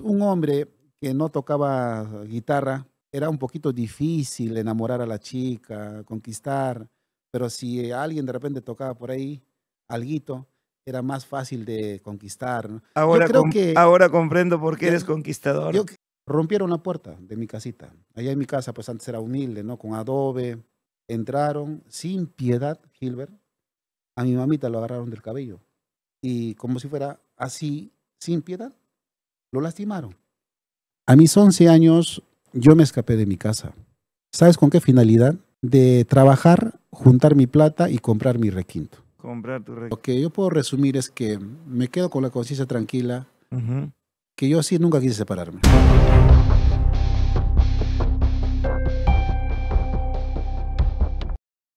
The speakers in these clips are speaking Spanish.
un hombre que no tocaba guitarra, era un poquito difícil enamorar a la chica, conquistar, pero si alguien de repente tocaba por ahí, alguito, era más fácil de conquistar. Ahora, ahora comprendo por qué eres conquistador. rompieron la puerta de mi casita. Allá en mi casa, pues antes era humilde, ¿no? Con adobe. Entraron sin piedad, Gilbert. A mi mamita lo agarraron del cabello. Y como si fuera así, sin piedad, lo lastimaron. A mis 11 años yo me escapé de mi casa. ¿Sabes con qué finalidad? De trabajar, juntar mi plata y comprar mi requinto. Comprar tu requinto. Lo que yo puedo resumir es que me quedo con la conciencia tranquila, que yo así nunca quise separarme.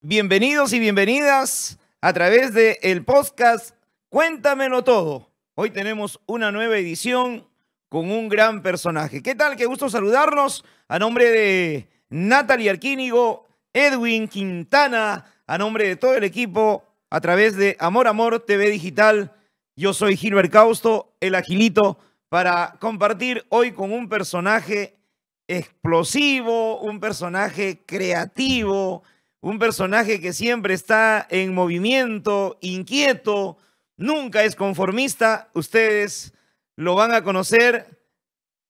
Bienvenidos y bienvenidas a través del El podcast Cuéntamelo Todo. Hoy tenemos una nueva edición con un gran personaje. ¿Qué tal? Qué gusto saludarnos. a nombre de Natalie Arquínigo, Edwin Quintana, a nombre de todo el equipo, a través de Amor Amor TV Digital. Yo soy Gilbert Causto, el agilito, para compartir hoy con un personaje explosivo, un personaje creativo, un personaje que siempre está en movimiento, inquieto, nunca es conformista. Ustedes lo van a conocer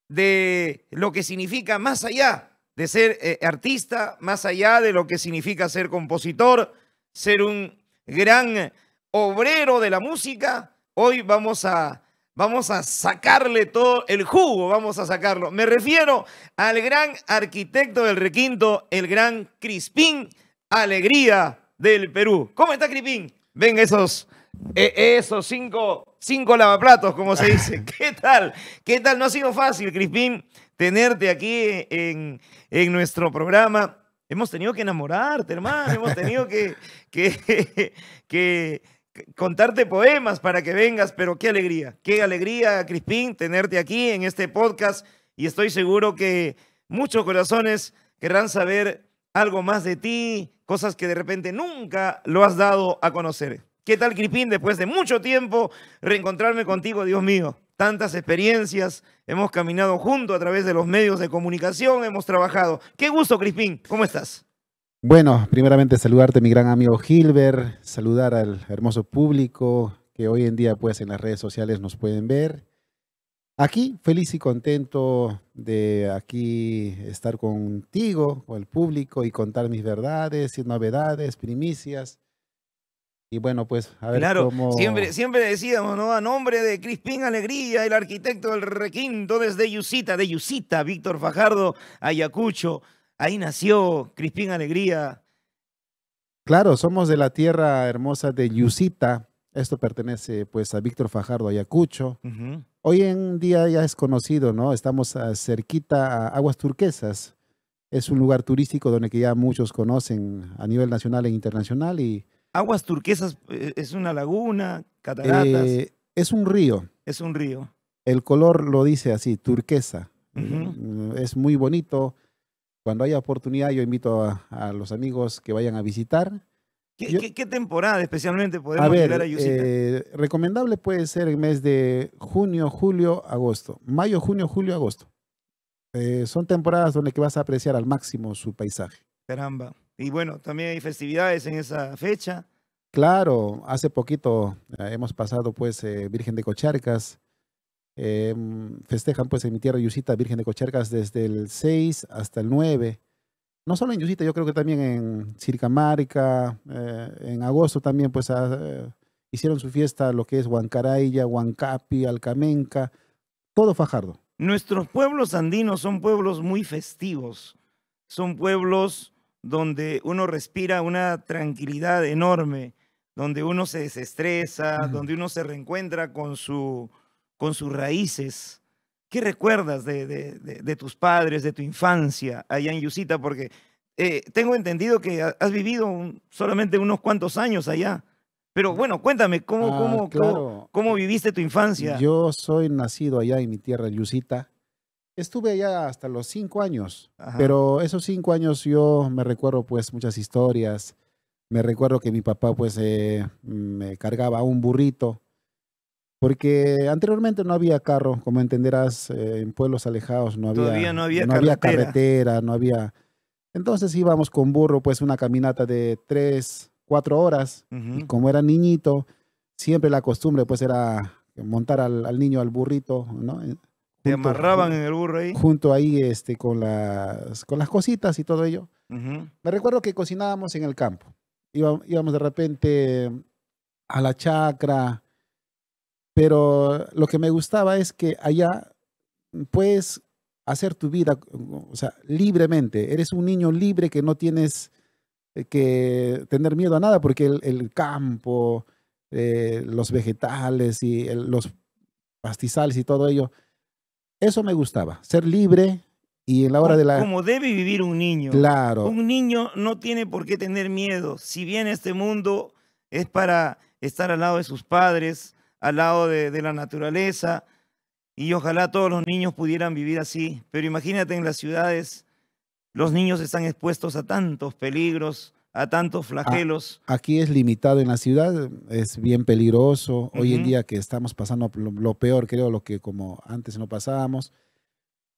de lo que significa más allá de ser eh, artista, más allá de lo que significa ser compositor, ser un gran obrero de la música. Hoy vamos a, vamos a sacarle todo el jugo, vamos a sacarlo. Me refiero al gran arquitecto del requinto, el gran Crispín Alegría del Perú. ¿Cómo está Crispín? Ven esos e, eso, cinco, cinco lavaplatos, como se dice. ¿Qué tal? ¿Qué tal? No ha sido fácil, Crispín, tenerte aquí en, nuestro programa. Hemos tenido que enamorarte, hermano. Hemos tenido que, que, que contarte poemas para que vengas, pero qué alegría, qué alegría, Crispín, tenerte aquí en este podcast y estoy seguro que muchos corazones querrán saber algo más de ti, cosas que de repente nunca lo has dado a conocer. ¿Qué tal, Crispín? Después de mucho tiempo, reencontrarme contigo, Dios mío. Tantas experiencias, hemos caminado juntos a través de los medios de comunicación, hemos trabajado. Qué gusto, Crispín. ¿Cómo estás? Bueno, primeramente saludarte, mi gran amigo Gilbert, saludar al hermoso público que hoy en día, pues, en las redes sociales nos pueden ver. Aquí, feliz y contento de aquí estar contigo, con el público y contar mis verdades y novedades, primicias y bueno, pues a ver siempre, siempre decíamos, ¿no? A nombre de Crispín Alegría, el arquitecto del requinto desde Yusita, de Yusita, Víctor Fajardo, Ayacucho. Ahí nació Crispín Alegría. Claro, somos de la tierra hermosa de Yusita. Esto pertenece pues a Víctor Fajardo, Ayacucho. Hoy en día ya es conocido, ¿no? Estamos ah, cerquita a Aguas Turquesas. Es un lugar turístico donde que ya muchos conocen a nivel nacional e internacional y Aguas turquesas eh, es una laguna, cataratas. Eh, es un río. Es un río. El color lo dice así, turquesa. Es muy bonito. Cuando haya oportunidad, yo invito a, los amigos que vayan a visitar. ¿Qué, temporada especialmente podemos a llegar a eh, recomendable puede ser el mes de junio, julio, agosto. Mayo, junio, julio, agosto. son temporadas donde que vas a apreciar al máximo su paisaje. Caramba. Y bueno, también hay festividades en esa fecha. Claro, hace poquito eh, hemos pasado pues eh, Virgen de Cocharcas. Eh, festejan pues en mi tierra Yusita Virgen de Cocharcas desde el 6 hasta el 9. No solo en Yusita, yo creo que también en Circamarca, en agosto también pues hicieron su fiesta lo que es Huancaraya, Huancapi, Alcamenca, todo Fajardo. Nuestros pueblos andinos son pueblos muy festivos, son pueblos donde uno respira una tranquilidad enorme, donde uno se desestresa, donde uno se reencuentra con, con sus raíces. ¿Qué recuerdas de, tus padres, de tu infancia allá en Yusita? Porque eh, tengo entendido que has vivido solamente unos cuantos años allá. Pero bueno, cuéntame, ¿cómo, ah, cómo, viviste tu infancia? Yo soy nacido allá en mi tierra, Yusita. Estuve allá hasta los cinco años, pero esos cinco años yo me recuerdo pues muchas historias. Me recuerdo que mi papá pues eh, me cargaba un burrito, porque anteriormente no había carro, como entenderás, eh, en pueblos alejados no había, no, había, carretera. no había... Entonces íbamos con burro pues una caminata de tres, cuatro horas, y como era niñito, siempre la costumbre pues era montar al, al niño al burrito, ¿no? Te amarraban en el burro ahí. Junto ahí este, con, las, con las cositas y todo ello. Me recuerdo que cocinábamos en el campo. íbamos de repente a la chacra, pero lo que me gustaba es que allá puedes hacer tu vida, libremente. Eres un niño libre que no tienes eh, que tener miedo a nada porque el, campo, eh, los vegetales y los pastizales y todo ello eso me gustaba, ser libre y en la hora de la... Como debe vivir un niño. Claro. Un niño no tiene por qué tener miedo. Si bien este mundo es para estar al lado de sus padres, al lado de, de la naturaleza, y ojalá todos los niños pudieran vivir así. Pero imagínate en las ciudades, los niños están expuestos a tantos peligros, a tantos ah, flagelos. Aquí es limitado en la ciudad, es bien peligroso. Hoy en día que estamos pasando lo peor, creo, lo que como antes no pasábamos.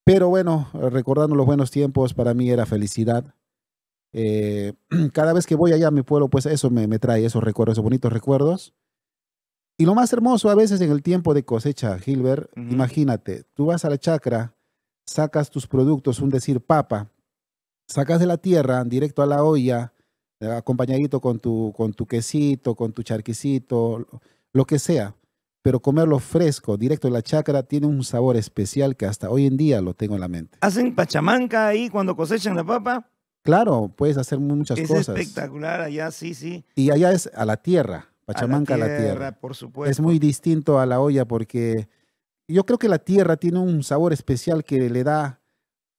Pero bueno, recordando los buenos tiempos, para mí era felicidad. Eh, cada vez que voy allá a mi pueblo, pues eso me, trae esos recuerdos, esos bonitos recuerdos. Y lo más hermoso a veces en el tiempo de cosecha, Gilbert, imagínate, tú vas a la chacra, sacas tus productos, un decir papa, sacas de la tierra directo a la olla, eh, acompañadito con tu, con tu quesito, con tu charquisito, lo que sea. Pero comerlo fresco, directo de la chacra, tiene un sabor especial que hasta hoy en día lo tengo en la mente. ¿Hacen pachamanca ahí cuando cosechan la papa? Claro, puedes hacer muchas cosas. Es espectacular allá, sí, sí. Y allá es a la tierra, pachamanca a la tierra. A la tierra. Por supuesto. Es muy distinto a la olla porque yo creo que la tierra tiene un sabor especial que le da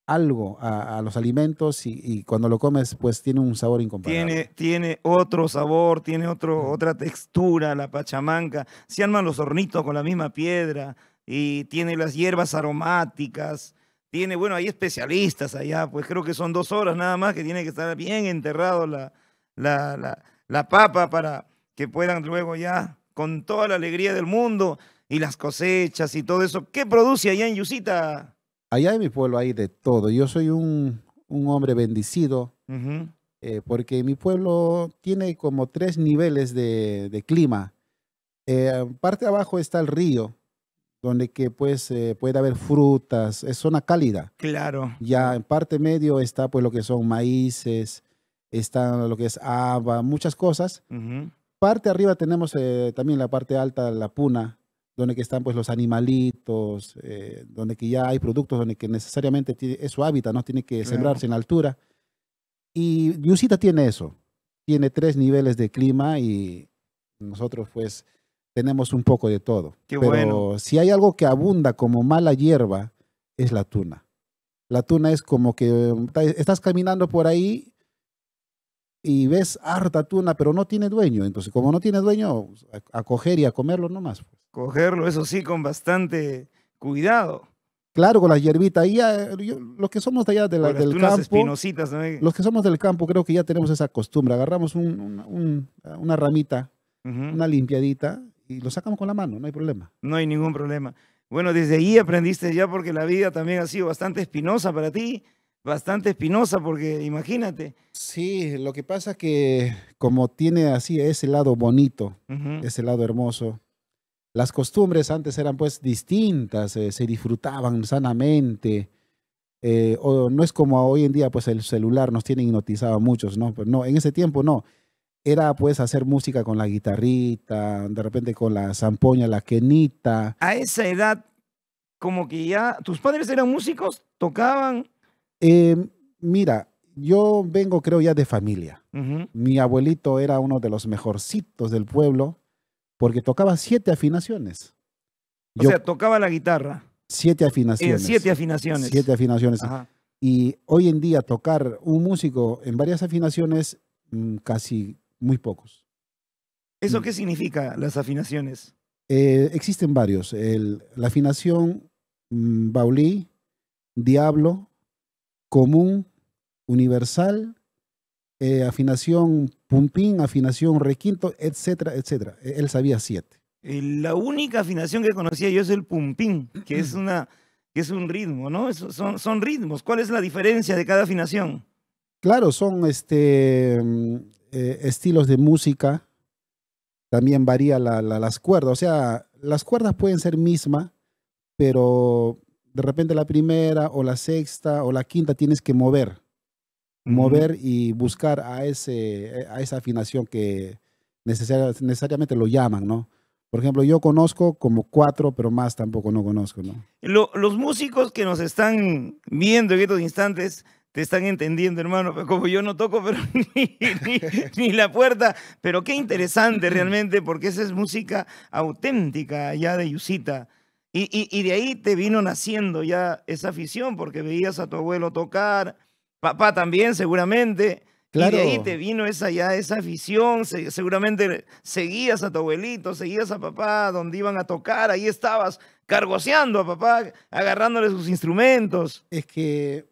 algo a, los alimentos y, cuando lo comes pues tiene un sabor incomparable. Tiene, tiene otro sabor, tiene otro, otra textura la pachamanca. Se arman los hornitos con la misma piedra y tiene las hierbas aromáticas. Tiene, bueno, hay especialistas allá, pues creo que son dos horas nada más que tiene que estar bien enterrado la, la, la papa para que puedan luego ya con toda la alegría del mundo y las cosechas y todo eso. ¿Qué produce allá en Yusita? allá en mi pueblo hay de todo. Yo soy un, hombre bendecido eh, porque mi pueblo tiene como tres niveles de, clima. Eh, parte abajo está el río, donde que pues eh, puede haber frutas, es zona cálida. Claro. Ya en parte medio está pues lo que son maíces, está lo que es haba, muchas cosas. Parte arriba tenemos también la parte alta, la puna, donde que están pues los animalitos, eh, donde que ya hay productos donde que necesariamente tiene, es su hábitat, no tiene que sembrarse en altura. Y Yusita tiene eso, tiene tres niveles de clima y nosotros pues tenemos un poco de todo. Pero si hay algo que abunda como mala hierba, es la tuna. La tuna es como que eh, estás caminando por ahí y ves harta tuna, pero no tiene dueño. Entonces, como no tiene dueño, a, coger y a comerlo nomás. Pues. Cogerlo, eso sí, con bastante cuidado. Claro, con las hierbitas. y los que somos de allá de la, las del campo. Los que somos del campo, creo que ya tenemos esa costumbre. Agarramos una ramita, una limpiadita, y lo sacamos con la mano, no hay problema. No hay ningún problema. Bueno, desde ahí aprendiste ya porque la vida también ha sido bastante espinosa para ti bastante espinosa porque imagínate. Sí, lo que pasa es que como tiene así ese lado bonito, ese lado hermoso, las costumbres antes eran pues distintas, eh, se disfrutaban sanamente. Eh, o no es como hoy en día, pues el celular nos tiene hipnotizado a muchos, ¿no? Pues, no, en ese tiempo no. Era pues hacer música con la guitarrita, de repente con la zampoña, la quenita. A esa edad, como que ya, ¿tus padres eran músicos? ¿Tocaban? Em, mira, yo vengo creo ya de familia. Mi abuelito era uno de los mejorcitos del pueblo porque tocaba siete afinaciones. O sea, tocaba la guitarra. Siete afinaciones. Eh, siete afinaciones. Siete afinaciones. Y hoy en día tocar un músico en varias afinaciones, mm, casi muy pocos. ¿Eso mm. qué significa las afinaciones? Eh, existen varios. la afinación, mm, baulí, diablo, común, universal, eh, afinación pumpín, afinación requinto, etcétera, etcétera. E-, él sabía siete. Eh, la única afinación que conocía yo es el pumpín, que es, una, que es un ritmo, ¿no? son, son ritmos. ¿Cuál es la diferencia de cada afinación? Claro, son este, mm, eh, estilos de música. También varía la, las cuerdas. O sea, las cuerdas pueden ser mismas, pero de repente la primera o la sexta o la quinta tienes que mover, mover y buscar a, ese, a esa afinación que necesariamente, lo llaman, ¿no? Por ejemplo, yo conozco como cuatro, pero más tampoco no conozco, ¿no? los músicos que nos están viendo en estos instantes te están entendiendo, hermano, como yo no toco pero ni, la puerta, pero qué interesante realmente, porque esa es música auténtica ya de Yusita. Y, de ahí te vino naciendo ya esa afición, porque veías a tu abuelo tocar, papá también seguramente. Claro. Y de ahí te vino esa ya esa afición, seguramente seguías a tu abuelito, seguías a papá donde iban a tocar, ahí estabas cargoseando a papá, agarrándole sus instrumentos. Es que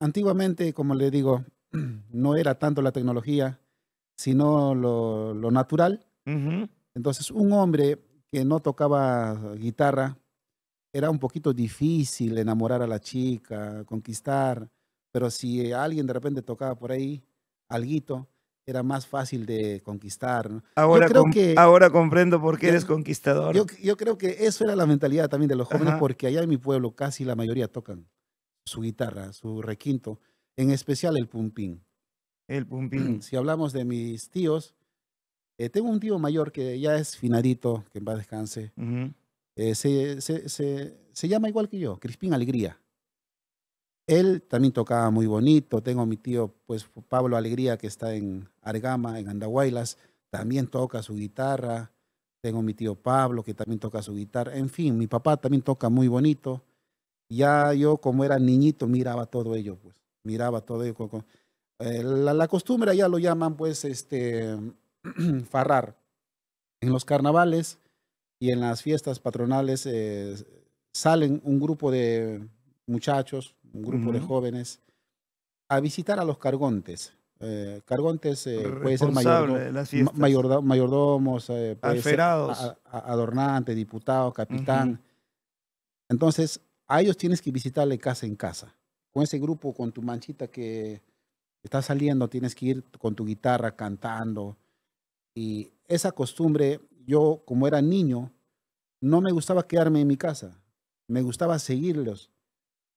antiguamente, como le digo, no era tanto la tecnología, sino lo, natural. Entonces, un hombre que no tocaba guitarra era un poquito difícil enamorar a la chica, conquistar, pero si alguien de repente tocaba por ahí, alguito, era más fácil de conquistar. Ahora, que, ahora comprendo por qué eres conquistador. Yo, creo que eso era la mentalidad también de los jóvenes, porque allá en mi pueblo casi la mayoría tocan su guitarra, su requinto, en especial el pumpín. El pumpín. Si hablamos de mis tíos, eh, tengo un tío mayor que ya es finadito, que va a descanse. Uh eh, se, llama igual que yo, Crispín Alegría. Él también tocaba muy bonito. Tengo mi tío, pues Pablo Alegría, que está en Argama, en Andahuaylas, también toca su guitarra. Tengo mi tío Pablo, que también toca su guitarra. En fin, mi papá también toca muy bonito. Ya yo, como era niñito, miraba todo ello, pues. Miraba todo ello. Eh, la, la, costumbre ya lo llaman, pues, este, farrar. En los carnavales, y en las fiestas patronales eh, salen un grupo de muchachos, un grupo de jóvenes, a visitar a los cargontes. Eh, cargontes eh, puede ser mayordomos, adornantes, mayordomos adornante, diputado, capitán. Entonces, a ellos tienes que visitarle casa en casa. Con ese grupo, con tu manchita que está saliendo, tienes que ir con tu guitarra cantando. Y esa costumbre yo como era niño, no me gustaba quedarme en mi casa, me gustaba seguirlos.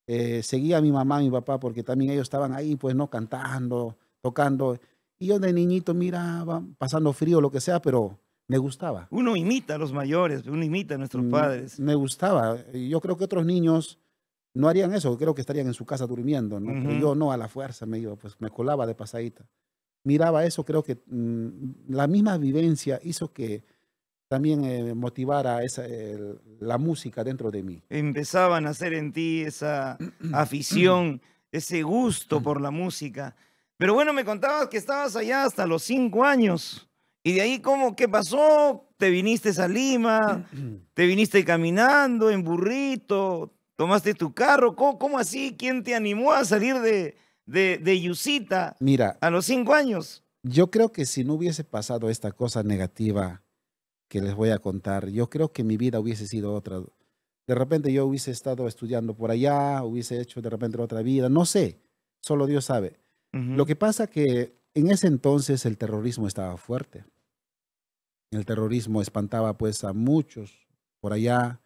Eh, seguía a mi mamá, a mi papá, porque también ellos estaban ahí, pues no, cantando, tocando. Y yo de niñito miraba, pasando frío, lo que sea, pero me gustaba. Uno imita a los mayores, uno imita a nuestros mm, padres. Me, gustaba. Yo creo que otros niños no harían eso, creo que estarían en su casa durmiendo, ¿no? yo no, a la fuerza me iba, pues me colaba de pasadita. Miraba eso, creo que mm, la misma vivencia hizo que también eh, motivara esa, la música dentro de mí. Empezaba a nacer en ti esa afición, ese gusto por la música. Pero bueno, me contabas que estabas allá hasta los cinco años. Y de ahí, ¿cómo? ¿Qué pasó? Te viniste a Lima, te viniste caminando en burrito, tomaste tu carro. ¿Cómo, así? ¿Quién te animó a salir de, de, de Yusita Mira, a los cinco años? Yo creo que si no hubiese pasado esta cosa negativa, que les voy a contar. Yo creo que mi vida hubiese sido otra. De repente yo hubiese estado estudiando por allá, hubiese hecho de repente otra vida, no sé, solo Dios sabe. Lo que pasa que en ese entonces el terrorismo estaba fuerte. El terrorismo espantaba pues a muchos por allá.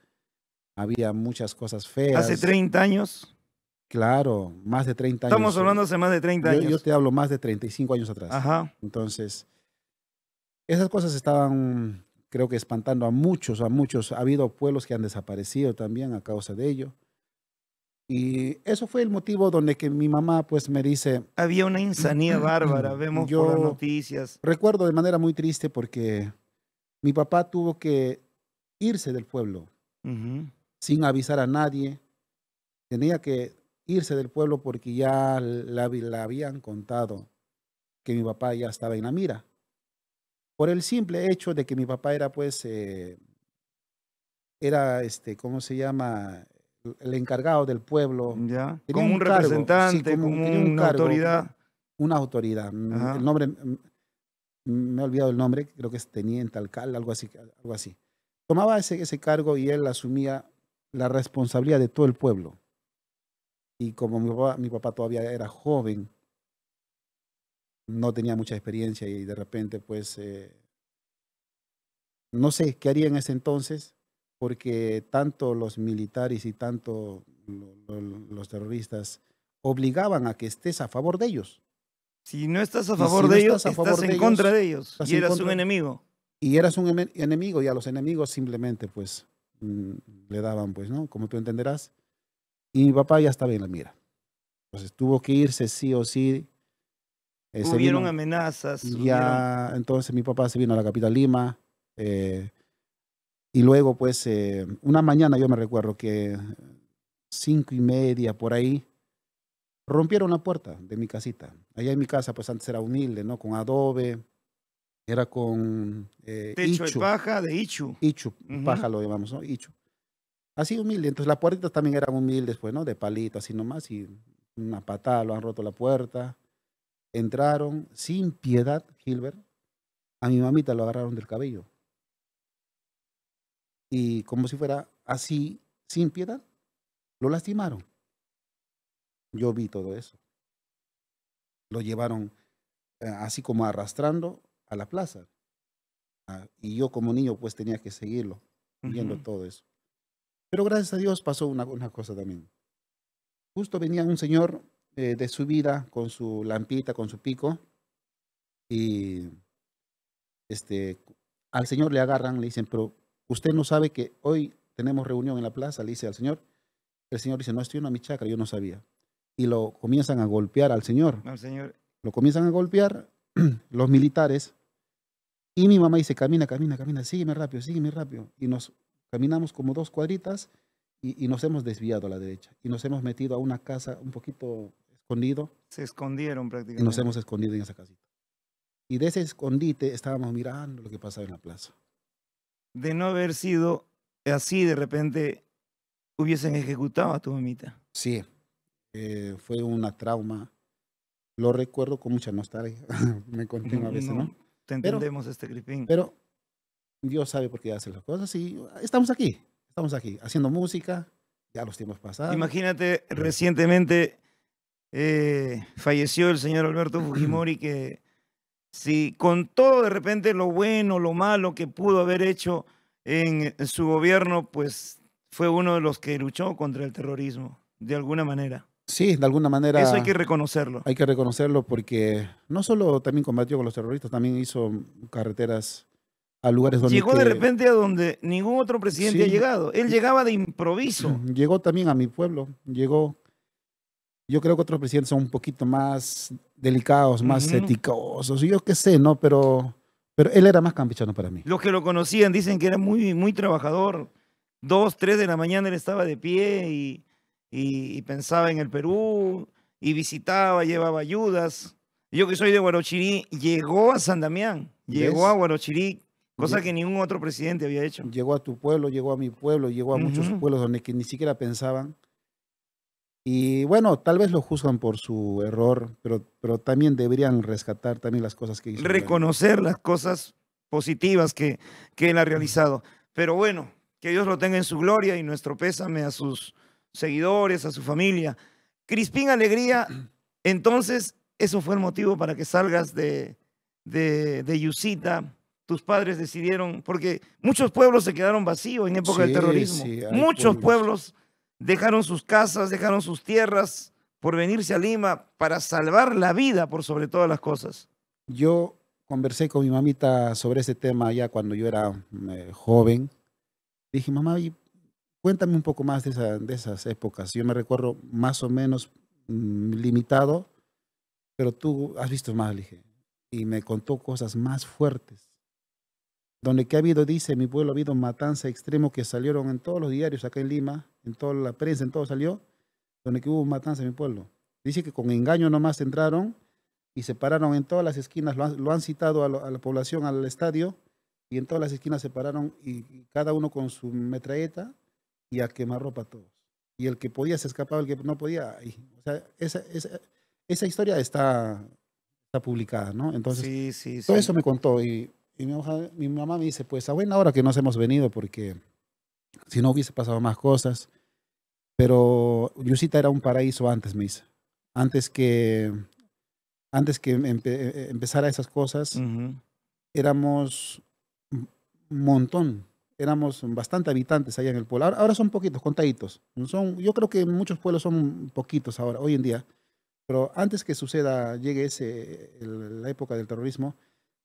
Había muchas cosas feas. Hace 30 años. Claro, más de 30 años. Estamos eh. hablando hace más de 30 años. Yo, yo, te hablo más de 35 años atrás. Ajá. Entonces, esas cosas estaban creo que espantando a muchos, a muchos. Ha habido pueblos que han desaparecido también a causa de ello. Y eso fue el motivo donde que mi mamá pues me dice... Había una insanía bárbara, vemos yo las noticias. Recuerdo de manera muy triste porque mi papá tuvo que irse del pueblo sin avisar a nadie. Tenía que irse del pueblo porque ya la, habían contado que mi papá ya estaba en la mira por el simple hecho de que mi papá era pues, eh, era este, ¿cómo se llama? El encargado del pueblo. Ya, como un, representante, como, una autoridad. Una autoridad. Mm, el nombre, mm, me he olvidado el nombre, creo que es teniente, alcalde, algo así. Algo así. Tomaba ese, ese cargo y él asumía la responsabilidad de todo el pueblo. Y como mi papá todavía era joven, no tenía mucha experiencia y de repente, pues, eh, no sé qué haría en ese entonces, porque tanto los militares y tanto los terroristas obligaban a que estés a favor de ellos. Si no estás a favor de ellos, estás, a en contra de ellos y eras un enemigo. Y eras un enemigo y a los enemigos simplemente, pues, mm, le daban, pues, ¿no? Como tú entenderás. Y mi papá ya estaba en la mira. Entonces tuvo que irse sí o sí eh, hubieron amenazas. Ya, entonces mi papá se vino a la capital Lima. Eh, y luego, pues, eh, una mañana yo me recuerdo que cinco y media por ahí, rompieron la puerta de mi casita. Allá en mi casa, pues antes era humilde, ¿no? Con adobe, era con... Eh, Techo de paja de Ichu. Ichu, paja lo llamamos, ¿no? Ichu. Así humilde. Entonces las puertas también eran humildes, pues, ¿no? De palito, así nomás, y una patada lo han roto la puerta entraron sin piedad, Gilbert, a mi mamita lo agarraron del cabello. Y como si fuera así, sin piedad, lo lastimaron. Yo vi todo eso. Lo llevaron eh, así como arrastrando a la plaza. Ah, y yo como niño pues tenía que seguirlo, viendo todo eso. Pero gracias a Dios pasó una, una cosa también. Justo venía un señor eh, de su vida, con su lampita, con su pico. Y este, al señor le agarran, le dicen, pero usted no sabe que hoy tenemos reunión en la plaza, le dice al señor. El señor dice, no, estoy en una michacra, yo no sabía. Y lo comienzan a golpear al señor. Al señor. Lo comienzan a golpear los militares. Y mi mamá dice, camina, camina, camina, sígueme rápido, sígueme rápido. Y nos caminamos como dos cuadritas y, y nos hemos desviado a la derecha. Y nos hemos metido a una casa un poquito escondido. Se escondieron prácticamente. Y nos hemos escondido en esa casita. Y de ese escondite estábamos mirando lo que pasaba en la plaza. De no haber sido así, de repente hubiesen ejecutado a tu mamita. Sí, eh, fue una trauma. Lo recuerdo con mucha nostalgia. Me conté a veces, ¿no? Te entendemos este gripín. Pero Dios sabe por qué hace las cosas y estamos aquí, estamos aquí, haciendo música, ya los tiempos pasados. Imagínate, recientemente eh, falleció el señor Alberto Fujimori, que si con todo de repente lo bueno, lo malo que pudo haber hecho en, su gobierno, pues fue uno de los que luchó contra el terrorismo, de alguna manera. Sí, de alguna manera. Eso hay que reconocerlo. Hay que reconocerlo porque no solo también combatió con los terroristas, también hizo carreteras a lugares donde... Llegó de repente a donde ningún otro presidente ha llegado. Él llegaba de improviso. Llegó también a mi pueblo, llegó yo creo que otros presidentes son un poquito más delicados, más uh yo qué sé, ¿no? Pero, pero él era más campichano para mí. Los que lo conocían dicen que era muy, muy trabajador. Dos, tres de la mañana él estaba de pie y, y, pensaba en el Perú y visitaba, llevaba ayudas. Yo que soy de Guarochirí, llegó a San Damián, llegó a Guarochirí, cosa que ningún otro presidente había hecho. Llegó a tu pueblo, llegó a mi pueblo, llegó a muchos pueblos donde que ni siquiera pensaban y bueno, tal vez lo juzgan por su error, pero, pero también deberían rescatar también las cosas que hizo. Reconocer las cosas positivas que, que él ha realizado. Pero bueno, que Dios lo tenga en su gloria y nuestro pésame a sus seguidores, a su familia. Crispín Alegría, entonces, eso fue el motivo para que salgas de, de, de Yusita. Tus padres decidieron, porque muchos pueblos se quedaron vacíos en época del terrorismo. muchos pueblos dejaron sus casas, dejaron sus tierras por venirse a Lima para salvar la vida por sobre todas las cosas. Yo conversé con mi mamita sobre ese tema ya cuando yo era eh, joven. Dije, mamá, cuéntame un poco más de, esas épocas. Yo me recuerdo más o menos mm, limitado, pero tú has visto más, dije. Y me contó cosas más fuertes donde que ha habido, dice mi pueblo, ha habido matanza extremo que salieron en todos los diarios acá en Lima, en toda la prensa, en todo salió, donde que hubo matanza en mi pueblo. Dice que con engaño nomás entraron y se pararon en todas las esquinas, lo han, citado a, la población, al estadio, y en todas las esquinas se pararon y, cada uno con su metralleta y a quemar ropa todos. Y el que podía se escapaba, el que no podía, o sea, esa, historia está, publicada, ¿no? Entonces, sí, todo eso me contó y y mi mamá, me dice, pues a buena hora que nos hemos venido porque si no hubiese pasado más cosas. Pero Yusita era un paraíso antes, me dice. Antes que, antes que eh, eh, empezara esas cosas, éramos un montón, éramos bastante habitantes allá en el pueblo. Ahora, son poquitos, contaditos. Son, yo creo que muchos pueblos son poquitos ahora, hoy en día. Pero antes que suceda, llegue ese, la época del terrorismo,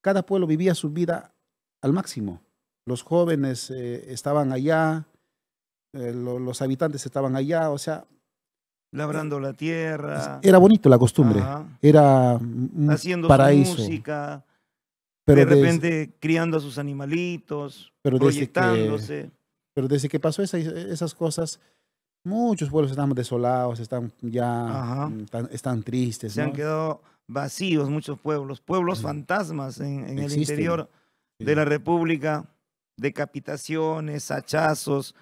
cada pueblo vivía su vida al máximo. Los jóvenes eh, estaban allá, eh, los habitantes estaban allá, o sea... Labrando la tierra. Era bonito la costumbre, era un Haciendo paraíso. música, pero de repente criando a sus animalitos, pero proyectándose. pero desde que pasó esas cosas, muchos pueblos están desolados, están ya, mm, están, tristes. Se han quedado vacíos muchos pueblos, pueblos fantasmas en, el interior de la República, decapitaciones, hachazos.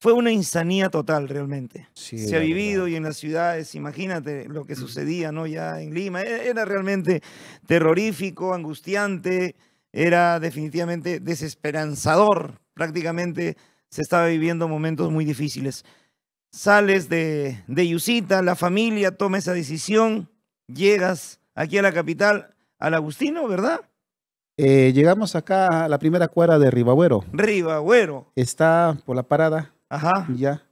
Fue una insanía total realmente. Se ha vivido y en las ciudades, imagínate lo que sucedía, ¿no? Ya en Lima, e-, era realmente terrorífico, angustiante, era definitivamente desesperanzador. Prácticamente se estaba viviendo momentos muy difíciles. Sales de, de Yusita, la familia toma esa decisión, llegas aquí a la capital, al Agustino, ¿verdad? Eh, llegamos acá a la primera cuadra de Ribagüero. Ribagüero. Está por la parada. Ajá. Ya.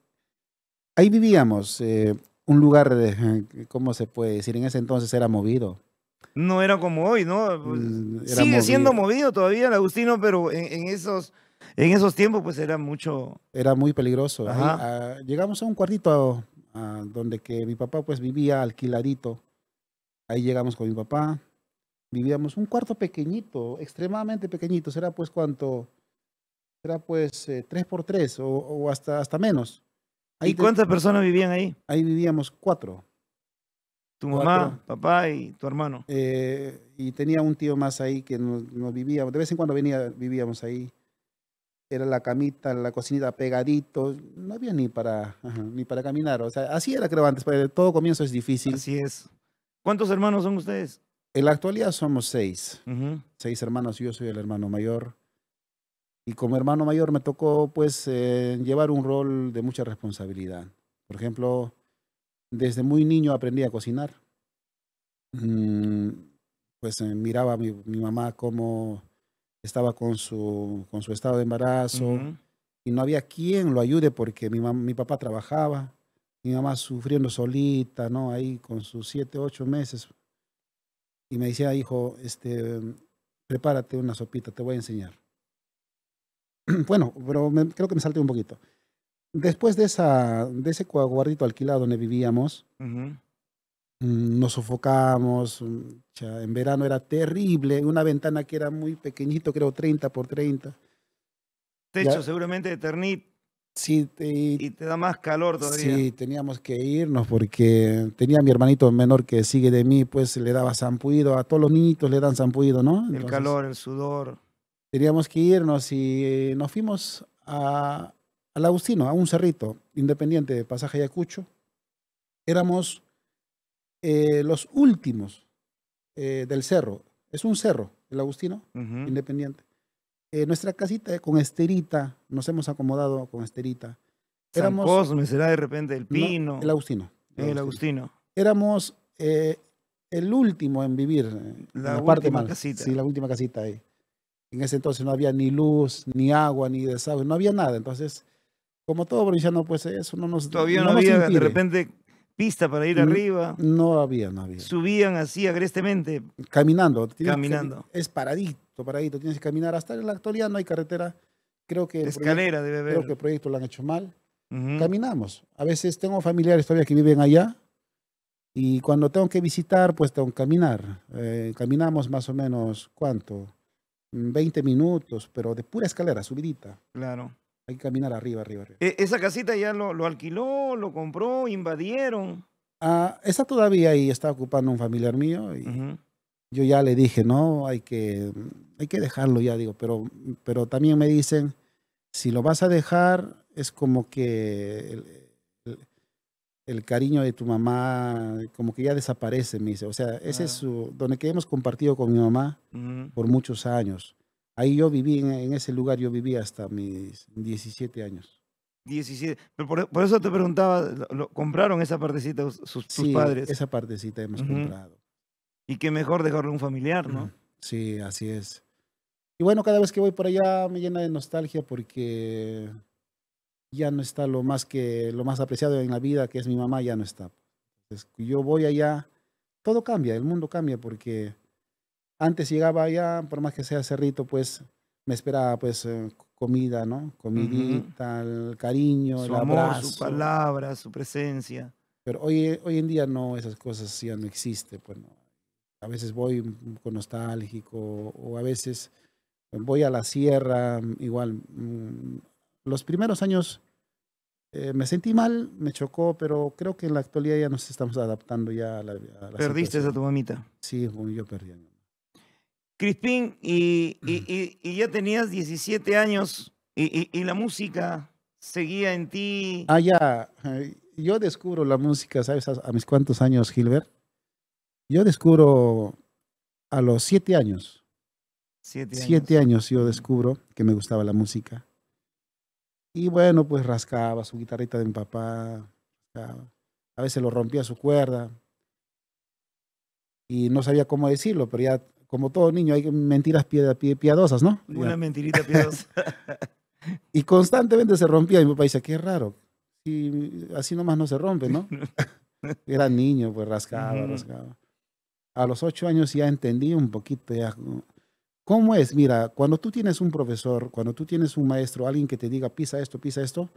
Ahí vivíamos. Eh, un lugar, eh, ¿cómo se puede decir? En ese entonces era movido. No era como hoy, ¿no? Mm, Sigue siendo movido todavía el Agustino, pero en, esos, en esos tiempos pues era mucho... Era muy peligroso. Ah, llegamos a un cuartito ah, donde que mi papá pues vivía alquiladito. Ahí llegamos con mi papá. Vivíamos un cuarto pequeñito, extremadamente pequeñito. Será pues cuánto, será pues eh, tres por tres o, hasta, hasta menos. ¿Y cuántas personas vivían ahí? Ahí vivíamos cuatro. Tu mamá, papá y tu hermano. Eh, y tenía un tío más ahí que nos, nos, vivía, de vez en cuando venía, vivíamos ahí. Era la camita, la cocinita pegadito, no había ni para, ni para caminar. O sea, así era creo antes, pues, todo comienzo es difícil. Así es. ¿Cuántos hermanos son ustedes? En la actualidad somos seis. Seis hermanos, yo soy el hermano mayor. Y como hermano mayor me tocó pues eh, llevar un rol de mucha responsabilidad. Por ejemplo, desde muy niño aprendí a cocinar. Mm, pues eh, miraba a mi, mamá cómo estaba con su, con su estado de embarazo y no había quien lo ayude porque mi, mi papá trabajaba mi mamá sufriendo solita, ¿no? Ahí con sus siete, ocho meses. Y me decía, hijo, este, prepárate una sopita, te voy a enseñar. bueno, pero creo que me salté un poquito. Después de, esa, de ese cuaguardito alquilado donde vivíamos, mm, nos sofocamos. Mm, en verano era terrible. Una ventana que era muy pequeñito, creo 30 por 30. Techo seguramente de ternit Sí, y te da más calor todavía. Sí, teníamos que irnos porque tenía mi hermanito menor que sigue de mí, pues le daba zampuido, a todos los niñitos le dan zampuido, ¿no? el calor, el sudor. Teníamos que irnos y nos fuimos a, al Agustino, a un cerrito independiente de Pasaje Ayacucho. Éramos eh, los últimos eh, del cerro. Es un cerro, el Agustino, independiente. Eh, nuestra casita con esterita, nos hemos acomodado con esterita. Éramos, San será de repente el Pino. el Agustino. El, Agustino. Éramos eh, el último en vivir. Eh, la, última casita. Sí, la última casita ahí. En ese entonces no había ni luz, ni agua, ni desagüe, no había nada. Entonces, como todo provinciano, pues eso no nos. Todavía no, había de repente pista para ir arriba. No había, no había. Subían así agrestemente. Caminando. Caminando. Es paradito te tienes que caminar. Hasta en la actualidad no hay carretera. Creo que. Escalera Creo que el proyecto lo han hecho mal. Caminamos. A veces tengo familiares todavía que viven allá. Y cuando tengo que visitar, pues tengo que caminar. Eh, caminamos más o menos, ¿cuánto? 20 mm, minutos, pero de pura escalera, subidita. Claro. Hay que caminar arriba, arriba, arriba. E, ¿Esa casita ya lo, alquiló, lo compró, invadieron? Ah, todavía ahí está ocupando un familiar mío y yo ya le dije, no, hay que, hay que dejarlo ya, digo, pero, pero también me dicen, si lo vas a dejar, es como que el, cariño de tu mamá, como que ya desaparece, me dice. O sea, ese es donde que hemos compartido con mi mamá por muchos años. Ahí yo viví, en, ese lugar yo viví hasta mis 17 años. 17. por, eso te preguntaba, ¿lo, lo, compraron esa partecita sus, sus sí, padres? Esa partecita hemos comprado. Y qué mejor dejarlo un familiar, ¿no? Sí, así es. Y bueno, cada vez que voy por allá me llena de nostalgia porque ya no está lo más que lo más apreciado en la vida, que es mi mamá, ya no está. yo voy allá, todo cambia, el mundo cambia porque antes llegaba allá, por más que sea cerrito, pues me esperaba pues eh, comida, ¿no? Comidita, el cariño, su el amor, abrazo. su palabra, su presencia. Pero hoy, hoy en día no, esas cosas ya no existen, pues no a veces voy con nostálgico o a veces voy a la sierra, igual. Mm, los primeros años eh, me sentí mal, me chocó, pero creo que en la actualidad ya nos estamos adaptando ya a la... A ¿Perdiste a tu mamita? Sí, yo perdí a Crispín, mm. y, ya tenías 17 años y, la música seguía en ti. Ah, ya. Eh, yo descubro la música, ¿sabes? A, a mis cuántos años, Gilbert yo descubro a los siete años. Siete años. yo descubro que me gustaba la música. Y bueno, pues rascaba su guitarrita de mi papá. A veces lo rompía su cuerda. Y no sabía cómo decirlo, pero ya, como todo niño, hay mentiras piadosas, ¿no? Una mentirita piadosa. y constantemente se rompía. Y mi papá dice, qué raro. Y así nomás no se rompe, ¿no? Era niño, pues rascaba, rascaba a los ocho años ya entendí un poquito ¿Cómo es? Mira, cuando tú tienes un profesor, cuando tú tienes un maestro, alguien que te diga pisa esto, pisa esto,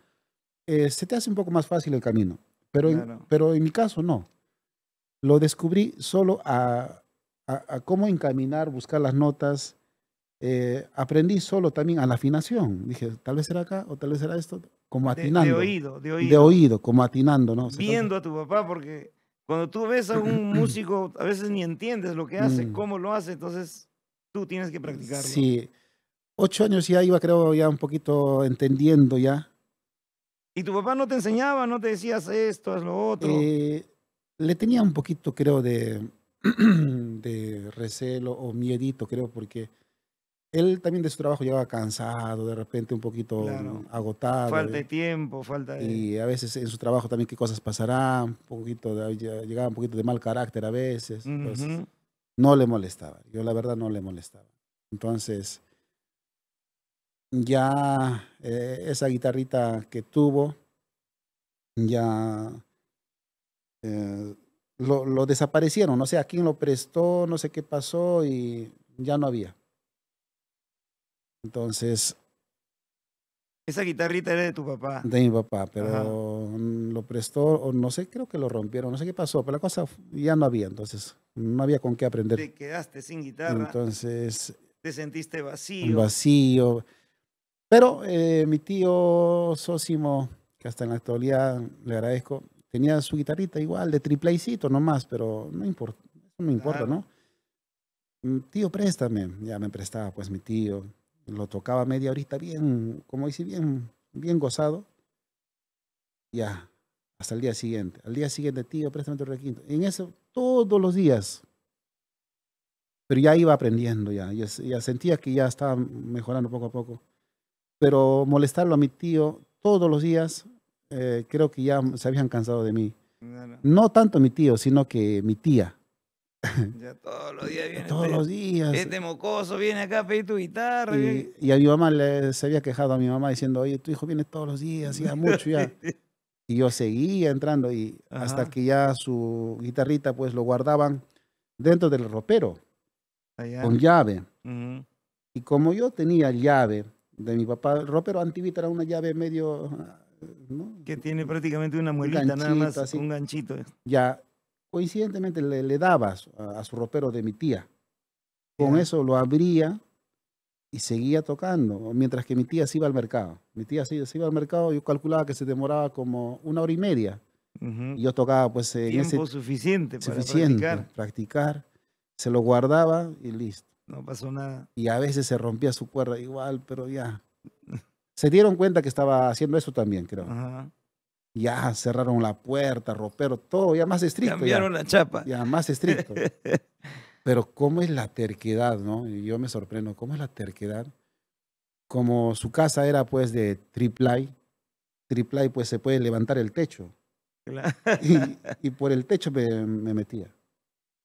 eh, se te hace un poco más fácil el camino. Pero, en, pero en mi caso no. Lo descubrí solo a, cómo encaminar, buscar las notas. Eh, aprendí solo también a la afinación. Dije, tal vez será acá o tal vez será esto, como atinando. De, oído, de oído. De oído, como atinando, ¿no? Viendo a tu papá porque cuando tú ves a un músico, a veces ni entiendes lo que hace, mm. cómo lo hace, entonces tú tienes que practicarlo. Sí, ocho años ya iba, creo, ya un poquito entendiendo ya. ¿Y tu papá no te enseñaba, no te decías esto, haz lo otro? Eh, le tenía un poquito, creo, de, de recelo o miedito, creo, porque él también de su trabajo llegaba cansado, de repente un poquito mm, agotado. Falta de eh, tiempo, falta de... Y a veces en su trabajo también qué cosas pasarán, un poquito de, llegaba un poquito de mal carácter a veces. no le molestaba, yo la verdad no le molestaba. Entonces, ya eh, esa guitarrita que tuvo, ya eh, lo desaparecieron, no sé a quién lo prestó, no sé qué pasó y ya no había. Entonces. Esa guitarrita era de tu papá. De mi papá, pero mm, lo prestó, o no sé, creo que lo rompieron, no sé qué pasó, pero la cosa ya no había, entonces no había con qué aprender. Te quedaste sin guitarra. Entonces. Te sentiste vacío. Vacío. Pero eh, mi tío Sósimo, que hasta en la actualidad le agradezco, tenía su guitarrita igual, de tripleicito nomás, pero no importa, no importa, mm, ¿no? Tío, préstame. Ya me prestaba, pues mi tío lo tocaba media horita bien, como dice, bien, bien gozado. Ya, hasta el día siguiente. Al día siguiente, tío, préstame tu requinto. En eso, todos los días. Pero ya iba aprendiendo, ya, ya, sentía que ya estaba mejorando poco a poco. Pero molestarlo a mi tío todos los días, eh, creo que ya se habían cansado de mí. no tanto mi tío, sino que mi tía Ya todos los días viene. Todos los días. Este mocoso viene acá a pedir tu guitarra. Y, a mi mamá se había quejado a mi mamá diciendo, oye, tu hijo viene todos los días, ya mucho ya. y yo seguía entrando y hasta que ya su guitarrita pues lo guardaban dentro del ropero con llave. Y como yo tenía llave de mi papá, el ropero antivitar era una llave medio... Ah, que tiene prácticamente una muelita nada más, así. un ganchito. Eh. Ya, coincidentemente le, le a, su ropero de mi tía. Con eso lo abría y seguía tocando, mientras que mi tía se iba al mercado. Mi tía se, iba al mercado, yo calculaba que se demoraba como una hora y media. yo tocaba pues en Tiempo suficiente para practicar. Se lo guardaba y listo. No pasó nada. Y a veces se rompía su cuerda igual, pero ya. se dieron cuenta que estaba haciendo eso también, creo. Ya cerraron la puerta, ropero, todo ya más estricto. Cambiaron la chapa. Ya más estricto. Pero cómo es la terquedad, ¿no? Y yo me sorprendo, ¿cómo es la terquedad? Como su casa era pues de triplay, triplay pues se puede levantar el techo. Y, por el techo me, metía.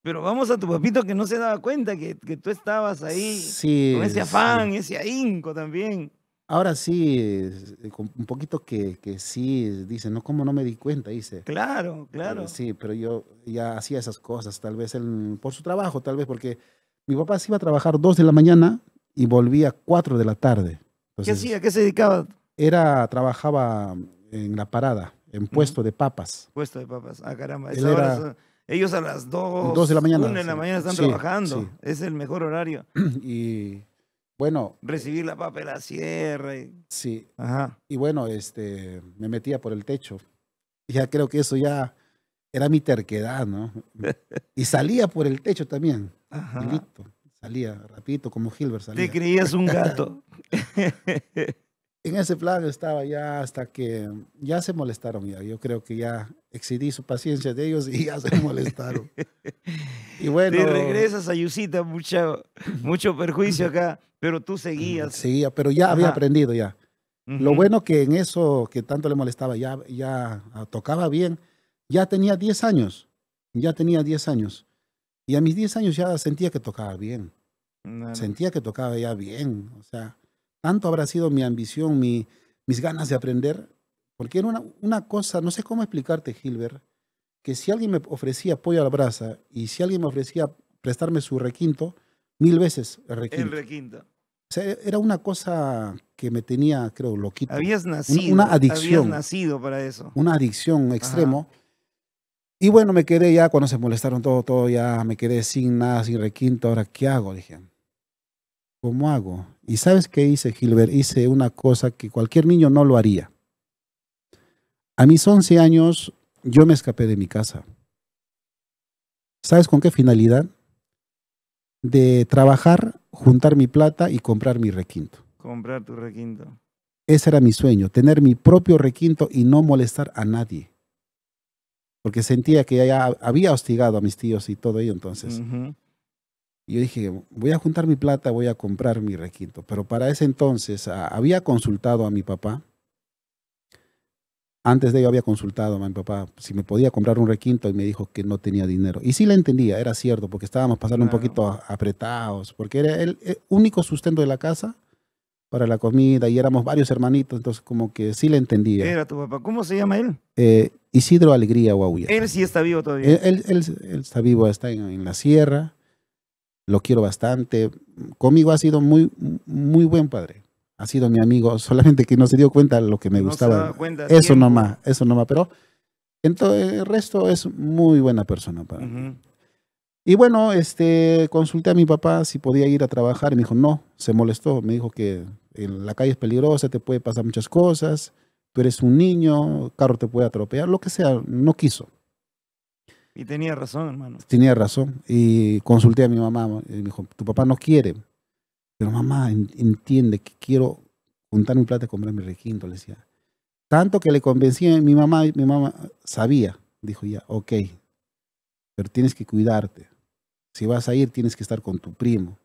Pero vamos a tu papito que no se daba cuenta que, que tú estabas ahí sí, con ese afán, ese ahínco también. Ahora sí, eh, un poquito que, que, sí, dice, no, ¿cómo no me di cuenta? Dice. Claro, eh, claro. Sí, pero yo ya hacía esas cosas, tal vez por su trabajo, tal vez porque mi papá se iba a trabajar dos de la mañana y volvía 4 de la tarde. ¿Qué hacía? ¿Qué se dedicaba? Era, trabajaba en la parada, en puesto de papas. Puesto de papas, ah, caramba. ellos a las dos, dos de la mañana. 1 de la mañana están trabajando. Es el mejor horario. y bueno. Recibir la papelacierre. Sí. Ajá. Y bueno, este, me metía por el techo. Ya creo que eso ya era mi terquedad, ¿no? y salía por el techo también. Ajá. Salía, rapidito, como Gilbert salía. Te creías un gato. en ese plan estaba ya hasta que ya se molestaron ya. Yo creo que ya excedí su paciencia de ellos y ya se molestaron. y bueno. Te regresas a Yusita, mucho, mucho perjuicio acá, pero tú seguías. Seguía, pero ya había aprendido ya. Lo bueno que en eso que tanto le molestaba, ya, ya ah, tocaba bien. Ya tenía 10 años. Ya tenía 10 años. Y a mis 10 años ya sentía que tocaba bien. Sentía que tocaba ya bien. O sea, tanto habrá sido mi ambición, mis ganas de aprender, porque era una, cosa, no sé cómo explicarte, Gilbert, que si alguien me ofrecía apoyo a la brasa y si alguien me ofrecía prestarme su requinto, mil veces el requinto. requinto. era una cosa que me tenía, creo, loquito. Habías nacido. Una, adicción. Habías nacido para eso. Una adicción extremo. Y bueno, me quedé ya cuando se molestaron todo, todo ya, me quedé sin nada, sin requinto. Ahora, ¿qué hago? Dije, ¿cómo hago? Y sabes qué hice, Gilbert? Hice una cosa que cualquier niño no lo haría. A mis 11 años yo me escapé de mi casa. ¿Sabes con qué finalidad? De trabajar, juntar mi plata y comprar mi requinto. Comprar tu requinto. Ese era mi sueño, tener mi propio requinto y no molestar a nadie. Porque sentía que ya había hostigado a mis tíos y todo ello entonces. Y yo dije, voy a juntar mi plata, voy a comprar mi requinto. Pero para ese entonces ah, había consultado a mi papá. Antes de ello había consultado a mi papá si me podía comprar un requinto y me dijo que no tenía dinero. Y sí la entendía, era cierto, porque estábamos pasando un poquito apretados, porque era el, único sustento de la casa para la comida y éramos varios hermanitos, entonces como que sí le entendía. era tu papá? ¿Cómo se llama él? Eh, Isidro Alegría Guauya. Él sí está vivo todavía. Él, está vivo, está en, la sierra lo quiero bastante. Conmigo ha sido muy, muy buen padre. Ha sido mi amigo, solamente que no se dio cuenta lo que me gustaba. Eso no más eso nomás. Pero el resto es muy buena persona para mí. Y bueno, este, consulté a mi papá si podía ir a trabajar y me dijo, no, se molestó. Me dijo que en la calle es peligrosa, te puede pasar muchas cosas, tú eres un niño, el carro te puede atropellar, lo que sea, no quiso. Y tenía razón, hermano. Tenía razón. Y consulté a mi mamá. Y me dijo, tu papá no quiere. Pero mamá entiende que quiero juntar un plata y comprar mi requinto. Le decía. Tanto que le convencí a mi mamá. Mi mamá sabía. Dijo ya, ok. Pero tienes que cuidarte. Si vas a ir, tienes que estar con tu primo.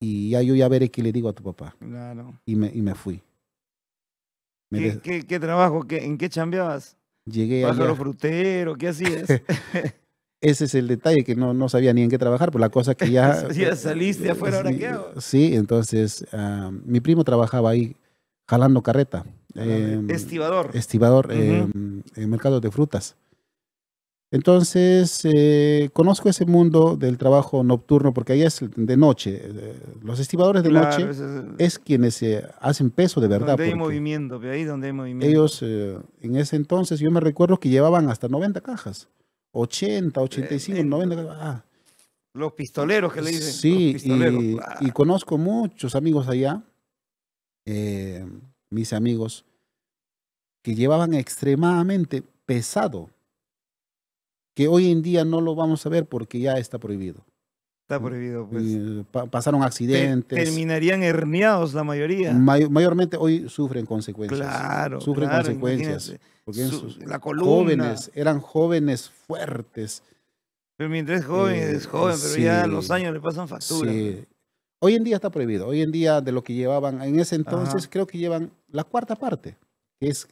Y ya yo ya veré qué le digo a tu papá. Claro. Y me, y me fui. ¿Qué, trabajo? ¿En qué chambeabas? Llegué Pájaro frutero, ¿qué así es? Ese es el detalle, que no, no sabía ni en qué trabajar, por pues la cosa que ya... ya saliste afuera, ¿ahora qué Sí, entonces ah, mi primo trabajaba ahí jalando carreta. Eh, estibador. Estibador, em, en mercado de frutas. Entonces, eh, conozco ese mundo del trabajo nocturno porque ahí es de noche. Eh, los estibadores de noche es, quienes eh, hacen peso de verdad. Donde hay movimiento, ahí donde hay movimiento. Ellos, en ese entonces, yo me recuerdo que llevaban hasta 90 cajas. 80, 85, 90 Los pistoleros que le dicen. Sí, y, conozco muchos amigos allá, mis amigos, que llevaban extremadamente pesado que hoy en día no lo vamos a ver porque ya está prohibido. Está prohibido, pues. Eh, pasaron accidentes. terminarían herniados la mayoría. mayormente hoy sufren consecuencias. Claro. Sufren consecuencias. Porque la columna. Jóvenes, eran jóvenes fuertes. Pero mientras es joven, eh, es joven, pero ya los años le pasan factura. Sí. Hoy en día está prohibido. Hoy en día de lo que llevaban, en ese entonces creo que llevan la cuarta parte, que es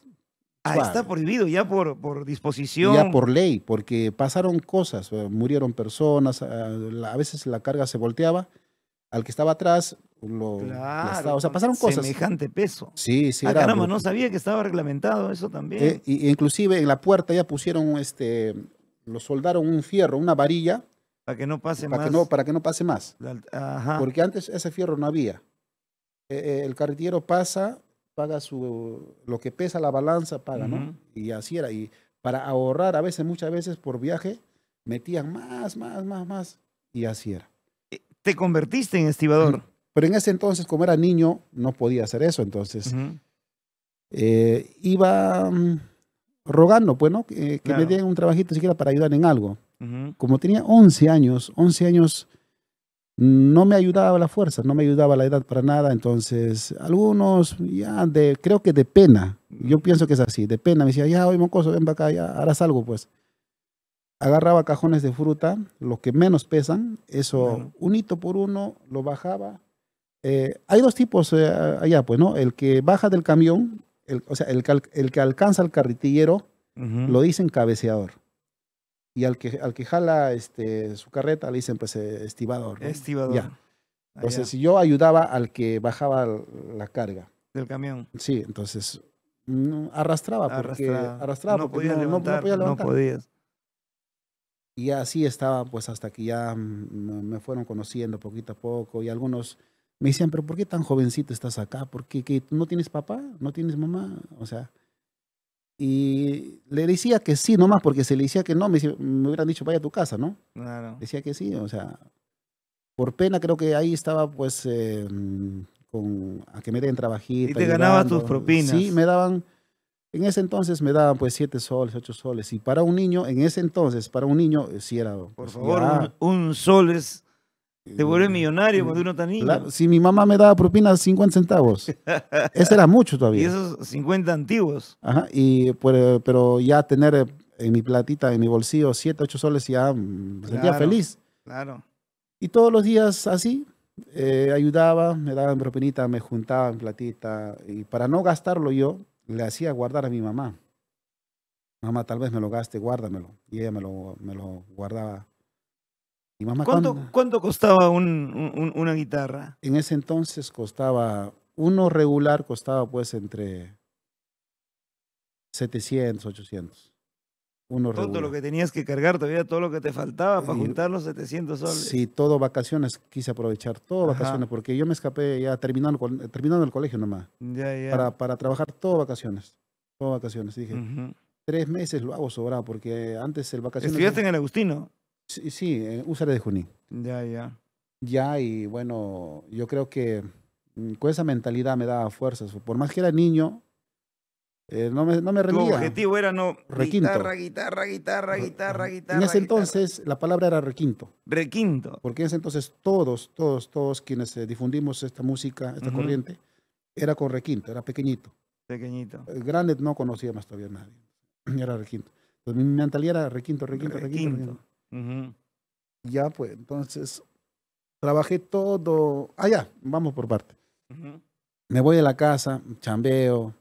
Ah, está prohibido ya por, por disposición. Ya por ley, porque pasaron cosas, eh, murieron personas, ah, a veces la carga se volteaba, al que estaba atrás lo, claro, o sea, pasaron cosas. Semejante peso. Sí, sí. Ah, caramba, no sabía que estaba reglamentado eso también. Eh, y, inclusive en la puerta ya pusieron, este, lo soldaron un fierro, una varilla. Para que no pase para más. Que no, para que no pase más. ajá. Porque antes ese fierro no había. Eh, el carretillero pasa, paga su, lo que pesa la balanza, paga, ¿no? Y así era. Y para ahorrar, a veces, muchas veces por viaje, metían más, más, más, más. Y así era. Eh, ¿Te convertiste en estibador? Pero en ese entonces, como era niño, no podía hacer eso. Entonces, eh, iba mm, rogando, pues, ¿no? Eh, que me den un trabajito siquiera para ayudar en algo. Como tenía 11 años, 11 años no me ayudaba la fuerza, no me ayudaba la edad para nada, entonces algunos ya de, creo que de pena, yo pienso que es así, de pena, me decía, ya, hoy mocoso, ven para acá, ya harás algo pues. Agarraba cajones de fruta, los que menos pesan, eso, un hito por uno, lo bajaba. Eh, hay dos tipos eh, allá, pues, ¿no? El que baja del camión, o sea, el, que alcanza el carritillero, lo dicen cabeceador y al que, al que jala este, su carreta le dicen pues eh, estibador. Estibador. Ya. Ah, entonces si yo ayudaba al que bajaba la carga. Del camión. Sí, entonces arrastraba porque arrastraba, arrastraba no, podía no, levantar, no, podía levantar. podías. Y así estaba pues hasta que ya mm, me fueron conociendo poquito a poco y algunos me decían, pero ¿por qué tan jovencito estás acá? ¿Por qué no tienes papá? ¿No tienes mamá? O sea, y le decía que sí nomás, porque se le decía que no, me, hubieran dicho, vaya a tu casa, ¿no? Claro. Decía que sí, o sea, por pena creo que ahí estaba pues em, a que me den trabajar Y te ganabas tus propinas. Sí, me daban, en ese entonces me daban pues siete soles, ocho soles. Y para un niño, en ese entonces, para un niño, eh, sí era... Por pues, favor, un, un sol es te vuelves eh, millonario cuando eh, uno tan niño. si mi mamá me daba propina 50 centavos, ese era mucho todavía. Y esos 50 antiguos. Ajá, y, pero, eh, pero ya tener en mi platita, en mi bolsillo, 7, 8 soles, ya mm, me sentía feliz. Claro. Y todos los días así, ayudaba, me daban propinita, me juntaban platita. Y para no gastarlo yo, le hacía guardar a mi mamá. Mamá, tal vez me lo gaste, guárdamelo. Y ella me lo, me lo guardaba ¿Cuánto, costaba una guitarra? En ese entonces costaba, uno regular costaba pues entre 700, 800. Uno todo lo que tenías que cargar todavía, todo lo que te faltaba para juntar los 700 soles. Sí, todo vacaciones, quise aprovechar todo vacaciones, porque yo me escapé ya terminando, terminando el colegio nomás. Para, trabajar todo vacaciones. Todo vacaciones. Dije, tres meses lo hago sobrado, porque antes el vacaciones. Estudiaste en el Agustino. Sí, eh, usaré de Junín. Ya, ya. Ya, y bueno, yo creo que mm, con esa mentalidad me daba fuerzas. Por más que era niño, eh, no me, no me Tu objetivo era no. Requinto. Guitarra, guitarra, guitarra, guitarra, guitarra. En ese entonces la palabra era requinto. Requinto. Porque en ese entonces todos, todos, todos quienes eh, difundimos esta música, esta corriente, era con requinto, era pequeñito. Pequeñito. El no conocía más todavía nadie. Era requinto. mi mentalidad era requinto, requinto. requinto. requinto. Ya, pues, entonces, trabajé todo. Ah, ya, vamos por parte. Me voy de la casa, chambeo.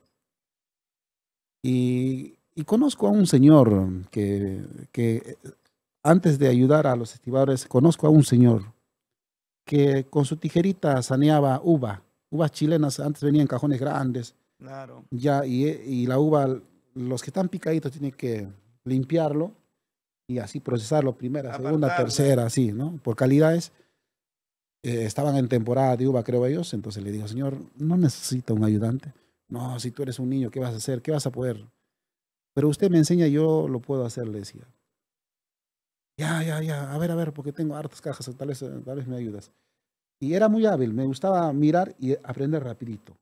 Y, y conozco a un señor que, que, eh, antes de ayudar a los estibadores, conozco a un señor que con su tijerita saneaba uva. Uvas chilenas antes venían en cajones grandes. Claro. Ya, y, y la uva, los que están picaditos tienen que limpiarlo y así procesarlo, primera, segunda, tercera, así, ¿no? Por calidades. Eh, estaban en temporada de uva, creo ellos, entonces le digo, Señor, no necesito un ayudante. No, si tú eres un niño, ¿qué vas a hacer? ¿Qué vas a poder? Pero usted me enseña, yo lo puedo hacer, le decía. Ya, ya, ya, a ver, a ver, porque tengo hartas cajas, tal vez, eh, tal vez me ayudas. Y era muy hábil, me gustaba mirar y aprender rapidito,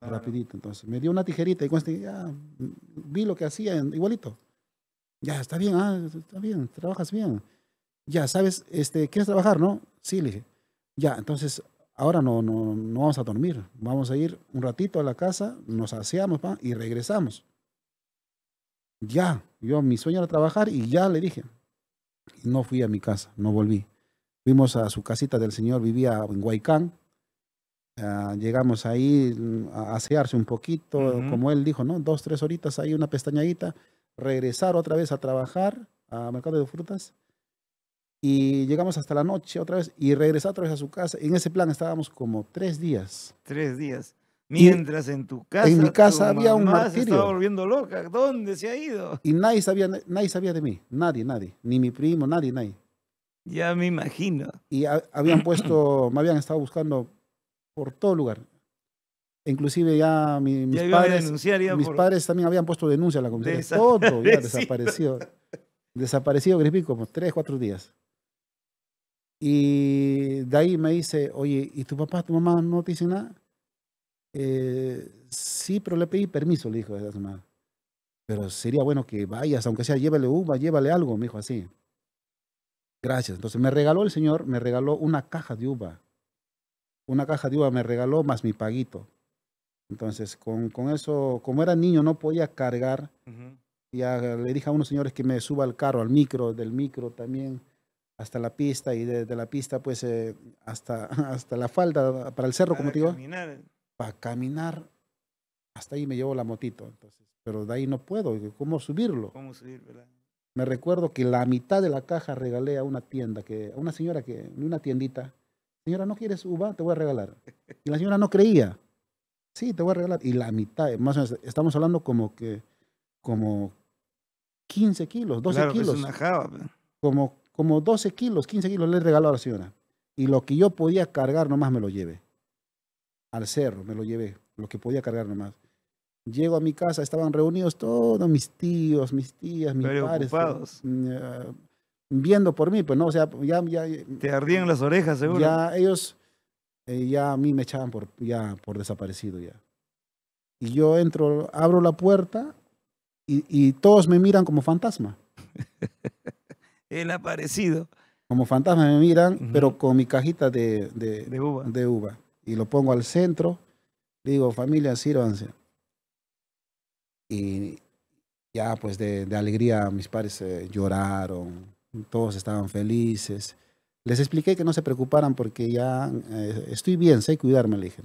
rapidito. Entonces me dio una tijerita y con este, ya, vi lo que hacía, igualito. Ya, está bien, ah, está bien, trabajas bien. Ya, ¿sabes? Este, ¿Quieres trabajar, no? Sí, le dije. Ya, entonces, ahora no, no, vamos a dormir. Vamos a ir un ratito a la casa, nos aseamos y regresamos. Ya, yo mi sueño era trabajar y ya le dije. no fui a mi casa, no volví. Fuimos a su casita del señor, vivía en Huaycán, ah, llegamos ahí mm, a asearse un poquito, como él dijo, ¿no? Dos, tres horitas ahí, una pestañadita, regresar otra vez a trabajar a mercado de frutas y llegamos hasta la noche otra vez y regresar otra vez a su casa. En ese plan estábamos como tres días. Tres días. Mientras en tu casa. En mi casa había un martirio. estaba volviendo loca. ¿Dónde se ha ido? Y nadie sabía, nadie sabía de mí. Nadie, nadie. Ni mi primo, nadie, nadie. Ya me imagino. Y habían puesto, me habían estado buscando por todo lugar. Inclusive ya, mis, padres, también habían puesto denuncia a la comisión. Todo ya desapareció. desaparecido grispi como tres, cuatro días. Y de ahí me dice, oye, ¿y tu papá, tu mamá no te dice nada? Eh, sí, pero le pedí permiso, le dijo esa semana. Pero sería bueno que vayas, aunque sea llévale uva, llévale algo, me dijo así. Gracias. Entonces me regaló el señor, me regaló una caja de uva. Una caja de uva me regaló más mi paguito. Entonces, con, con, eso, como era niño, no podía cargar. Y Ya le dije a unos señores que me suba al carro, al micro, del micro también hasta la pista y desde la pista pues eh, hasta, hasta la falda, para el cerro, como te digo. Caminar. Para caminar. Hasta ahí me llevo la motito. Entonces, pero de ahí no puedo. ¿Cómo subirlo? ¿Cómo subir, Me recuerdo que la mitad de la caja regalé a una tienda, que, a una señora que, en una tiendita, señora, ¿no quieres uva? Te voy a regalar. Y la señora no creía sí, te voy a regalar. Y la mitad, más o menos, estamos hablando como que, como 15 kilos, 12 claro, pues, kilos. Es una pues. Como, como 12 kilos, 15 kilos le regalado a la señora. Y lo que yo podía cargar nomás me lo llevé. Al cerro me lo llevé, lo que podía cargar nomás. Llego a mi casa, estaban reunidos todos mis tíos, mis tías, mis padres. Eh, viendo por mí, pues no, o sea, ya, ya... Te ardían las orejas, seguro. Ya ellos eh, ya a mí me echaban por, ya, por desaparecido ya. Y yo entro, abro la puerta y, todos me miran como fantasma. El aparecido. Como fantasma me miran, pero con mi cajita de, de, uva. Y lo pongo al centro. Digo, familia, sírvanse. Y ya pues de, alegría mis padres eh, lloraron, todos estaban felices. Les expliqué que no se preocuparan porque ya eh, estoy bien, sé cuidarme, le dije.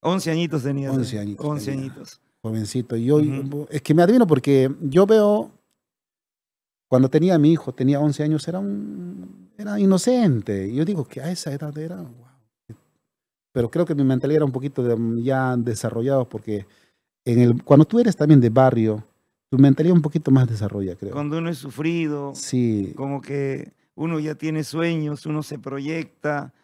11 añitos ¿eh? tenía. 11 añitos. 11 Jovencito. Y yo, es que me adivino porque yo veo, cuando tenía a mi hijo, tenía 11 años, era, un, era inocente. yo digo que a esa edad era, Pero creo que mi mentalidad era un poquito ya desarrollada porque en el, cuando tú eres también de barrio, tu mentalidad un poquito más desarrolla, creo. Cuando uno es sufrido, sí. como que uno ya tiene sueños, uno se proyecta,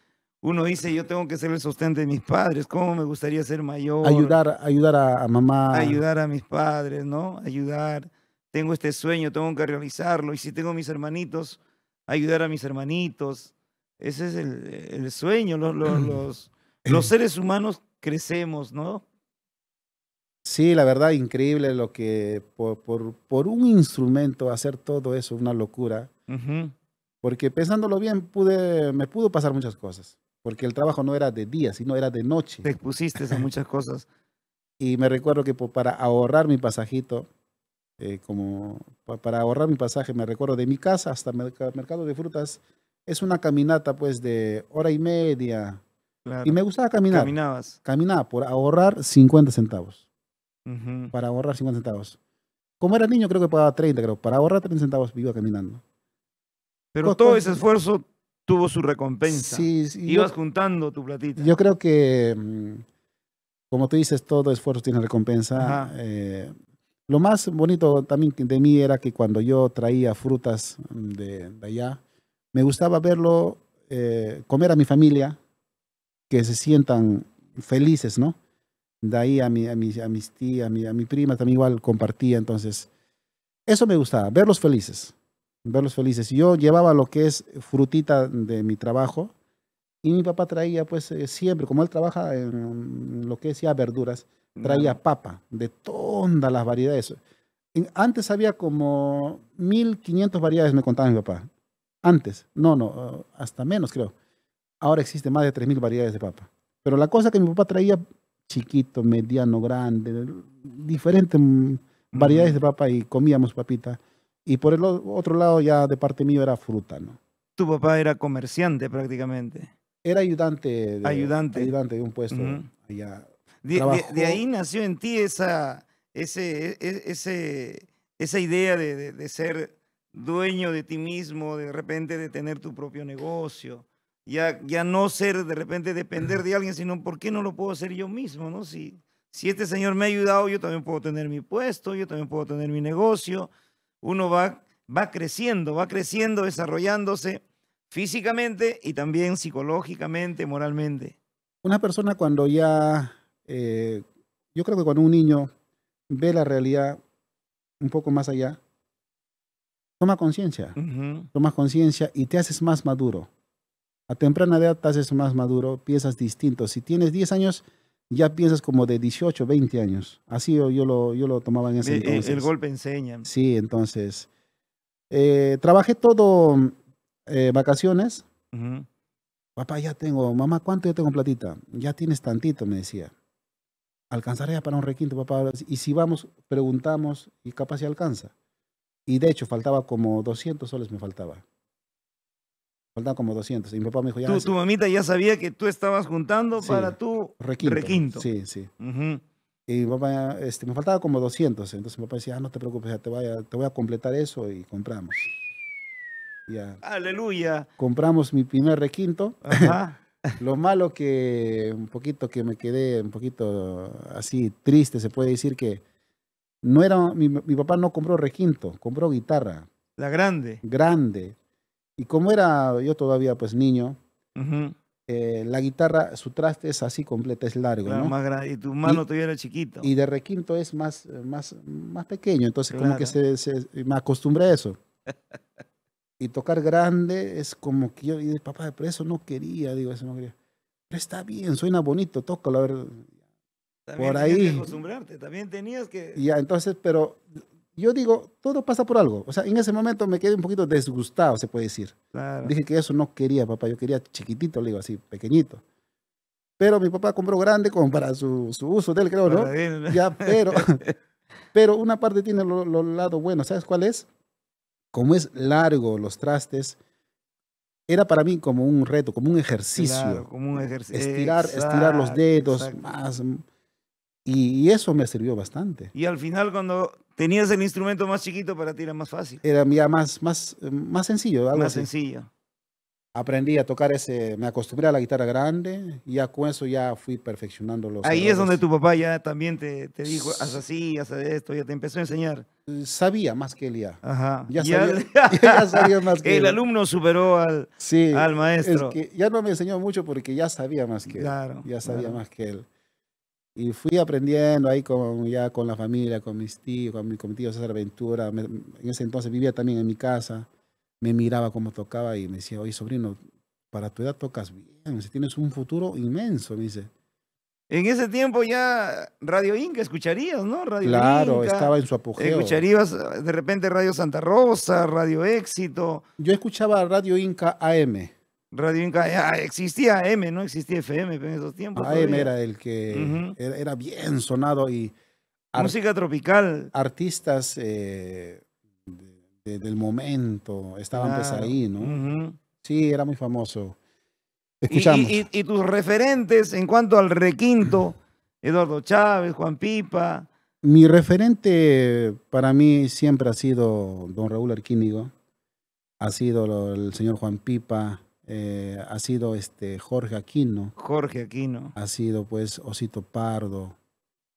uno dice, yo tengo que ser el sostén de mis padres, ¿cómo me gustaría ser mayor? Ayudar, ayudar a, mamá. Ayudar a mis padres, ¿no? Ayudar. Tengo este sueño, tengo que realizarlo. Y si tengo mis hermanitos, ayudar a mis hermanitos. Ese es el, sueño. Los, los, seres humanos crecemos, ¿no? Sí, la verdad, increíble lo que por, por, un instrumento hacer todo eso, una locura. Porque pensándolo bien, pude, me pudo pasar muchas cosas. Porque el trabajo no era de día, sino era de noche. Te expusiste a muchas cosas. Y me recuerdo que pues, para ahorrar mi pasajito, eh, como para ahorrar mi pasaje, me recuerdo de mi casa hasta el Mercado de Frutas, es una caminata pues de hora y media. Y me gustaba caminar. Caminabas. Caminaba por ahorrar 50 centavos. Para ahorrar 50 centavos. Como era niño, creo que pagaba 30, creo. Para ahorrar 30 centavos iba caminando. Pero todo ese esfuerzo tuvo su recompensa. Ibas juntando tu platita. Yo creo que, mm, como tú dices, todo esfuerzo tiene recompensa. Eh, lo más bonito también de mí era que cuando yo traía frutas mm, de, allá, me gustaba verlo eh, comer a mi familia, que se sientan felices, ¿no? De ahí a, mi, a, mis, tías, a a mi prima también igual compartía. Entonces, eso me gustaba, verlos felices verlos felices. Yo llevaba lo que es frutita de mi trabajo y mi papá traía pues eh, siempre, como él trabaja en lo que decía verduras, traía papa de todas las variedades. Antes había como 1500 variedades, me contaba mi papá. Antes, no, no, eh, hasta menos creo. Ahora existe más de 3000 variedades de papa. Pero la cosa que mi papá traía, chiquito, mediano, grande, diferentes mm, variedades de papa y comíamos papita. Y por el otro lado ya de parte mío era fruta, ¿no? Tu papá era comerciante prácticamente. Era ayudante. De, ayudante. Ayudante de un puesto De, ahí nació en ti esa, ese, e, ese, esa idea de, de ser dueño de ti mismo, de repente de tener tu propio negocio. Ya, ya, no ser de repente depender de alguien, sino por qué no lo puedo hacer yo mismo, ¿no? Si, si este señor me ha ayudado, yo también puedo tener mi puesto, yo también puedo tener mi negocio, uno va, va creciendo, va creciendo, desarrollándose físicamente y también psicológicamente, moralmente. Una persona cuando ya, eh, yo creo que cuando un niño ve la realidad un poco más allá, toma conciencia, toma conciencia y te haces más maduro. A temprana edad te haces más maduro, piensas distinto. Si tienes 10 años, ya piensas como de 18, 20 años. Así yo, lo, yo lo tomaba en ese eh, el, entonces. El golpe enseña. Sí, entonces. Eh, trabajé todo eh, vacaciones. Papá, ya tengo. Mamá, ¿cuánto yo tengo platita? Ya tienes tantito, me decía. Alcanzaré para un requinto, papá. Y si vamos, preguntamos y capaz se alcanza. Y de hecho, faltaba como 200 soles me faltaba. Faltaban como 200. Y mi papá me dijo, ya. tu mamita ya sabía que tú estabas juntando para tu requinto. Sí, sí. Y papá, este, me faltaba como 200. Entonces mi papá decía, ah, no te preocupes, ya te, voy a, completar eso y compramos. Aleluya. Compramos mi primer requinto. Lo malo que un poquito que me quedé un poquito así triste, se puede decir que no era, mi papá no compró requinto, compró guitarra. La grande. Grande. Y como era yo todavía pues niño, eh, la guitarra, su traste es así completa, es largo. ¿no? más grande, y tu mano todavía era chiquito. Y de requinto es más, más, más pequeño, entonces como que se, me acostumbré a eso. y tocar grande es como que yo dije, papá, pero eso no quería, digo, eso no quería. Pero está bien, suena bonito, tócalo, la ver. por ahí. Que acostumbrarte, también tenías que. Ya, entonces, pero yo digo, todo pasa por algo. O sea, en ese momento me quedé un poquito desgustado, se puede decir. Dije que eso no quería, papá. Yo quería chiquitito, le digo así, pequeñito. Pero mi papá compró grande como para su, uso de él, creo, ¿no? Ya, pero, pero una parte tiene los lados buenos. ¿Sabes cuál es? Como es largo los trastes, era para mí como un reto, como un ejercicio. como un ejercicio. Estirar, estirar los dedos más y, eso me sirvió bastante. Y al final, cuando tenías el instrumento más chiquito, para ti era más fácil. Era más, más, más sencillo. Algo más sencillo. Aprendí a tocar ese, me acostumbré a la guitarra grande, y ya con eso ya fui perfeccionando los. Ahí es donde tu papá ya también te, te dijo, haz así, haz esto, ya te empezó a enseñar. Sabía más que él ya. Ajá. Ya, sabía, más que el él. El alumno superó al, al maestro. que ya no me enseñó mucho porque ya sabía más que claro, él. Ya sabía más que él. Y fui aprendiendo ahí con, ya con la familia, con mis tíos, con mi, con mi tío Ventura. en ese entonces vivía también en mi casa. Me miraba cómo tocaba y me decía, oye, sobrino, para tu edad tocas bien, tienes un futuro inmenso, me dice. En ese tiempo ya Radio Inca escucharías, ¿no? Radio claro, estaba en su apogeo. Escucharías eh, de repente Radio Santa Rosa, Radio Éxito. Yo escuchaba Radio Inca AM. Radio Inca ya eh, ah, existía M no existía FM en esos tiempos. AM era el que era, bien sonado y... Música tropical. Artistas eh, del momento estaban pues ahí, ¿no? Sí, era muy famoso. Escuchamos. Y, y, tus referentes en cuanto al requinto, Eduardo Chávez, Juan Pipa. Mi referente para mí siempre ha sido don Raúl Arquínigo, ha sido el señor Juan Pipa, eh, ha sido este Jorge Aquino. Jorge Aquino. Ha sido pues Osito Pardo.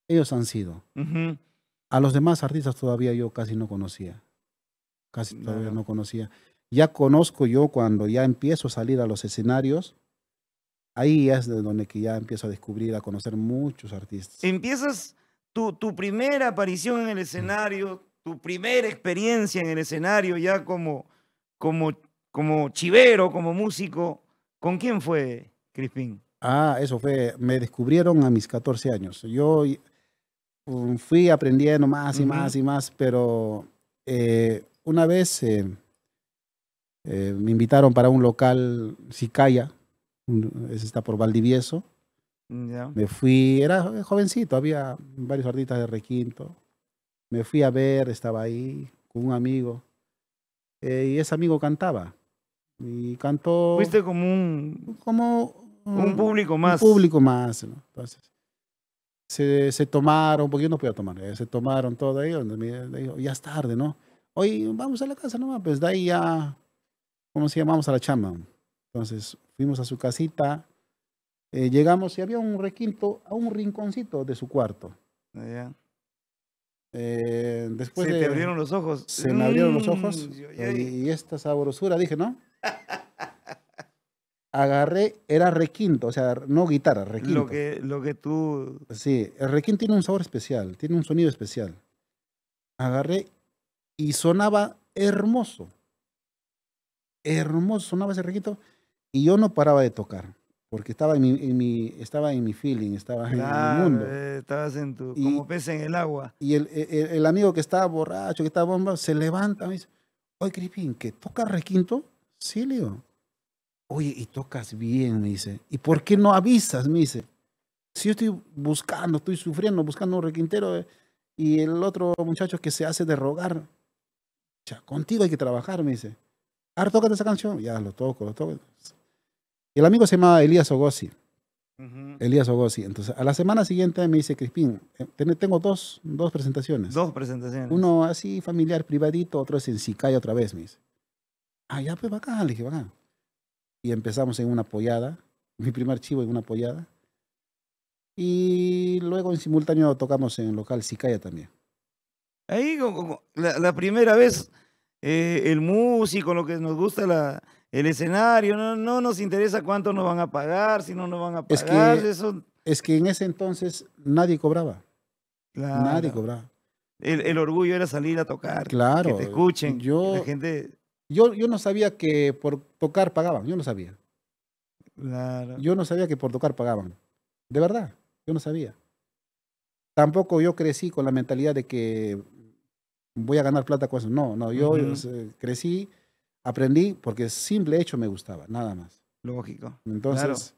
Ellos han sido. A los demás artistas todavía yo casi no conocía. Casi todavía no conocía. Ya conozco yo cuando ya empiezo a salir a los escenarios. Ahí es de donde que ya empiezo a descubrir, a conocer muchos artistas. Empiezas tu, tu primera aparición en el mm. escenario, tu primera experiencia en el escenario ya como, como como chivero, como músico, ¿con quién fue Crispín? Ah, eso fue, me descubrieron a mis 14 años. Yo um, fui aprendiendo más y más y más, pero eh, una vez eh, eh, me invitaron para un local, Sicaya, ese está por Valdivieso. Me fui, era jovencito, había varios artistas de requinto. Me fui a ver, estaba ahí con un amigo. y ese amigo cantaba. Y cantó. Fuiste como un. Como. Un, público más. Un público más, Entonces. Se, se, tomaron, porque yo no podía tomar, eh, se tomaron todo ahí, ya es tarde, ¿no? Hoy vamos a la casa nomás, pues de ahí ya, ¿cómo se llamamos? A la chamba. Entonces fuimos a su casita, eh, llegamos y había un requinto, a un rinconcito de su cuarto. Ah, ya eh, después se de, te abrieron los ojos. Se me abrieron los ojos. Mm, y, y esta sabrosura, dije, ¿no? Agarré, era requinto, o sea, no guitarra, requinto. Lo que, lo que tú. Sí, el requinto tiene un sabor especial, tiene un sonido especial. Agarré y sonaba hermoso. Hermoso, sonaba ese requinto. Y yo no paraba de tocar porque estaba en mi, estaba en mi feeling, estaba en mi mundo. Eh, estabas en tu, como pez en el agua. Y el, el, amigo que estaba borracho, que estaba bomba, se levanta y me dice, oye, Crispin, que toca requinto. Sí, le Oye, y tocas bien, me dice. ¿Y por qué no avisas? Me dice. Si yo estoy buscando, estoy sufriendo, buscando un requintero eh, y el otro muchacho que se hace de rogar. Ya, contigo hay que trabajar, me dice. Ahora toca esa canción. Ya, lo toco, lo toco. El amigo se llama Elías Ogosi. Elías Ogosi. Entonces, a la semana siguiente me dice Crispín, eh, tengo dos, presentaciones. Dos presentaciones. Uno así familiar, privadito, otro es en Sicay otra vez, me dice. Ah, ya, pues bacán, le dije, bacán. Y empezamos en una pollada, mi primer chivo en una pollada. Y luego en simultáneo tocamos en el local Sicaya también. Ahí, la, la primera vez, eh, el músico, lo que nos gusta, el escenario, no, nos interesa cuánto nos van a pagar, si no nos van a pagar. Es que, eso... es que en ese entonces nadie cobraba. Nadie cobraba. El, orgullo era salir a tocar. Claro. Que te escuchen. Yo, la gente... Yo, no sabía que por tocar pagaban, yo no sabía. Yo no sabía que por tocar pagaban. De verdad, yo no sabía. Tampoco yo crecí con la mentalidad de que voy a ganar plata con eso. No, no, yo crecí, aprendí porque simple hecho me gustaba, nada más. Lógico. Entonces,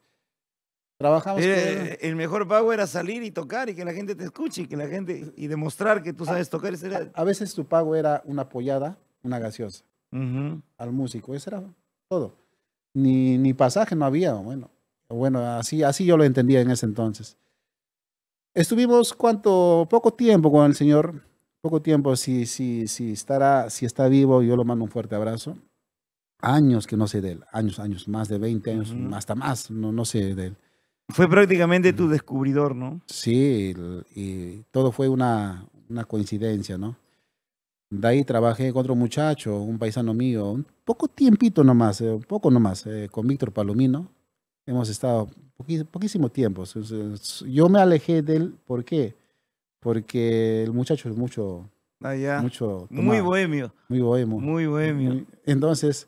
trabajamos. Eh, eh, el mejor pago era salir y tocar y que la gente te escuche y que la gente y demostrar que tú ah, sabes tocar. a, veces tu pago era una apoyada, una gaseosa al músico. Eso era todo. Ni, pasaje no había, bueno. Bueno, así, así yo lo entendía en ese entonces. Estuvimos cuánto, poco tiempo con el señor, poco tiempo, si, si, si, estará, si está vivo, yo lo mando un fuerte abrazo. Años que no sé de él, años, años, más de 20 años, hasta más, no, no sé de él. Fue prácticamente tu descubridor, ¿no? Sí, y todo fue una coincidencia, ¿no? De ahí trabajé con otro muchacho, un paisano mío, un poco tiempito nomás, eh, un poco nomás, eh, con Víctor Palomino. Hemos estado poquísimo tiempo. Yo me alejé de él, ¿por qué? Porque el muchacho es mucho... Ah, mucho muy bohemio. Muy bohemio. Muy bohemio. Entonces,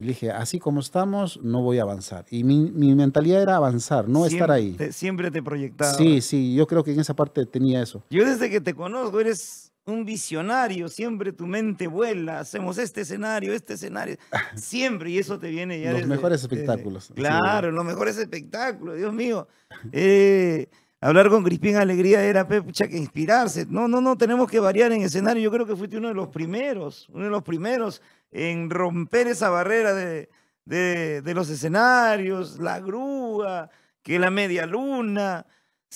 dije, así como estamos, no voy a avanzar. Y mi, mentalidad era avanzar, no estar ahí. siempre te proyectaba. Sí, sí, yo creo que en esa parte tenía eso. Yo desde que te conozco eres un visionario, siempre tu mente vuela, hacemos este escenario, este escenario, siempre, y eso te viene ya. Los mejores espectáculos. claro, los mejores espectáculos, Dios mío. Eh, hablar con Crispín Alegría era, pucha, que inspirarse. No, no, no, tenemos que variar en escenario. Yo creo que fuiste uno de los primeros, uno de los primeros en romper esa barrera de, de, de los escenarios, la grúa, que la media luna.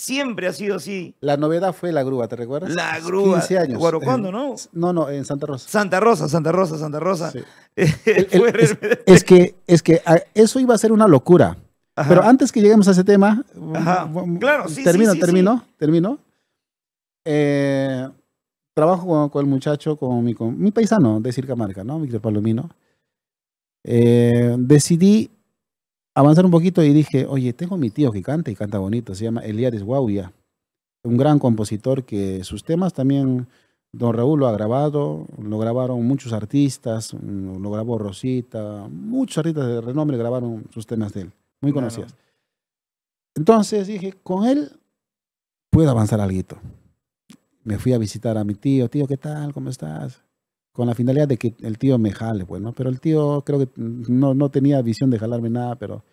Siempre ha sido así. La novedad fue la grúa, ¿te recuerdas? La grúa. 15 años. ¿Cuándo, ¿no? No, no, en Santa Rosa. Santa Rosa, Santa Rosa, Santa Rosa. es, que, es que ah, eso iba a ser una locura. Pero antes que lleguemos a ese tema, mm, mm, Claro, sí, termino, sí, termino, termino. Eh, trabajo con, el muchacho, con mi, mi paisano de Marca, ¿no? Miguel Palomino. Eh, decidí avanzar un poquito y dije, oye, tengo mi tío que canta y canta bonito, se llama Elías Guauya, un gran compositor que sus temas también Don Raúl lo ha grabado, lo grabaron muchos artistas, lo grabó Rosita, muchos artistas de renombre grabaron sus temas de él, muy conocidas. Entonces dije, con él puedo avanzar algo. Me fui a visitar a mi tío, tío, ¿qué tal? ¿Cómo estás? con la finalidad de que el tío me jale, pues, Pero el tío creo que no, no tenía visión de jalarme nada, pero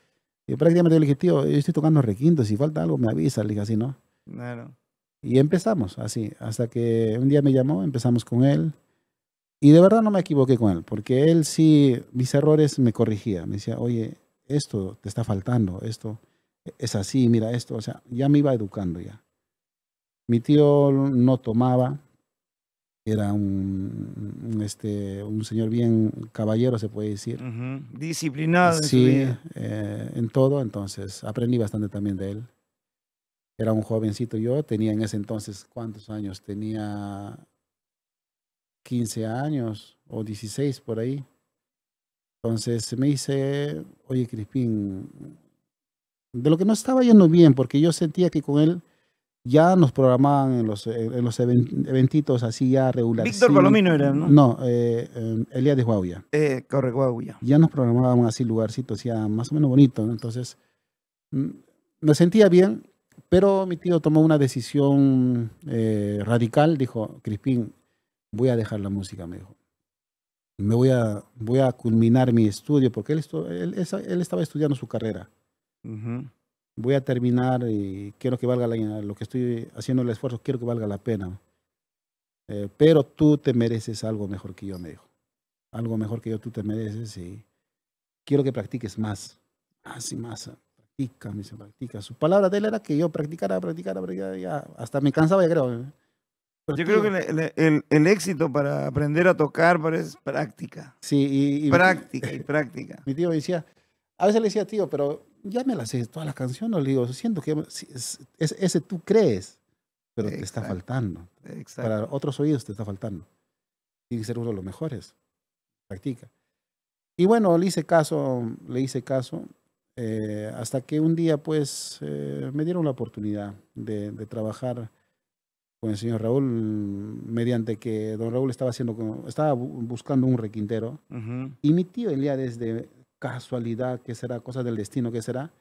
y eh, prácticamente yo le dije, tío, yo estoy tocando requintos, si falta algo me avisa, le dije así, ¿no? Claro. Y empezamos así, hasta que un día me llamó, empezamos con él, y de verdad no me equivoqué con él, porque él sí, mis errores me corrigía, me decía, oye, esto te está faltando, esto es así, mira esto, o sea, ya me iba educando ya. Mi tío no tomaba, era un, este, un señor bien caballero, se puede decir. Disciplinado. Sí, eh, en, todo, entonces aprendí bastante también de él. Era un jovencito yo, tenía en ese entonces, ¿cuántos años? Tenía 15 años o 16 por ahí. Entonces me dice, oye Crispín, de lo que no estaba yendo bien, porque yo sentía que con él ya nos programaban en los, en los eventitos así ya regulares. Víctor Palomino era, ¿no? No, eh, em, Elías de Guauya. Eh, corre, Guaya Ya nos programaban así lugarcitos ya más o menos bonito, Entonces, mm, me sentía bien, pero mi tío tomó una decisión eh, radical, dijo, Crispín, voy a dejar la música, me dijo. Me voy a, voy a culminar mi estudio, porque él, estaba estudiando su carrera voy a terminar y quiero que valga la, lo que estoy haciendo el esfuerzo, quiero que valga la pena. Eh, pero tú te mereces algo mejor que yo, me dijo. Algo mejor que yo tú te mereces y quiero que practiques más, más y más. Practica, me dice, practica. Su palabra de él era que yo practicara, practicara, practicara, ya, hasta me cansaba, yo creo. ¿eh? yo creo que el, éxito para aprender a tocar es práctica. Sí, y, y práctica y práctica. Mi tío decía, a veces le decía, tío, pero ya me las sé, todas las canciones, le digo, siento que ese tú crees, pero te está faltando. Para otros oídos te está faltando. Tiene que ser uno de los mejores. Practica. Y bueno, le hice caso, le hice caso, eh, hasta que un día pues eh, me dieron la oportunidad de, trabajar con el señor Raúl, mediante que don Raúl estaba, haciendo, estaba buscando un requintero, y mi tío elía desde casualidad, que será cosa del destino, que será,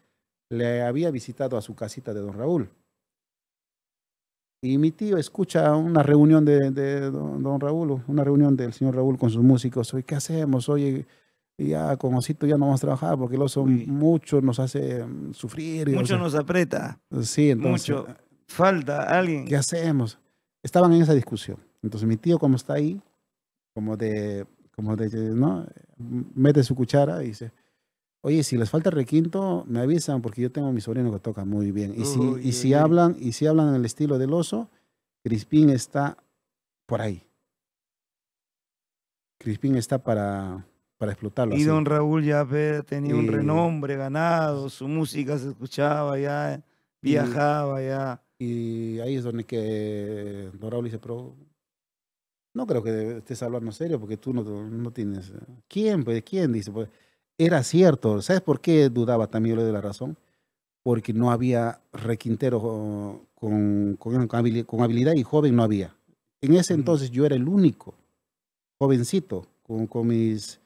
le había visitado a su casita de don Raúl. Y mi tío escucha una reunión de, don, Raúl, una reunión del señor Raúl con sus músicos. Oye, ¿qué hacemos? Oye, ya con Osito ya no vamos a trabajar porque lo son muchos, mucho nos hace mm, sufrir. Mucho nos aprieta. Sí, entonces. Mucho. Falta alguien. ¿Qué hacemos? Estaban en esa discusión. Entonces mi tío, como está ahí, como de, como de, ¿no? mete su cuchara y dice, oye, si les falta requinto, me avisan porque yo tengo a mi sobrino que toca muy bien. Y si, y si hablan, y si hablan en el estilo del oso, Crispín está por ahí. Crispín está para, para explotarlo. Y don Raúl ya tenía un renombre ganado, su música se escuchaba ya, viajaba ya. Y ahí es donde que don Raúl dice, pro... No creo que estés hablando serio porque tú no, tienes... Eh, ¿Quién? Pues, ¿Quién? Dice, pues, era cierto. ¿Sabes por qué dudaba también lo de la razón? Porque no había Requintero con, con, habilidad y joven no había. En ese entonces yo era el único jovencito con, mis,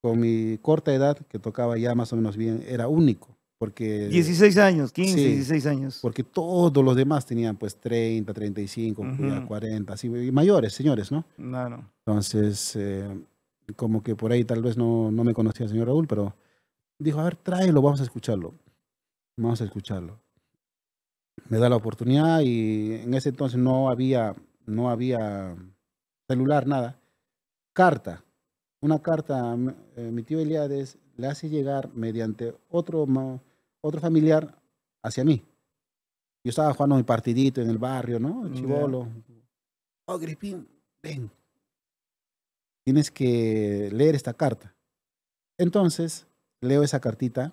con mi corta edad que tocaba ya más o menos bien, era único. Porque, 16 años, 15, 16 años. Porque todos los demás tenían pues 30, 35, 40, así, mayores, señores, ¿no? no. Entonces, eh, como que por ahí tal vez no, me conocía el señor Raúl, pero dijo, a ver, tráelo, vamos a escucharlo. Vamos a escucharlo. Me da la oportunidad y en ese entonces no había, no había celular, nada. Carta. Una carta, eh, mi tío Eliades le hace llegar mediante otro, otro familiar hacia mí. Yo estaba jugando mi partidito en el barrio, ¿no? chivolo. Oh, Gripín, ven. Tienes que leer esta carta. Entonces, leo esa cartita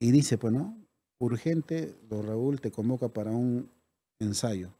y dice, pues, ¿no? Urgente, don Raúl te convoca para un ensayo.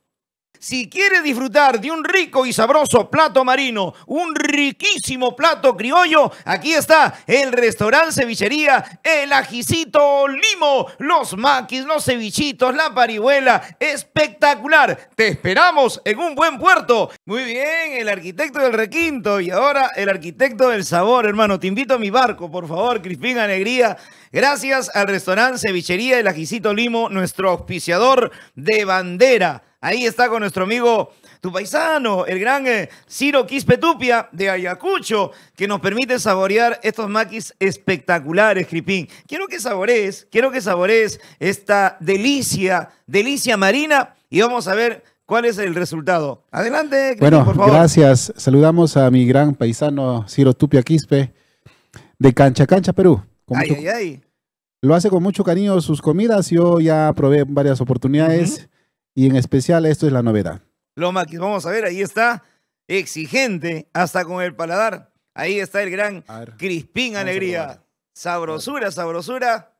Si quiere disfrutar de un rico y sabroso plato marino, un riquísimo plato criollo, aquí está el restaurante cevichería El Ajicito Limo, los maquis, los cevichitos, la parihuela, espectacular. Te esperamos en un buen puerto. Muy bien, el arquitecto del requinto y ahora el arquitecto del sabor, hermano. Te invito a mi barco, por favor, Crispín Alegría. Gracias al restaurante cevichería El Ajicito Limo, nuestro auspiciador de bandera. Ahí está con nuestro amigo, tu paisano, el gran eh, Ciro Quispe-Tupia de Ayacucho, que nos permite saborear estos maquis espectaculares, Cripín. Quiero que saborees, quiero que saborees esta delicia, delicia marina, y vamos a ver ¿Cuál es el resultado? Adelante, bueno, por favor. Gracias. Saludamos a mi gran paisano Ciro Tupia Quispe de Cancha Cancha Perú. ay, ay, Lo hace con mucho cariño sus comidas. Yo ya probé varias oportunidades. Y en especial esto es la novedad. Lo vamos a ver, ahí está, exigente, hasta con el paladar. Ahí está el gran Crispín Alegría. Sabrosura, sabrosura.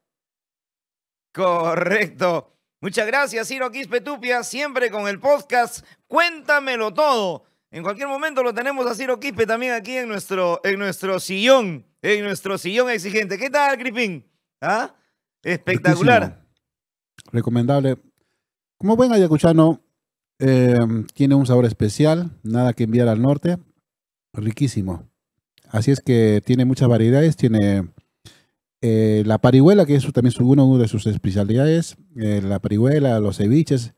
Correcto. Muchas gracias, Ciro Quispe Tupia, siempre con el podcast Cuéntamelo Todo. En cualquier momento lo tenemos a Ciro Quispe también aquí en nuestro, en nuestro sillón, en nuestro sillón exigente. ¿Qué tal, Crispín? ¿Ah? Espectacular. Recomendable como buen ayacuchano, em, tiene un sabor especial, nada que enviar al norte, riquísimo. Así es que tiene muchas variedades, tiene eh, la parihuela, que es también es uno de sus especialidades, eh, la parihuela, los ceviches,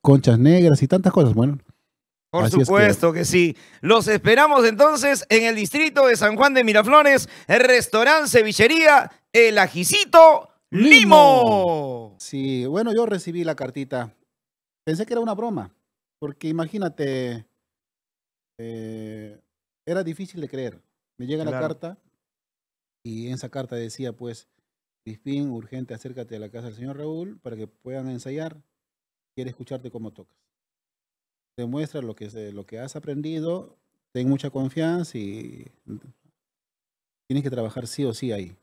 conchas negras y tantas cosas, bueno. Por supuesto que... que... sí. Los esperamos entonces en el distrito de San Juan de Miraflores, el restaurante Cevichería El Ajicito Limo. Sí, bueno, yo recibí la cartita. Pensé que era una broma, porque imagínate, eh, era difícil de creer. Me llega la carta y en esa carta decía, pues, Crispín, urgente, acércate a la casa del señor Raúl para que puedan ensayar. Quiere escucharte cómo tocas. Demuestra lo que, lo que has aprendido, ten mucha confianza y tienes que trabajar sí o sí ahí.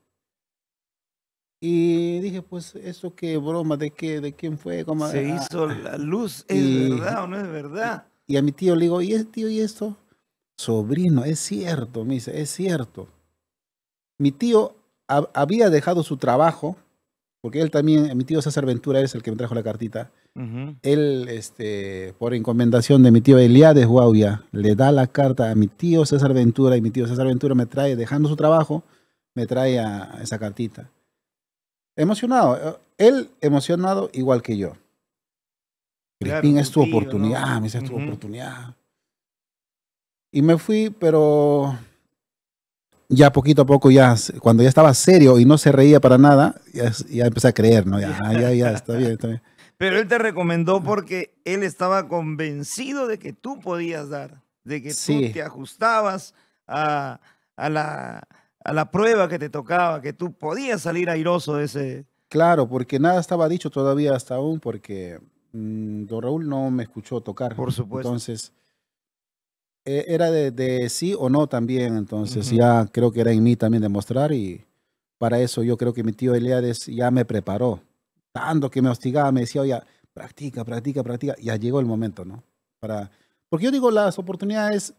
Y dije, pues, ¿eso qué broma? ¿De qué? ¿De quién fue? Se ah. hizo la luz, ¿es verdad o no es verdad? Y, a mi tío le digo, ¿y este tío y esto? Sobrino, es cierto, me dice, es cierto. Mi tío había dejado su trabajo, porque él también, mi tío César Ventura es el que me trajo la cartita. Él, este, por encomendación de mi tío Eliades Guavia, le da la carta a mi tío César Ventura y mi tío César Ventura me trae, dejando su trabajo, me trae esa cartita. Emocionado. Él emocionado igual que yo. Crispín es tu oportunidad, me dice, es tu oportunidad. Y me fui, pero ya poquito a poco, ya cuando ya estaba serio y no se reía para nada, ya, ya empecé a creer, ¿no? Ya, ya, ya, está bien, está bien. Pero él te recomendó porque él estaba convencido de que tú podías dar, de que tú te ajustabas a, a la a la prueba que te tocaba, que tú podías salir airoso de ese... Claro, porque nada estaba dicho todavía hasta aún, porque mm, don Raúl no me escuchó tocar. Por supuesto. Entonces, e, era de, sí o no también, entonces ya creo que era en mí también demostrar y para eso yo creo que mi tío Eliades ya me preparó. Tanto que me hostigaba, me decía, oye, practica, practica, practica. Ya llegó el momento, ¿no? Para... Porque yo digo, las oportunidades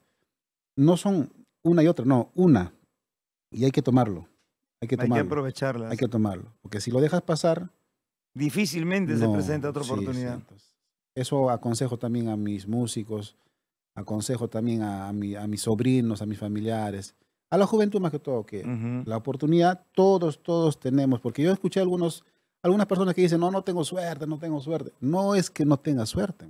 no son una y otra, no, una y hay que tomarlo. Hay que tomarlo. Hay que aprovecharla. Hay que tomarlo. Porque si lo dejas pasar. Difícilmente se presenta otra oportunidad. eso aconsejo también a mis músicos, aconsejo también a, mis sobrinos, a mis familiares, a la juventud más que todo, que la oportunidad todos, todos tenemos. Porque yo escuché algunos, algunas personas que dicen, no, no tengo suerte, no tengo suerte. No es que no tengas suerte.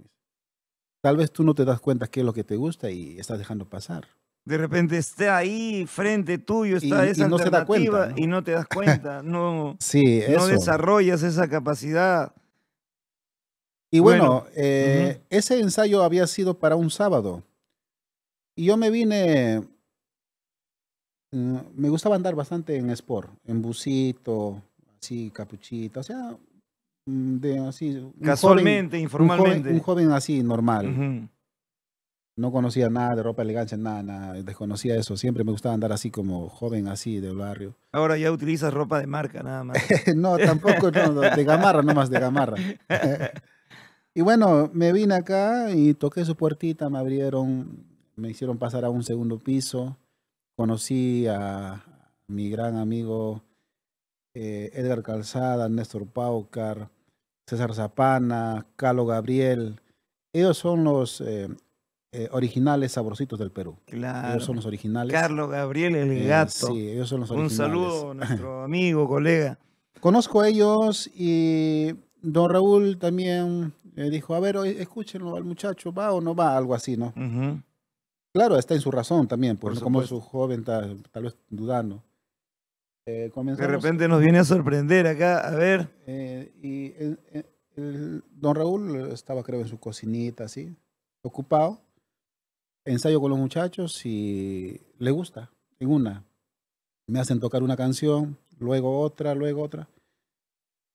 Tal vez tú no te das cuenta qué es lo que te gusta y estás dejando pasar. De repente está ahí frente tuyo, está esa y no alternativa y no te das cuenta, no, sí, desarrollas esa capacidad. Y bueno, eh, ese ensayo había sido para un sábado. Y yo me vine, mm, me gustaba andar bastante en sport, en busito, así, capuchito, o sea, mm, de, así. Casualmente, informalmente. Un joven, así, normal no conocía nada de ropa elegante nada, nada, desconocía eso. Siempre me gustaba andar así como joven, así del barrio. Ahora ya utilizas ropa de marca nada más. no, tampoco, de gamarra, más de gamarra. y bueno, me vine acá y toqué su puertita, me abrieron, me hicieron pasar a un segundo piso. Conocí a mi gran amigo eh, Edgar Calzada, Néstor Paucar, César Zapana, Calo Gabriel. Ellos son los... Eh, eh, originales sabrositos del Perú. Claro. Ellos son los originales. Carlos Gabriel el eh, gato. sí, ellos son los originales. Un saludo a nuestro amigo, colega. Conozco a ellos y don Raúl también eh, dijo, a ver, escúchenlo al muchacho, ¿va o no va? Algo así, ¿no? Claro, está en su razón también, porque Por como su joven tal, vez dudando. de repente nos viene a sorprender acá, a ver. y don Raúl estaba creo en su cocinita, así, ocupado ensayo con los muchachos y le gusta. En una, me hacen tocar una canción, luego otra, luego otra.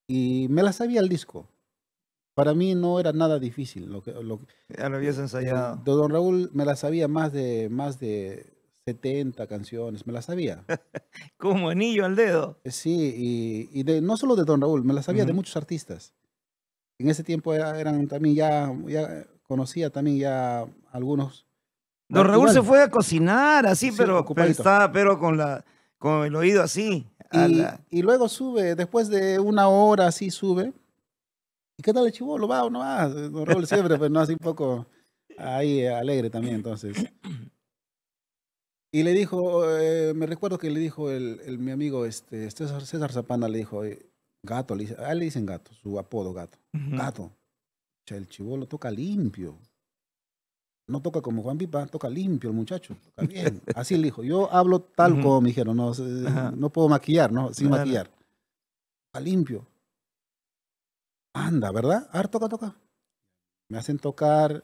Y me la sabía el disco. Para mí no era nada difícil. Lo que, lo, ya lo habías ensayado. De Don Raúl me la sabía más de, más de 70 canciones, me la sabía. Como anillo al dedo. Sí, y, no solo de Don Raúl, me la sabía de muchos artistas. En ese tiempo eran también ya, ya conocía también ya algunos Don Raúl se fue a cocinar así, pero, está, pero con, la, con el oído así. Y, luego sube, después de una hora así sube. ¿Y qué tal el chivolo? ¿Va o no va? Don Raúl siempre, pero no así un poco ahí alegre también, entonces. Y le dijo, eh, me recuerdo que le dijo el, mi amigo este, César, Zapana, le dijo, eh, gato, le, le dicen gato, su apodo gato. Gato. O sea, el chivolo toca limpio no toca como Juan Pipa, toca limpio el muchacho, toca bien. Así el hijo. yo hablo tal como me dijeron, no, eh, no puedo maquillar, ¿no? Sin maquillar. Toca limpio. Anda, ¿verdad? Ah, toca, toca. Me hacen tocar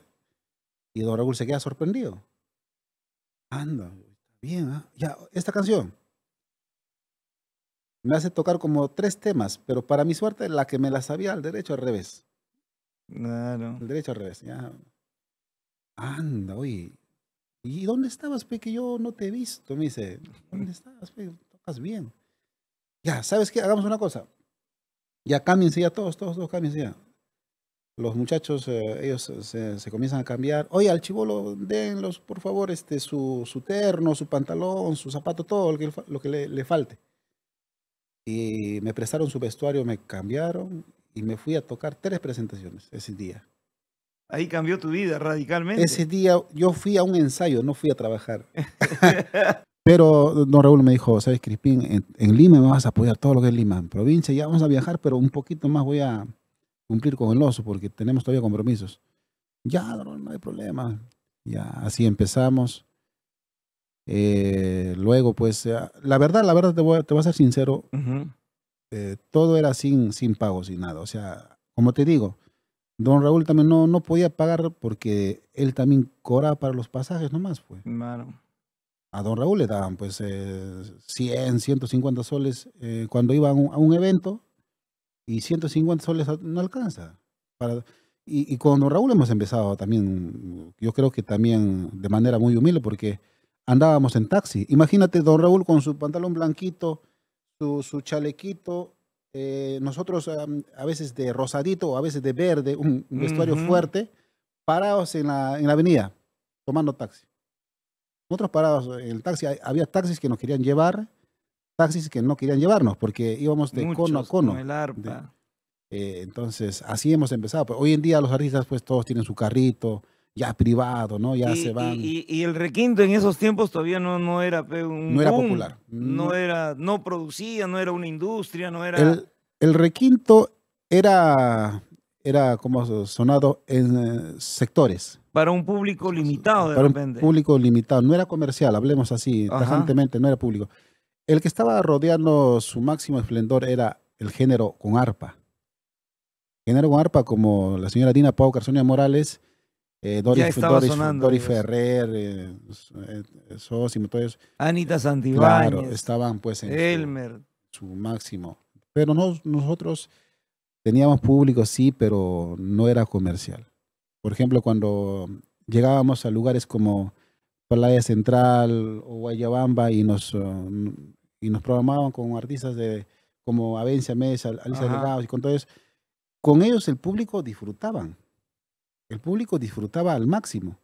y Don Raúl se queda sorprendido. Anda, bien, ¿ah? ya, esta canción. Me hace tocar como tres temas, pero para mi suerte la que me la sabía al derecho al revés. Claro. El derecho al revés, ya. Anda, oye, ¿y dónde estabas, pe, que yo no te he visto? Me dice, ¿dónde estabas, pe? Tocas bien. Ya, ¿sabes qué? Hagamos una cosa. Ya cámbiense ya todos, todos, todos cámbiense ya. Los muchachos, eh, ellos se, comienzan a cambiar. Oye, al chivolo, denlos, por favor, este, su, terno, su pantalón, su zapato, todo lo que, le, le falte. Y me prestaron su vestuario, me cambiaron y me fui a tocar tres presentaciones ese día. Ahí cambió tu vida radicalmente. Ese día yo fui a un ensayo, no fui a trabajar. pero don Raúl me dijo, sabes, Crispín, en, Lima me vas a apoyar todo lo que es Lima. provincia ya vamos a viajar, pero un poquito más voy a cumplir con el oso porque tenemos todavía compromisos. Ya, no hay problema. Ya, así empezamos. Eh, luego, pues, eh, la verdad, la verdad, te voy, a ser sincero, eh, todo era sin, sin pago, sin nada. O sea, como te digo, Don Raúl también no, podía pagar porque él también cobraba para los pasajes nomás, pues. Claro. A don Raúl le daban pues eh, 100, 150 soles eh, cuando iban a un, evento y 150 soles no alcanza. Para, y, y, con don Raúl hemos empezado también, yo creo que también de manera muy humilde porque andábamos en taxi. Imagínate don Raúl con su pantalón blanquito, su, su chalequito, eh, nosotros a veces de rosadito, o a veces de verde, un, vestuario fuerte, parados en la, en la avenida, tomando taxi. Nosotros parados en el taxi, había taxis que nos querían llevar, taxis que no querían llevarnos, porque íbamos de cono a cono. Eh, entonces, así hemos empezado. Pues, hoy en día los artistas, pues todos tienen su carrito, ya privado, ¿no? Ya se van. Y, el requinto en esos tiempos todavía no, no era un No era popular. No mm. era, no producía, no era una industria, no era. El, requinto era, era como sonado en eh, sectores. Para un público limitado, de Para Un público limitado, no era comercial, hablemos así, tajantemente, no era público. El que estaba rodeando su máximo esplendor era el género con arpa. Género con arpa, como la señora Dina Pau Carsonia Morales, eh, Dori pues. Ferrer, eh, eh, Anita Santibáñez. estaban pues en Elmer. Su, máximo. Pero nosotros teníamos público, sí, pero no era comercial. Por ejemplo, cuando llegábamos a lugares como Playa Central o Guayabamba y nos, nos programaban con artistas de como Avencia Mesa, Alicia Delgado y con todos con ellos el público disfrutaban el público disfrutaba al máximo.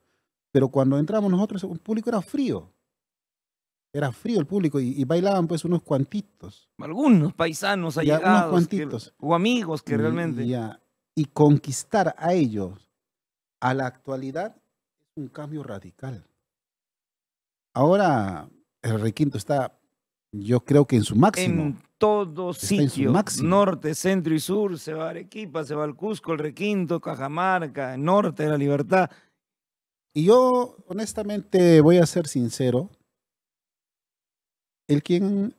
Pero cuando entramos nosotros, el público era frío. Era frío el público y, bailaban pues unos cuantitos. Algunos paisanos allá. Unos cuantitos. o amigos que realmente. Y, y conquistar a ellos a la actualidad es un cambio radical. Ahora el requinto está yo creo que en su máximo. En todo sitio, Norte, centro y sur. Se va a Arequipa, se va al Cusco, el Requinto, Cajamarca, Norte de la Libertad. Y yo, honestamente, voy a ser sincero. El quien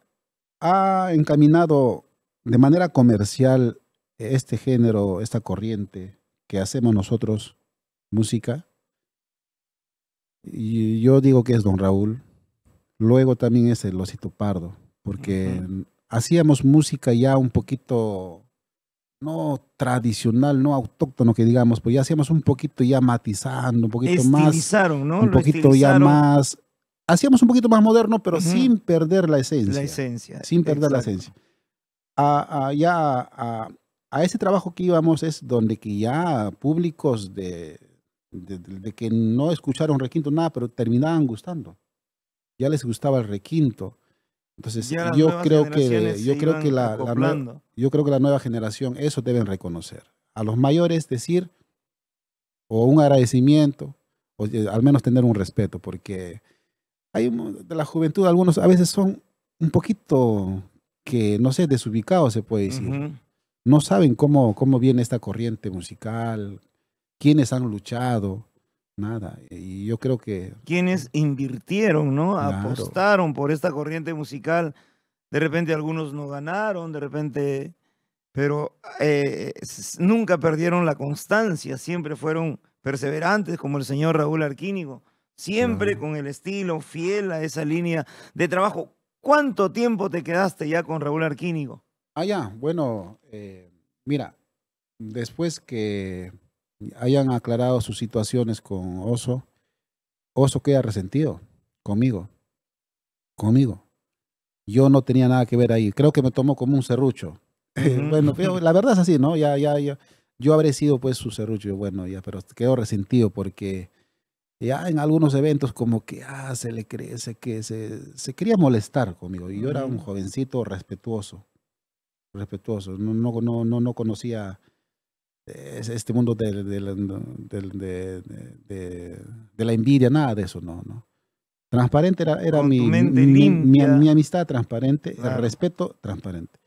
ha encaminado de manera comercial este género, esta corriente que hacemos nosotros, música, y yo digo que es don Raúl, Luego también es el osito pardo, porque hacíamos música ya un poquito, no tradicional, no autóctono que digamos, pues ya hacíamos un poquito ya matizando, un poquito Estilizaron, más. ¿no? Un poquito ya más. Hacíamos un poquito más moderno, pero sin perder la esencia. La esencia. Sin perder la esencia. A, ya a, ese trabajo que íbamos es donde que ya públicos de, de que no escucharon requinto nada, pero terminaban gustando ya les gustaba el requinto. Entonces, yo creo que yo creo que la, yo creo que la nueva generación eso deben reconocer. A los mayores decir o un agradecimiento o eh, al menos tener un respeto porque hay de la juventud algunos a veces son un poquito que no sé, desubicados se puede decir. No saben cómo cómo viene esta corriente musical, quiénes han luchado, Nada. Y yo creo que... Quienes eh, invirtieron, ¿no? Apostaron por esta corriente musical. De repente algunos no ganaron, de repente... Pero eh, nunca perdieron la constancia, siempre fueron perseverantes, como el señor Raúl Arquínigo. Siempre con el estilo fiel a esa línea de trabajo. ¿Cuánto tiempo te quedaste ya con Raúl Arquínigo? Ah, ya, bueno, eh, mira, después que hayan aclarado sus situaciones con Oso, Oso queda resentido conmigo, conmigo. Yo no tenía nada que ver ahí. Creo que me tomó como un serrucho. Eh, bueno, la verdad es así, ¿no? Ya, ya, ya. Yo habré sido pues su serrucho, bueno, ya, pero quedó resentido porque ya en algunos eventos como que ah, se le crece, que se, quería molestar conmigo. Y yo era un jovencito respetuoso, respetuoso. no, no, no, no conocía este mundo de, de, de, la envidia, nada de eso, no, no. Transparente era, mi, mi, amistad transparente, el respeto transparente.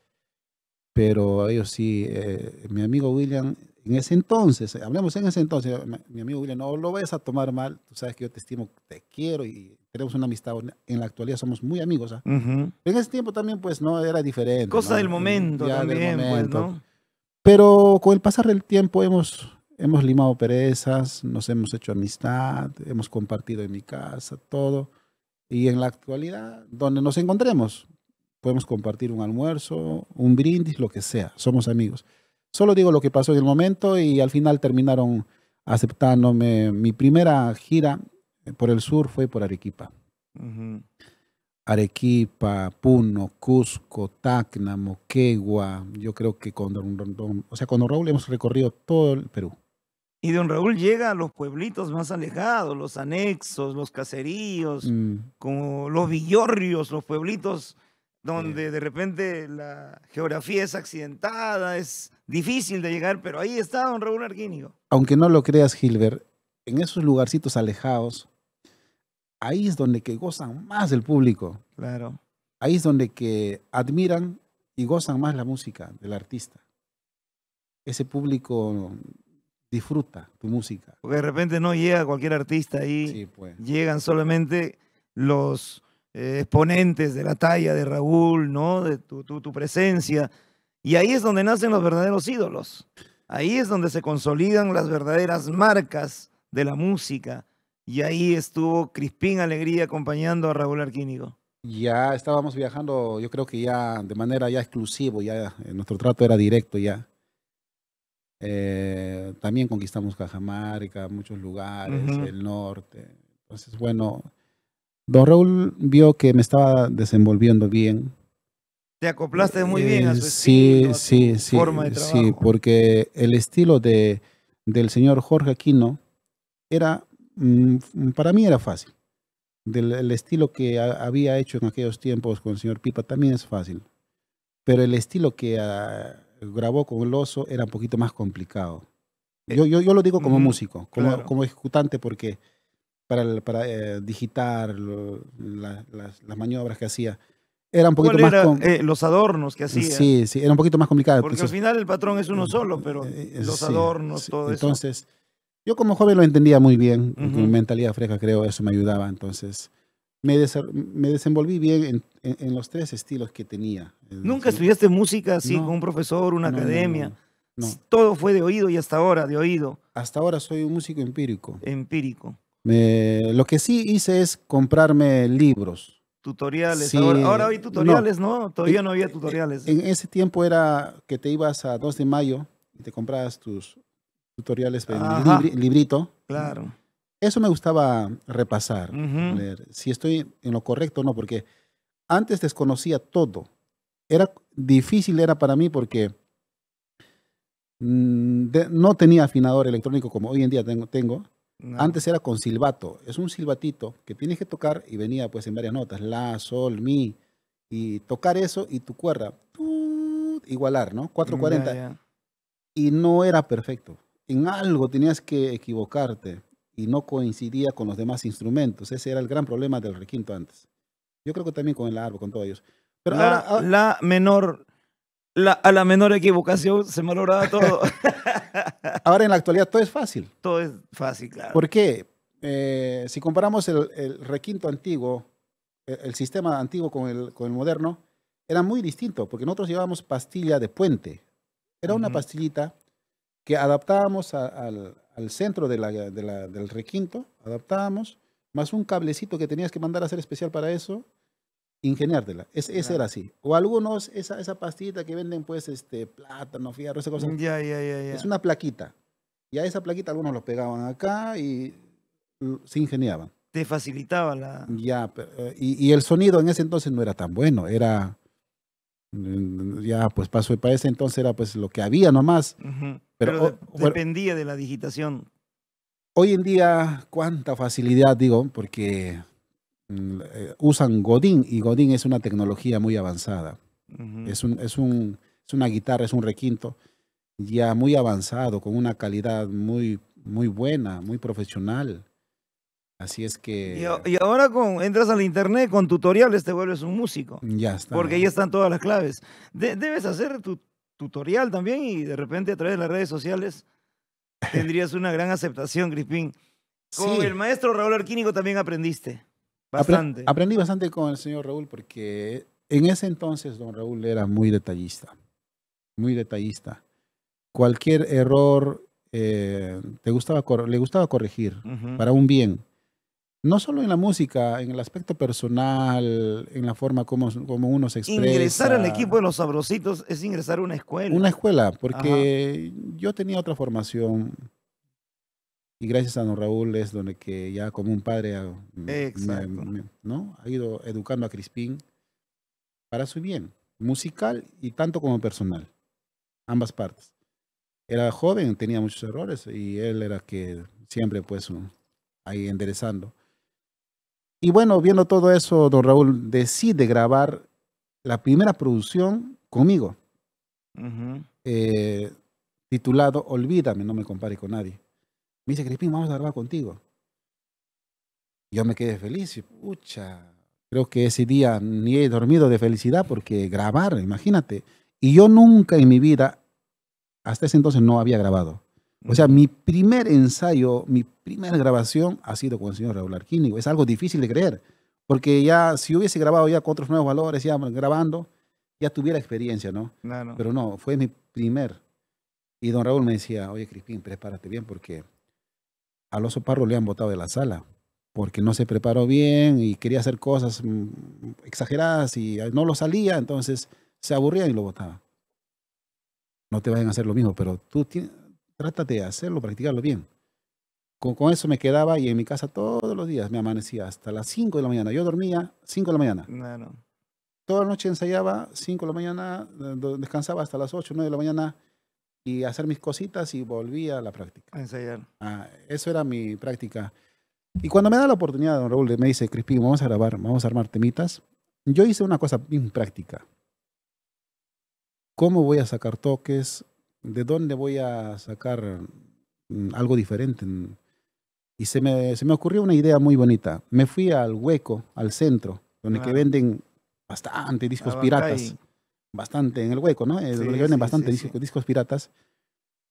Pero ellos sí, eh, mi amigo William, en ese entonces, hablemos en ese entonces, mi amigo William, no lo ves a tomar mal, tú sabes que yo te estimo, te quiero y tenemos una amistad, en la actualidad somos muy amigos. ¿ah? En ese tiempo también, pues, no, era diferente. Cosa del momento también, pues, ¿no? Pero con el pasar del tiempo hemos, hemos limado perezas, nos hemos hecho amistad, hemos compartido en mi casa, todo. Y en la actualidad, donde nos encontremos, podemos compartir un almuerzo, un brindis, lo que sea, somos amigos. Solo digo lo que pasó en el momento y al final terminaron aceptándome. Mi primera gira por el sur fue por Arequipa. Arequipa, Puno, Cusco, Tacna, Moquegua, yo creo que con don, o sea, Raúl hemos recorrido todo el Perú. Y don Raúl llega a los pueblitos más alejados, los anexos, los caseríos, mm. como los villorrios, los pueblitos donde de repente la geografía es accidentada, es difícil de llegar, pero ahí está don Raúl Arquínigo. Aunque no lo creas, Gilbert, en esos lugarcitos alejados ahí es donde que gozan más el público. Claro. Ahí es donde que admiran y gozan más la música del artista. Ese público disfruta tu música. Porque de repente no llega cualquier artista ahí. Pues. Llegan solamente los eh, exponentes de la talla de Raúl, ¿no? De tu, tu presencia. Y ahí es donde nacen los verdaderos ídolos. Ahí es donde se consolidan las verdaderas marcas de la música y ahí estuvo Crispín Alegría acompañando a Raúl Arquínigo. Ya estábamos viajando, yo creo que ya de manera ya exclusiva, ya eh, nuestro trato era directo ya. Eh, también conquistamos Cajamarca, muchos lugares, el norte. Entonces, bueno, don Raúl vio que me estaba desenvolviendo bien. Te acoplaste muy bien a su eh, sí, sí, sí, de Sí, porque el estilo de, del señor Jorge Aquino era Mm, mm, para mí era fácil. Del el estilo que había hecho en aquellos tiempos con el señor Pipa también es fácil. Pero el estilo que ah, grabó con el oso era un poquito más complicado. Eh, yo, yo, yo lo digo como músico, como, como, ejecutante, porque para, para eh, digitar las, las, maniobras que hacía, era un poquito más complicado. Eh, los adornos que hacía sí sí era un poquito más complicado porque al final el patrón es uno solo pero los adornos todo eso entonces yo como joven lo entendía muy bien, mi mentalidad fresca creo, eso me ayudaba. Entonces, me, me desenvolví bien en, los tres estilos que tenía. ¿Nunca estudiaste música así con un profesor, una academia? No, Todo fue de oído y hasta ahora, de oído. Hasta ahora soy un músico empírico. Empírico. lo que sí hice es comprarme libros. Tutoriales. ahora, hay tutoriales, ¿no? Todavía eh, no había eh, tutoriales. En ese tiempo era que te ibas a 2 de mayo y te comprabas tus tutoriales, librito. Claro. Eso me gustaba repasar, Si estoy en lo correcto o no, porque antes desconocía todo. Era difícil era para mí porque mm, no tenía afinador electrónico como hoy en día tengo. Antes era con silbato. Es un silbatito que tienes que tocar y venía pues en varias notas, la, sol, mi. Y tocar eso y tu cuerda, igualar, ¿no? 440. Y no era perfecto en algo tenías que equivocarte y no coincidía con los demás instrumentos. Ese era el gran problema del requinto antes. Yo creo que también con el árbol, con todos ellos. Pero la, ah, menor, a la menor equivocación se malograba todo. ahora en la actualidad todo es fácil. Todo es fácil, claro. ¿Por qué? Eh, si comparamos el, requinto antiguo, el, sistema antiguo con el, moderno, era muy distinto, porque nosotros llevábamos pastilla de puente. Era una pastillita que adaptábamos al, al, centro de del requinto, adaptábamos, más un cablecito que tenías que mandar a hacer especial para eso, ingeniártela. Ese era así. O algunos, esa, esa pastita que venden, pues, este, plátano, fierro, esa cosa. Ya, ya, ya, es una plaquita. Y a esa plaquita algunos lo pegaban acá y se ingeniaban. Te facilitaba la... Ya, y, y el sonido en ese entonces no era tan bueno, era ya pues pasó para ese entonces era pues lo que había nomás uh pero, dependía de la digitación. Hoy en día, cuánta facilidad, digo, porque mm, eh, usan Godin y Godin es una tecnología muy avanzada. es, es, una guitarra, es un requinto ya muy avanzado, con una calidad muy, muy buena, muy profesional. Así es que... Y, ahora con, entras al internet, con tutoriales te vuelves un músico. Ya está. Porque ¿eh? ahí están todas las claves. debes hacer tu tutorial también y de repente a través de las redes sociales tendrías una gran aceptación, Crispín. Con el maestro Raúl Arquínico también aprendiste bastante. aprendí bastante con el señor Raúl porque en ese entonces don Raúl era muy detallista, muy detallista. Cualquier error eh, te gustaba le gustaba corregir para un bien no solo en la música, en el aspecto personal, en la forma como, como uno se expresa. Ingresar al equipo de los sabrositos es ingresar a una escuela. Una escuela, porque yo tenía otra formación y gracias a don Raúl es donde que ya como un padre ah, me, ¿no? ha ido educando a Crispín para su bien, musical y tanto como personal, ambas partes. Era joven, tenía muchos errores y él era que siempre pues ahí enderezando. Y bueno, viendo todo eso, don Raúl decide grabar la primera producción conmigo, eh, titulado Olvídame, no me compare con nadie. Me dice, Crispín, vamos a grabar contigo. Yo me quedé feliz y, pucha, creo que ese día ni he dormido de felicidad porque grabar, imagínate. Y yo nunca en mi vida, hasta ese entonces no había grabado. O sea, mi primer ensayo, mi primera grabación ha sido con el señor Raúl Arquínico. Es algo difícil de creer, porque ya si hubiese grabado ya con otros nuevos valores, ya grabando, ya tuviera experiencia, ¿no? Pero no, fue mi primer. Y don Raúl me decía, oye, Crispín, prepárate bien porque al oso parro le han botado de la sala porque no se preparó bien y quería hacer cosas mm, exageradas y no lo salía, entonces se aburría y lo botaba. No te vayan a hacer lo mismo, pero tú tienes, Trata de hacerlo, practicarlo bien. Con, eso me quedaba y en mi casa todos los días me amanecía hasta las 5 de la mañana. Yo dormía 5 de la mañana. Toda la noche ensayaba 5 de la mañana, eh, descansaba hasta las 8, 9 de la mañana y hacer mis cositas y volvía a la práctica. ensayar. Ah, eso era mi práctica. Y cuando me da la oportunidad, don Raúl me dice, Crispín, vamos a grabar, vamos a armar temitas. Yo hice una cosa bien práctica. ¿Cómo voy a sacar toques? ¿de dónde voy a sacar mm, algo diferente? Y se me, ocurrió una idea muy bonita. Me fui al hueco, al centro, donde que venden bastante discos piratas. Bastante en el hueco, ¿no? Eh, donde venden bastante discos, piratas.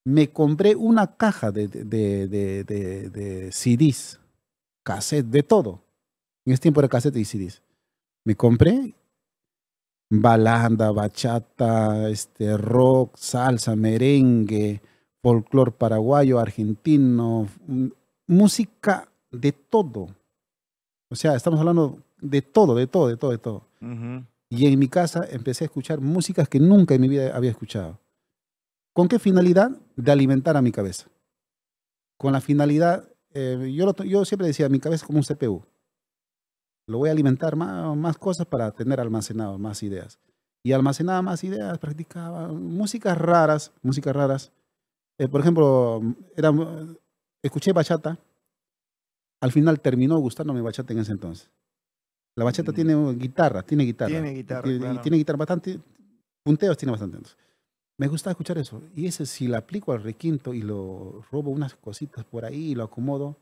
Me compré una caja de, de, de, de CDs, cassette, de todo. En ese tiempo era cassette y CDs. Me compré balanda, bachata, este, rock, salsa, merengue, folklore paraguayo, argentino, mm, música de todo. O sea, estamos hablando de todo, de todo, de todo, de todo. Y en mi casa empecé a escuchar músicas que nunca en mi vida había escuchado. ¿Con qué finalidad? De alimentar a mi cabeza. Con la finalidad, eh, yo, yo siempre decía, mi cabeza es como un CPU lo voy a alimentar más, más cosas para tener almacenado más ideas. Y almacenaba más ideas, practicaba músicas raras, músicas raras. Eh, por ejemplo, era, escuché bachata, al final terminó gustando mi bachata en ese entonces. La bachata mm. tiene guitarra, tiene guitarra. Tiene guitarra, tiene, tiene guitarra bastante, punteos tiene bastante. Me gusta escuchar eso. Y ese, si lo aplico al requinto y lo robo unas cositas por ahí y lo acomodo,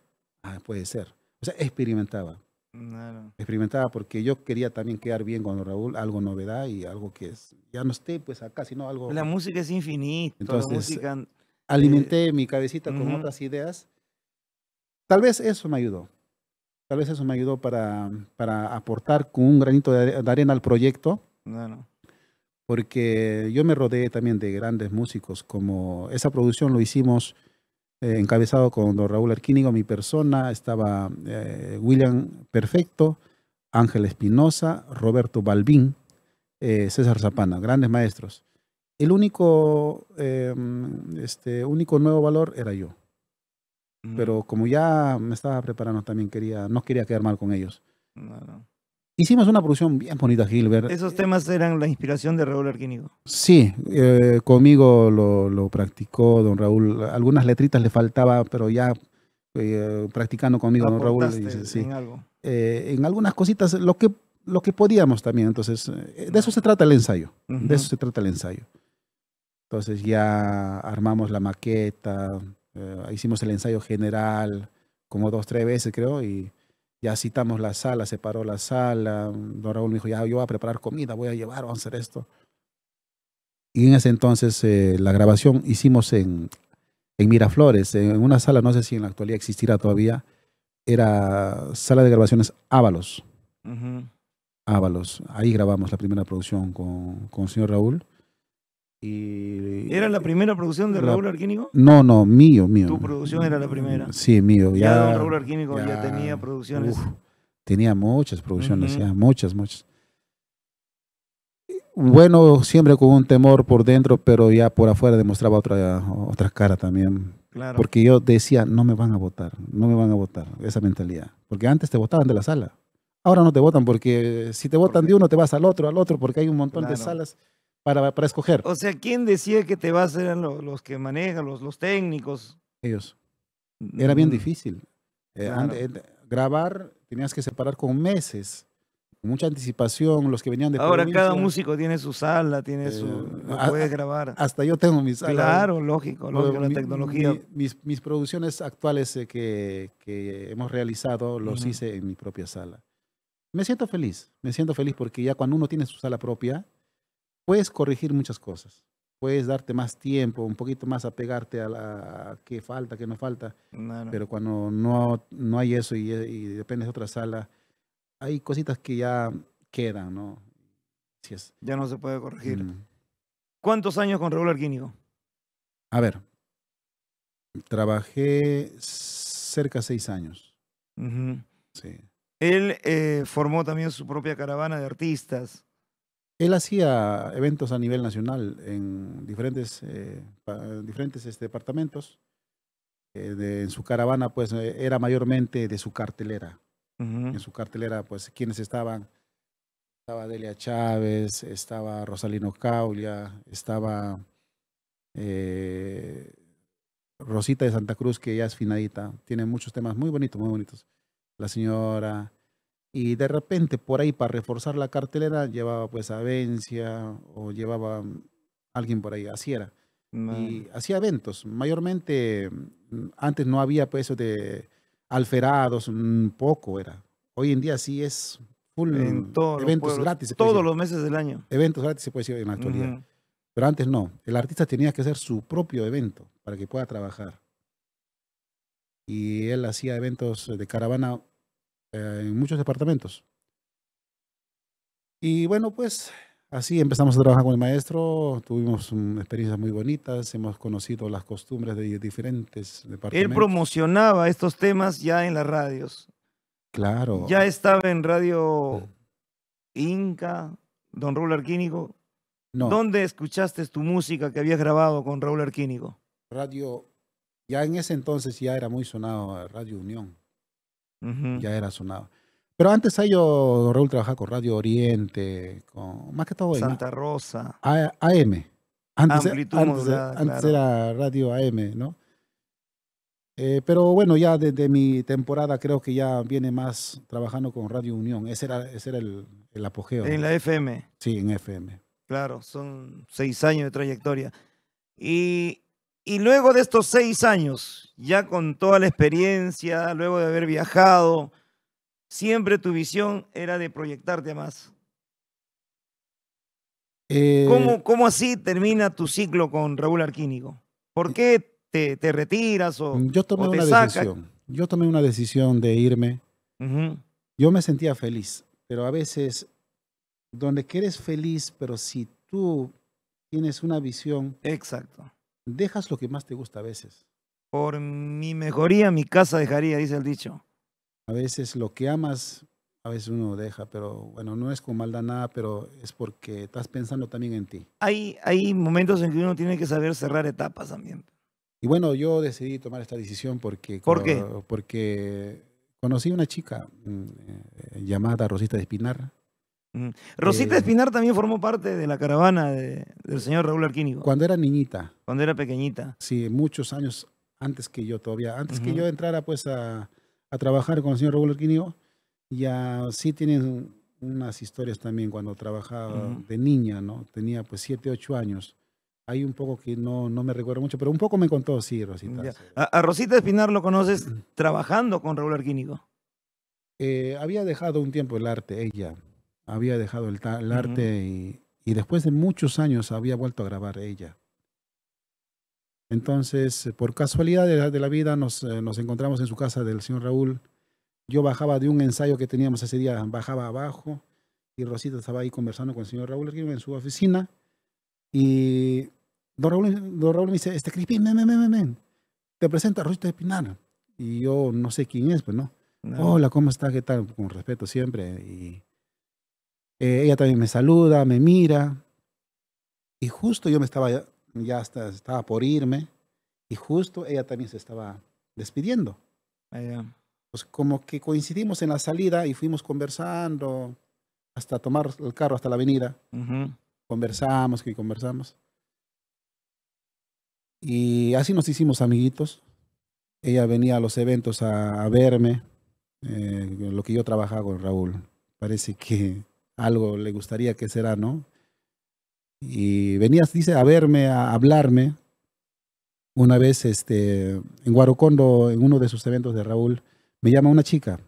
ah, puede ser. O sea, experimentaba. Claro. Experimentaba porque yo quería también quedar bien con Raúl, algo novedad y algo que es, ya no esté pues acá, sino algo... La música es infinita. Entonces, la música, eh, alimenté mi cabecita con otras ideas. Tal vez eso me ayudó. Tal vez eso me ayudó para, para aportar con un granito de, arena al proyecto. Porque yo me rodeé también de grandes músicos, como esa producción lo hicimos eh, encabezado con don Raúl Arquínigo, mi persona, estaba eh, William Perfecto, Ángel Espinosa, Roberto Balbín, eh, César Zapana, grandes maestros. El único, em, este, único nuevo valor era yo. Mm. Pero como ya me estaba preparando también, quería, no quería quedar mal con ellos. Hicimos una producción bien bonita, Gilbert. Esos temas eran la inspiración de Raúl Arquínigo. Sí, eh, conmigo lo, lo, practicó don Raúl. Algunas letritas le faltaba, pero ya eh, practicando conmigo don Raúl. Dice, sí. en, algo. Eh, en algunas cositas, lo que, lo que podíamos también. Entonces, de eso se trata el ensayo. De eso se trata el ensayo. Entonces ya armamos la maqueta, hicimos el ensayo general como dos, tres veces creo y ya citamos la sala, separó la sala, mm, don Raúl me dijo, ya yo voy a preparar comida, voy a llevar, vamos a hacer esto. Y en ese entonces eh, la grabación hicimos en, en Miraflores, en una sala, no sé si en la actualidad existirá todavía, era sala de grabaciones Ávalos Ávalos ahí grabamos la primera producción con, con el señor Raúl. Y ¿Era la primera producción de Raúl Arquínico? No, no, mío, mío. ¿Tu producción era la primera? Sí, mío. Ya, Raúl Arquínico ya, tenía producciones. tenía muchas producciones, ya, muchas, muchas. Bueno, siempre con un temor por dentro, pero ya por afuera demostraba otra, otra cara también. Porque yo decía, no me van a votar, no me van a votar, esa mentalidad. Porque antes te votaban de la sala. Ahora no te votan porque si te votan de uno te vas al otro, al otro, porque hay un montón de salas para, para escoger. O sea, ¿quién decía que te vas a ser los que manejan, los, los técnicos? Ellos. Mm, Era bien mm. difícil. Eh, grabar tenías que separar con meses, mucha anticipación, los que venían de Ahora cada músico tiene su sala, tiene su... Eh, puede grabar. Hasta yo tengo mis sala. Claro, lógico, lógico, la tecnología. mis, mis, producciones actuales eh, que, que, hemos realizado los hice en mi propia sala. Me siento feliz, me siento feliz porque ya cuando uno tiene su sala propia, puedes corregir muchas cosas. Puedes darte más tiempo, un poquito más apegarte a, la, a qué falta, qué no falta. Pero cuando no, no hay eso y, y dependes de otra sala, hay cositas que ya quedan, ¿no? es. Ya no se puede corregir. ¿Cuántos años con regular químico? A ver, trabajé cerca de seis años. Él eh, formó también su propia caravana de artistas. Él hacía eventos a nivel nacional en diferentes, eh, diferentes este, departamentos. Eh, en su caravana, pues, eh, era mayormente de su cartelera. En su cartelera, pues, quienes estaban. Estaba Delia Chávez, estaba Rosalino Caulia, estaba Rosita de Santa Cruz, que ya es finadita. Tiene muchos temas muy bonitos, muy bonitos. La señora, y de repente por ahí para reforzar la cartelera llevaba pues a Vencia o llevaba mm, alguien por ahí, así era. Y hacía eventos. Mayormente mm, antes no había pues eso de alferados, un mm, poco era. Hoy en día sí es full en eventos gratis. Todos los meses del año. Eventos gratis se puede decir en la actualidad. Pero antes no. El artista tenía que hacer su propio evento para que pueda trabajar. Y él hacía eventos de caravana eh, en muchos departamentos. Y bueno, pues así empezamos a trabajar con el maestro, tuvimos mm, experiencias muy bonitas, hemos conocido las costumbres de diferentes departamentos. Él promocionaba estos temas ya en las radios. Claro. Ya estaba en Radio Inca, Don Raúl Arquínico. No. ¿Dónde escuchaste tu música que habías grabado con Raúl Arquínico? Radio, ya en ese entonces ya era muy sonado Radio Unión. Ya era sonado. Pero antes yo, Raúl trabajaba con Radio Oriente, con más que todo. Santa Rosa. AM. Antes, e, antes, e, era Radio AM, ¿no? Eh, pero bueno, ya desde mi temporada creo que ya viene más trabajando con Radio Unión. Ese era, ese era el, apogeo. En la FM. Sí, en FM. Claro, son seis años de trayectoria. Y y luego de estos seis años, ya con toda la experiencia, luego de haber viajado, siempre tu visión era de proyectarte más. Eh, ¿Cómo, así termina tu ciclo con Raúl Arquínico? ¿Por qué te, retiras o, Yo tomé una decisión. Yo tomé una decisión de irme. Yo me sentía feliz, pero a veces donde quieres feliz, pero si tú tienes una visión. Exacto dejas lo que más te gusta a veces. Por mi mejoría, mi casa dejaría, dice el dicho. A veces lo que amas, a veces uno deja, pero bueno, no es con maldad nada, pero es porque estás pensando también en ti. Hay, hay momentos en que uno tiene que saber cerrar etapas también. Y bueno, yo decidí tomar esta decisión porque... Porque conocí una chica mm, eh, llamada Rosita de Espinar. Rosita eh, Espinar también formó parte de la caravana del señor Raúl Arquínigo Cuando era niñita. Cuando era pequeñita. Sí, muchos años antes que yo todavía. Antes que yo entrara pues a, trabajar con el señor Raúl Arquínigo ya sí tienen unas historias también cuando trabajaba de niña, ¿no? Tenía pues 7, 8 años. Hay un poco que no, no me recuerdo mucho, pero un poco me contó, sí, Rosita. A, Rosita Espinar lo conoces trabajando con Raúl Arquínigo eh, había dejado un tiempo el arte ella, había dejado el, arte y, y, después de muchos años había vuelto a grabar ella. Entonces, eh, por casualidad de la, vida, nos, eh, nos, encontramos en su casa del señor Raúl. Yo bajaba de un ensayo que teníamos ese día, bajaba abajo y Rosita estaba ahí conversando con el señor Raúl en su oficina. Y don Raúl, Raúl me dice, este Crispín, men, men, men, te presenta a Rosita de Y yo no sé quién es, pues no. Hola, ¿cómo está ¿Qué tal? Con respeto siempre. Y, eh, ella también me saluda, me mira. Y justo yo me estaba, ya, hasta, estaba por irme. Y justo ella también se estaba despidiendo. Ah, pues como que coincidimos en la salida y fuimos conversando hasta tomar el carro hasta la avenida. Conversamos, que conversamos. Y así nos hicimos amiguitos. Ella venía a los eventos a, verme, eh, lo que yo trabajaba con Raúl. Parece que algo le gustaría que será, ¿no? Y venías, dice, a verme, a hablarme. Una vez este, en Guarocondo, en uno de sus eventos de Raúl, me llama una chica.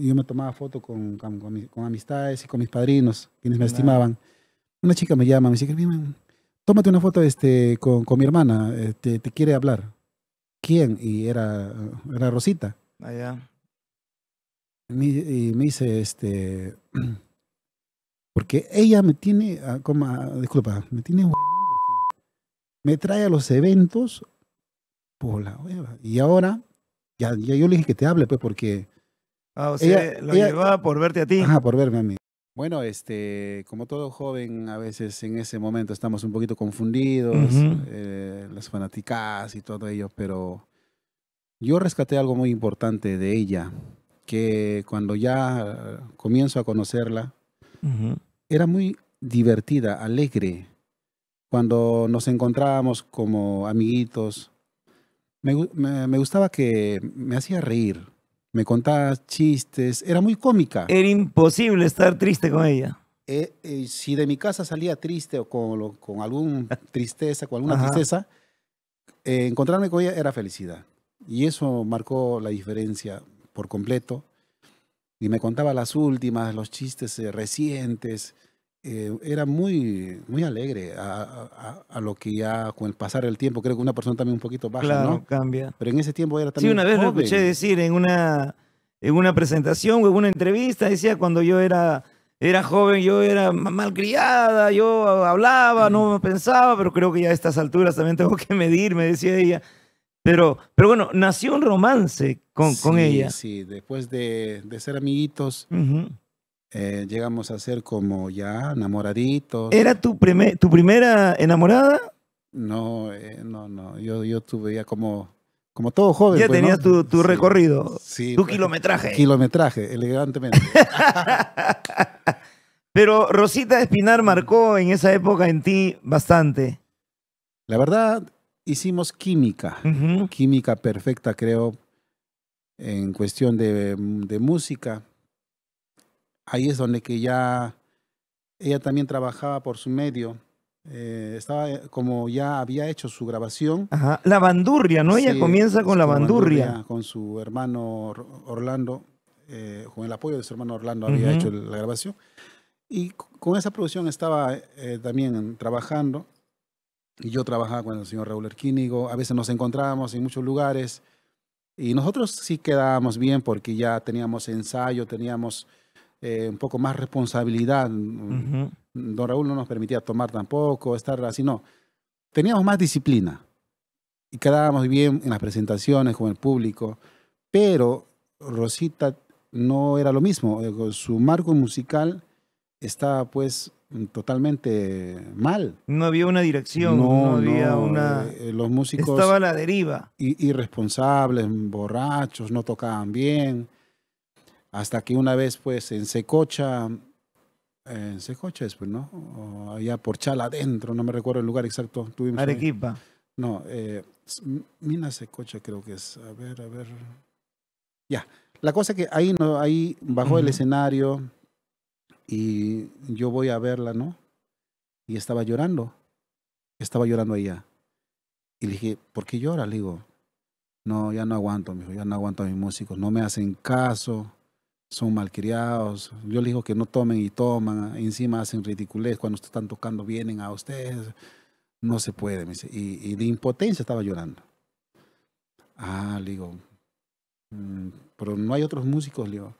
Yo me tomaba foto con, con, amistades y con mis padrinos, quienes me estimaban. Una chica me llama, me dice, tómate una foto este, con, con mi hermana, eh, te, te quiere hablar. ¿Quién? Y era, era Rosita. Allá. Ah, y me dice, este, porque ella me tiene, ah, como, disculpa, me tiene me trae a los eventos por la hueva. Y ahora, ya, yo le dije que te hable, pues, porque... Ah, o sea, ella, lo llevaba por verte a ti. Ajá, por verme a mí. Bueno, este, como todo joven, a veces en ese momento estamos un poquito confundidos, eh, las fanáticas y todo ello, pero yo rescaté algo muy importante de ella, que cuando ya comienzo a conocerla, era muy divertida, alegre. Cuando nos encontrábamos como amiguitos, me, me, gustaba que me hacía reír, me contaba chistes, era muy cómica. Era imposible estar triste con ella. Eh, eh, si de mi casa salía triste o con, con alguna tristeza, con alguna tristeza, eh, encontrarme con ella era felicidad. Y eso marcó la diferencia por completo y me contaba las últimas, los chistes eh, recientes. Eh, era muy, muy alegre a, lo que ya con el pasar del tiempo, creo que una persona también un poquito baja, ¿no? cambia. Pero en ese tiempo era también Sí, una vez lo escuché decir en una, en una presentación o en una entrevista, decía cuando yo era era joven, yo era malcriada, yo hablaba, no pensaba, pero creo que ya a estas alturas también tengo que medir, me decía ella. Pero, pero bueno, nació un romance con, ella. Sí, después de, ser amiguitos, eh, llegamos a ser como ya enamoraditos. ¿Era tu, tu primera enamorada? No, eh, no, no. Yo, yo tuve ya como, como todo joven. Ya pues, tenías tu, recorrido, tu pues, kilometraje. Kilometraje, elegantemente. pero Rosita Espinar marcó en esa época en ti bastante. La verdad, hicimos química, química perfecta creo, en cuestión de, de, música. Ahí es donde que ya ella también trabajaba por su medio. Eh, estaba eh, como ya había hecho su grabación. La bandurria, ¿no? ella comienza con, la bandurria. Con su hermano Orlando, eh, con el apoyo de su hermano Orlando había hecho la grabación. Y con esa producción estaba también trabajando y yo trabajaba con el señor Raúl Erquínigo, a veces nos encontrábamos en muchos lugares y nosotros sí quedábamos bien porque ya teníamos ensayo, teníamos eh, un poco más responsabilidad. Don Raúl no nos permitía tomar tampoco, estar así, no. Teníamos más disciplina y quedábamos bien en las presentaciones con el público, pero Rosita no era lo mismo, eh, su marco musical estaba pues totalmente mal. No había una dirección, no, había una... Eh, los músicos... Estaba a la deriva. Irresponsables, borrachos, no tocaban bien. Hasta que una vez, pues, en Secocha, en Secocha pues, ¿no? allá por Chala adentro, no me recuerdo el lugar exacto. Arequipa. No, eh, Secocha creo que es. A ver, a ver. Ya. La cosa que ahí, no, ahí bajó el escenario y yo voy a verla, ¿no? Y estaba llorando, estaba llorando ella. Y le dije, ¿por qué llora? Le digo, no, ya no aguanto, mijo, ya no aguanto a mis músicos, no me hacen caso, son malcriados. Yo le digo que no tomen y toman, encima hacen ridiculez, cuando están tocando vienen a ustedes, no se puede, me dice. Y, y, de impotencia estaba llorando. Ah, le digo, mm, pero no hay otros músicos, le digo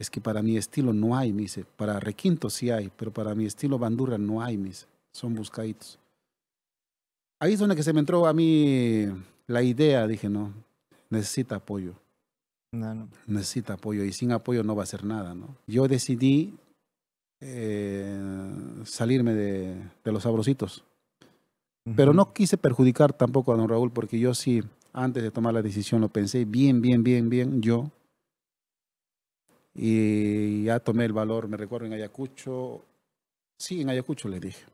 es que para mi estilo no hay, me dice, para requinto sí hay, pero para mi estilo bandura no hay, me dice, son buscaditos. Ahí es donde que se me entró a mí la idea, dije, no, necesita apoyo. Necesita apoyo y sin apoyo no va a hacer nada, ¿no? Yo decidí eh, salirme de, los sabrositos. Pero no quise perjudicar tampoco a don Raúl porque yo sí, antes de tomar la decisión, lo pensé bien, bien, bien, bien, yo y ya tomé el valor, me recuerdo en Ayacucho, sí, en Ayacucho le dije,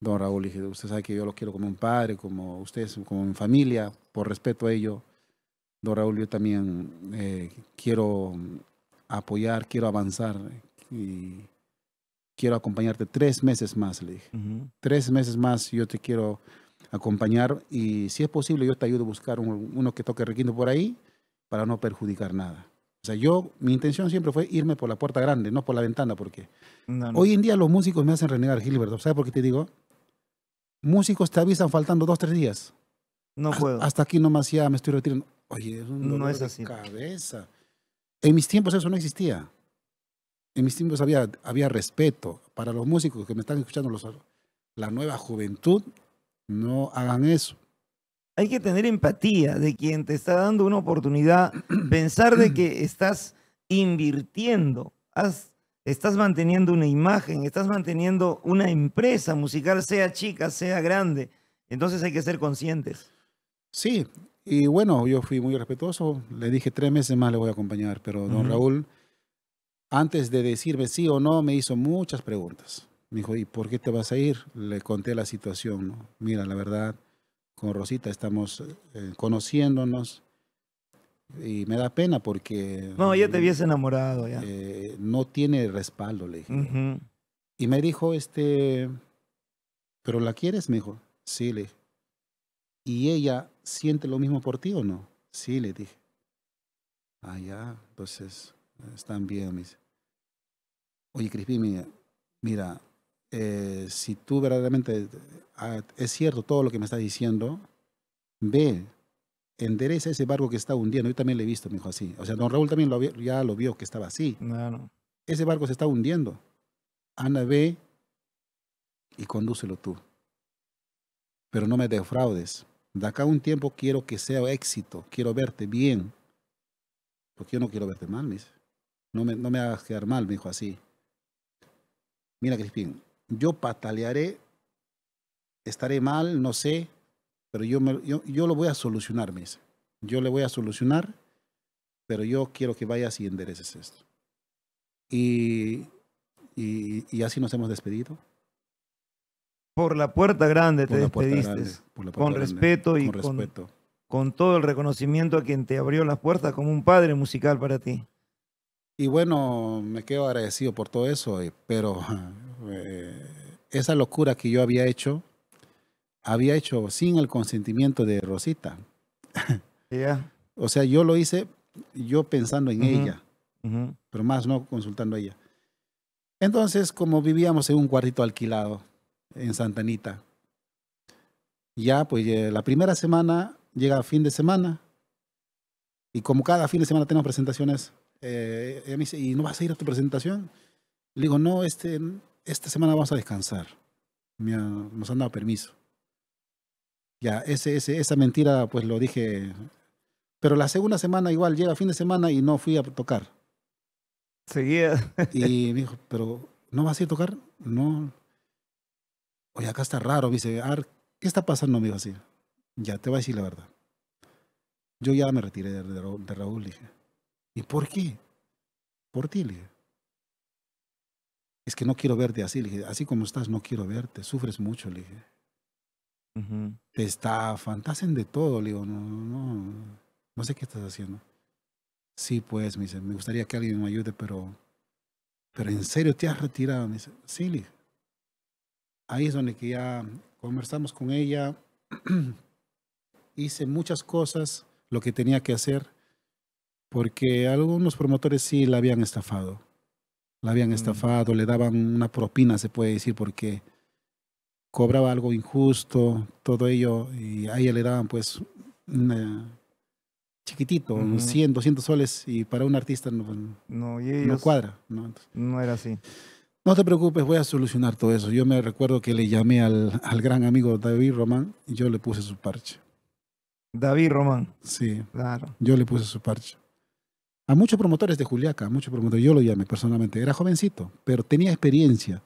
don Raúl, dije, usted sabe que yo lo quiero como un padre, como usted, como mi familia, por respeto a ello, don Raúl, yo también eh, quiero apoyar, quiero avanzar y quiero acompañarte tres meses más, le dije, tres meses más yo te quiero acompañar y si es posible yo te ayudo a buscar uno que toque requinto por ahí para no perjudicar nada yo, mi intención siempre fue irme por la puerta grande, no por la ventana, porque hoy en día los músicos me hacen renegar, Gilberto. ¿Sabes por qué te digo? Músicos te avisan faltando dos, tres días. No puedo. Hasta, aquí nomás ya me estoy retirando. Oye, es un no es así. cabeza. En mis tiempos eso no existía. En mis tiempos había, había respeto. Para los músicos que me están escuchando, los, la nueva juventud, no hagan eso hay que tener empatía de quien te está dando una oportunidad, pensar de que estás invirtiendo, estás manteniendo una imagen, estás manteniendo una empresa musical, sea chica, sea grande. Entonces hay que ser conscientes. Sí, y bueno, yo fui muy respetuoso, le dije tres meses más le voy a acompañar, pero don Raúl, antes de decirme sí o no, me hizo muchas preguntas. Me dijo, ¿y por qué te vas a ir? Le conté la situación, Mira, la verdad, con Rosita estamos eh, conociéndonos y me da pena porque... No, ya te hubiese enamorado ya. Eh, no tiene respaldo, le dije. Y me dijo, este, ¿pero la quieres? Me dijo, sí, le dije. ¿Y ella siente lo mismo por ti o no? Sí, le dije. Ah, ya, entonces pues están bien, me dice. Oye, Crispín, mira, mira, eh, si tú verdaderamente eh, ah, es cierto todo lo que me estás diciendo, ve, endereza ese barco que está hundiendo. Yo también lo he visto, me dijo así. O sea, don Raúl también ya lo vio que estaba así. Ese barco se está hundiendo. Ana, ve y condúcelo tú. Pero no me defraudes. De acá un tiempo quiero que sea éxito. Quiero verte bien. Porque yo no quiero verte mal, mis. No me, no hagas quedar mal, me dijo así. Mira, Crispín, yo patalearé, estaré mal, no sé, pero yo, yo, lo voy a solucionar, me Yo le voy a solucionar, pero yo quiero que vayas y endereces esto. Y, y, así nos hemos despedido. Por la puerta grande te despediste. con respeto y con, respeto. con todo el reconocimiento a quien te abrió las puertas como un padre musical para ti. Y bueno, me quedo agradecido por todo eso, eh, pero Eh, esa locura que yo había hecho, había hecho sin el consentimiento de Rosita. o sea, yo lo hice yo pensando en ella, pero más no consultando a ella. Entonces, como vivíamos en un cuartito alquilado en Santa Anita, ya pues eh, la primera semana llega fin de semana y como cada fin de semana tenemos presentaciones, eh, me dice, ¿y no vas a ir a tu presentación? Le digo, no, este, esta semana vamos a descansar. Me nos han dado permiso. Ya, ese, esa mentira, pues lo dije. Pero la segunda semana igual llega fin de semana y no fui a tocar. Seguía. y me dijo, pero ¿no vas a ir a tocar? No. Oye, acá está raro. dice, ah, ¿qué está pasando? Me dijo así. Ya, te voy a decir la verdad. Yo ya me retiré de, Raúl, de Raúl, dije. ¿Y por qué? Por ti, le dije es que no quiero verte así, así como estás, no quiero verte, sufres mucho, le dije. Te estafan, te hacen de todo, le digo, no, no, no sé qué estás haciendo. Sí, pues, me dice, me gustaría que alguien me ayude, pero, pero en serio te has retirado, me dice, sí, le Ahí es donde que ya conversamos con ella, hice muchas cosas, lo que tenía que hacer, porque algunos promotores sí la habían estafado la habían mm. estafado, le daban una propina, se puede decir, porque cobraba algo injusto, todo ello, y a ella le daban pues chiquitito, 100, 200 soles, y para un artista no, pues, cuadra. ¿no? era así. No te preocupes, voy a solucionar todo eso. Yo me recuerdo que le llamé al, al, gran amigo David Román y yo le puse su parche. David Román. Sí. Claro. Yo le puse su parche a muchos promotores de Juliaca, a muchos promotores, yo lo llamé personalmente, era jovencito, pero tenía experiencia.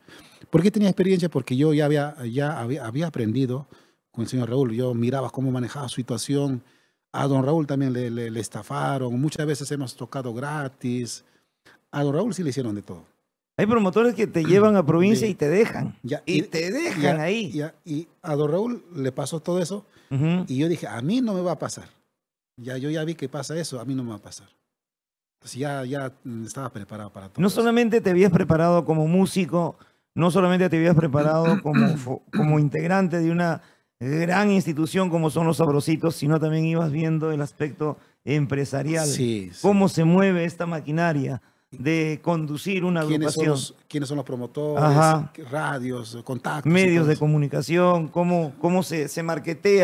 ¿Por qué tenía experiencia? Porque yo ya había, ya había, aprendido con el señor Raúl, yo miraba cómo manejaba su situación, a don Raúl también le, estafaron, muchas veces hemos tocado gratis, a don Raúl sí le hicieron de todo. Hay promotores que te llevan a provincia y te dejan. y, te dejan ahí. y a don Raúl le pasó todo eso. Y yo dije, a mí no me va a pasar. Ya yo ya vi que pasa eso, a mí no me va a pasar ya, estaba preparado para todo. No solamente te habías preparado como músico, no solamente te habías preparado como, como integrante de una gran institución como son los Sabrositos, sino también ibas viendo el aspecto empresarial, cómo se mueve esta maquinaria de conducir una agrupación. ¿Quiénes son los promotores? Radios, contactos. Medios de comunicación, cómo, cómo se, se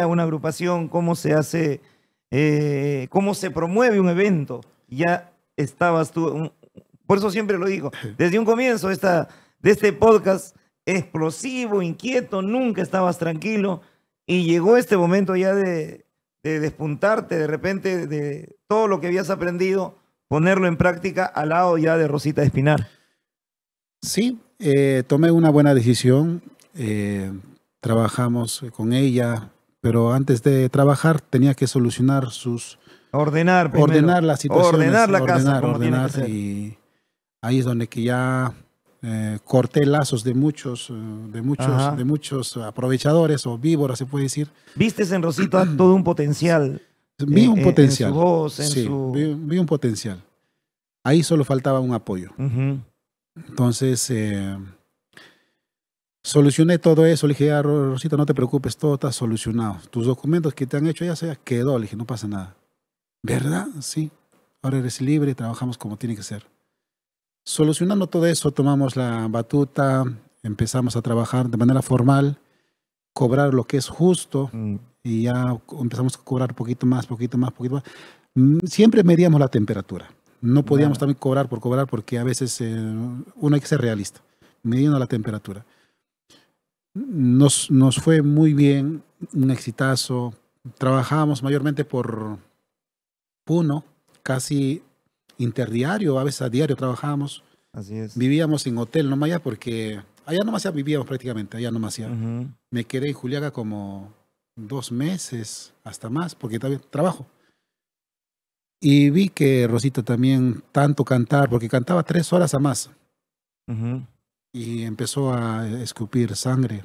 una agrupación, cómo se hace, eh, cómo se promueve un evento. Ya estabas tú. Por eso siempre lo digo. Desde un comienzo esta, de este podcast, explosivo, inquieto, nunca estabas tranquilo. Y llegó este momento ya de, despuntarte de repente de todo lo que habías aprendido, ponerlo en práctica al lado ya de Rosita Espinar. Sí, eh, tomé una buena decisión. Eh, trabajamos con ella, pero antes de trabajar tenía que solucionar sus Ordenar, ordenar la situación. Ordenar la casa. Como ordenar, y ahí es donde que ya eh, corté lazos de muchos, eh, de muchos, de muchos aprovechadores o víboras, se puede decir. Viste en Rosita ah, todo un potencial. Vi eh, un potencial. En su voz, en su... vi, un potencial. Ahí solo faltaba un apoyo. Entonces, solucioné todo eso. Le dije, ah, Rosita, no te preocupes, todo está solucionado. Tus documentos que te han hecho ya se quedó. Le dije, no pasa nada. ¿Verdad? Sí. Ahora eres libre, y trabajamos como tiene que ser. Solucionando todo eso, tomamos la batuta, empezamos a trabajar de manera formal, cobrar lo que es justo mm. y ya empezamos a cobrar poquito más, poquito más, poquito más. Mm, siempre medíamos la temperatura. No podíamos también cobrar por cobrar porque a veces eh, uno hay que ser realista, midiendo la temperatura. Nos, nos fue muy bien, un exitazo. Trabajábamos mayormente por uno casi interdiario, a veces a diario trabajábamos. Así es. Vivíamos en hotel más allá porque allá más ya vivíamos prácticamente, allá no más allá Me quedé en Juliaga como dos meses, hasta más, porque también trabajo. Y vi que Rosita también tanto cantar, porque cantaba tres horas a más. Y empezó a escupir sangre.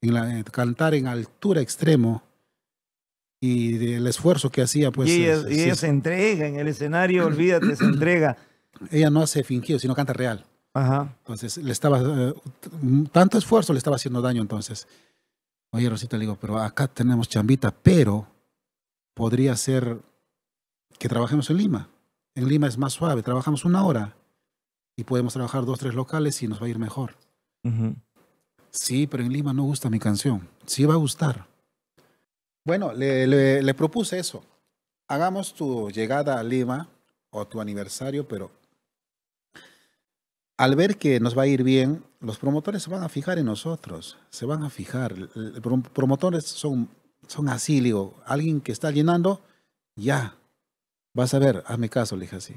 Eh, cantar en altura extremo y el esfuerzo que hacía. Pues, y ella, se entrega en el escenario, olvídate, se entrega. Ella no hace fingido, sino canta real. Ajá. Entonces, le estaba, eh, tanto esfuerzo le estaba haciendo daño entonces. Oye, Rosita, le digo, pero acá tenemos chambita, pero podría ser que trabajemos en Lima. En Lima es más suave, trabajamos una hora y podemos trabajar dos, tres locales y nos va a ir mejor. Sí, pero en Lima no gusta mi canción. Sí va a gustar, bueno, le, propuse eso. Hagamos tu llegada a Lima o tu aniversario, pero al ver que nos va a ir bien, los promotores se van a fijar en nosotros, se van a fijar. Los Promotores son, son así, digo, alguien que está llenando, ya, vas a ver, hazme caso, le dije así.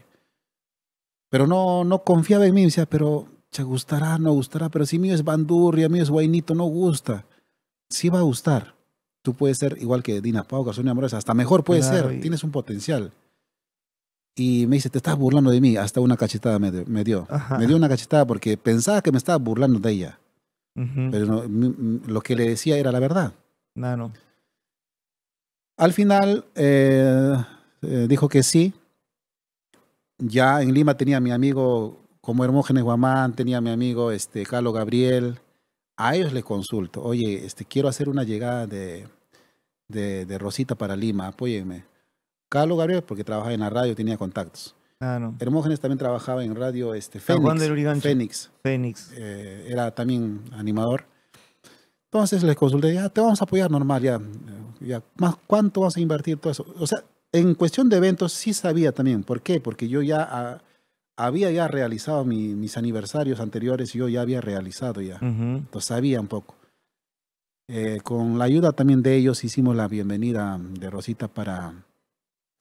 Pero no, no confiaba en mí, pero te gustará, no gustará, pero si mío es bandurria, mío es guainito, no gusta. Sí va a gustar. Tú puedes ser igual que Dina Pau, Sonia Amorosa, hasta mejor puedes ser, tienes un potencial. Y me dice, te estás burlando de mí. Hasta una cachetada me, me dio. Me dio una cachetada porque pensaba que me estaba burlando de ella. Pero lo que le decía era la verdad. No. Al final eh, eh, dijo que sí. Ya en Lima tenía mi amigo como Hermógenes Guamán, tenía mi amigo este, Carlos Gabriel, a ellos les consulto, oye, este, quiero hacer una llegada de, Rosita para Lima, apóyenme. Carlos Gabriel, porque trabajaba en la radio, tenía contactos. Hermógenes también trabajaba en radio este, Fénix. Fénix. Fénix. Eh, era también animador. Entonces les consulté, ya te vamos a apoyar normal, ya, ya, más cuánto vas a invertir, todo eso. O sea, en cuestión de eventos sí sabía también. ¿Por qué? Porque yo ya ah, había ya realizado mis aniversarios anteriores, y yo ya había realizado ya. Entonces sabía un poco. Eh, con la ayuda también de ellos hicimos la bienvenida de Rosita para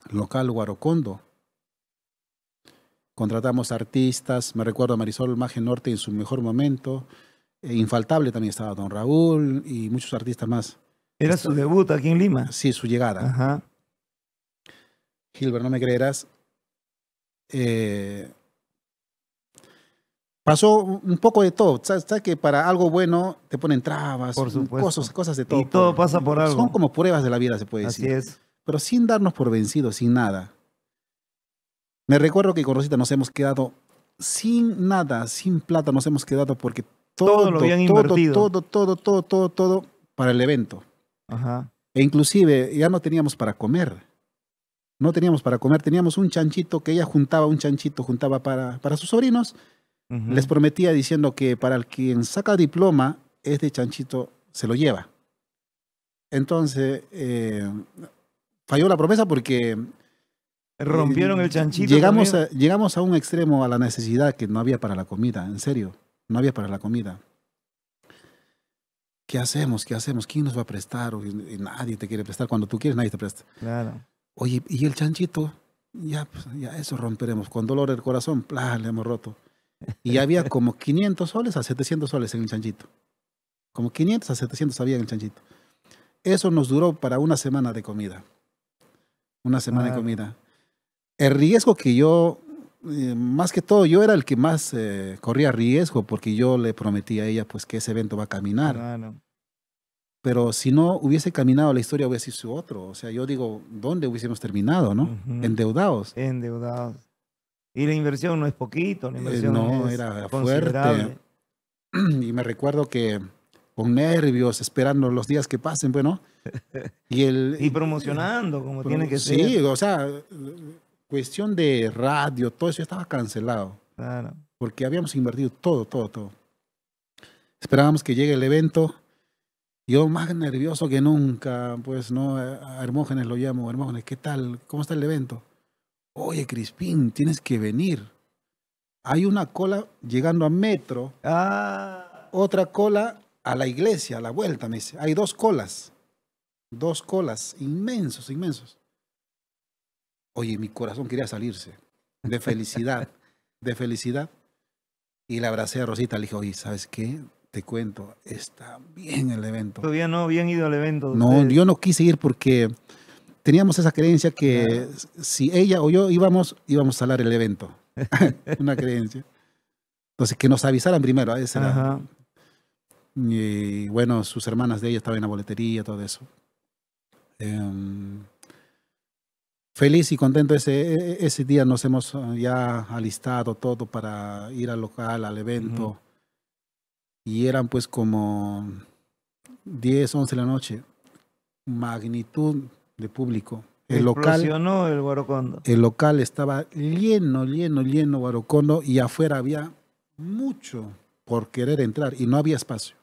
local Guarocondo. Contratamos artistas, me recuerdo a Marisol Magen Norte en su mejor momento. Eh, infaltable también estaba Don Raúl y muchos artistas más. ¿Era su debut aquí en Lima? Sí, su llegada. Ajá. Gilbert, no me creerás. Eh, pasó un poco de todo. ¿Sabes, que para algo bueno te ponen trabas, cosas, cosas de todo? Y todo pasa por algo. Son como pruebas de la vida, se puede decir. Así es. Pero sin darnos por vencidos, sin nada. Me recuerdo que con Rosita nos hemos quedado sin nada, sin plata, nos hemos quedado porque todo, todo lo habían todo, invertido. Todo, todo, todo, todo, todo para el evento. Ajá. E inclusive ya no teníamos para comer. No teníamos para comer, teníamos un chanchito que ella juntaba, un chanchito juntaba para, para sus sobrinos les prometía diciendo que para el quien saca diploma, este chanchito se lo lleva. Entonces, eh, falló la promesa porque... Eh, Rompieron el chanchito. Llegamos a, llegamos a un extremo, a la necesidad que no había para la comida, en serio, no había para la comida. ¿Qué hacemos? ¿Qué hacemos? ¿Quién nos va a prestar? O, nadie te quiere prestar. Cuando tú quieres, nadie te presta. Claro. Oye, ¿y el chanchito? Ya, pues, ya eso romperemos. Con dolor el corazón, ¡plá! le hemos roto. Y había como 500 soles a 700 soles en el chanchito. Como 500 a 700 había en el chanchito. Eso nos duró para una semana de comida. Una semana de comida. El riesgo que yo, eh, más que todo, yo era el que más eh, corría riesgo porque yo le prometí a ella pues que ese evento va a caminar. Pero si no hubiese caminado la historia hubiese sido otro. O sea, yo digo, ¿dónde hubiésemos terminado, no? Endeudados. Endeudados. Y la inversión no es poquito, la eh, inversión no, era fuerte. Y me recuerdo que con nervios, esperando los días que pasen, bueno. Y, el, promocionando como tiene que ser. Sí, o sea, cuestión de radio, todo eso estaba cancelado. Claro. Porque habíamos invertido todo, todo, todo. Esperábamos que llegue el evento. Yo más nervioso que nunca, pues no, a Hermógenes lo llamo, Hermógenes, ¿qué tal? ¿Cómo está el evento? oye Crispín, tienes que venir. Hay una cola llegando a metro, ah. otra cola a la iglesia, a la vuelta, me dice. Hay dos colas, dos colas, inmensos, inmensos. Oye, mi corazón quería salirse de felicidad, de felicidad. Y la abracé a Rosita, le dije, oye, ¿sabes qué? Te cuento, está bien el evento. Todavía no habían ido al evento. No, yo no quise ir porque teníamos esa creencia que si ella o yo íbamos, íbamos a salar el evento. Una creencia. Entonces, que nos avisaran primero. Y bueno, sus hermanas de ella estaban en la boletería, todo eso. Em, feliz y contento ese, e, e, ese día. Nos hemos ah, ya alistado todo para ir al local, al evento. Y eran pues como 10, 11 de la noche. Magnitud de público. El local, el El local estaba lleno, lleno, lleno Guarocondo y afuera había mucho por querer entrar y no había espacio.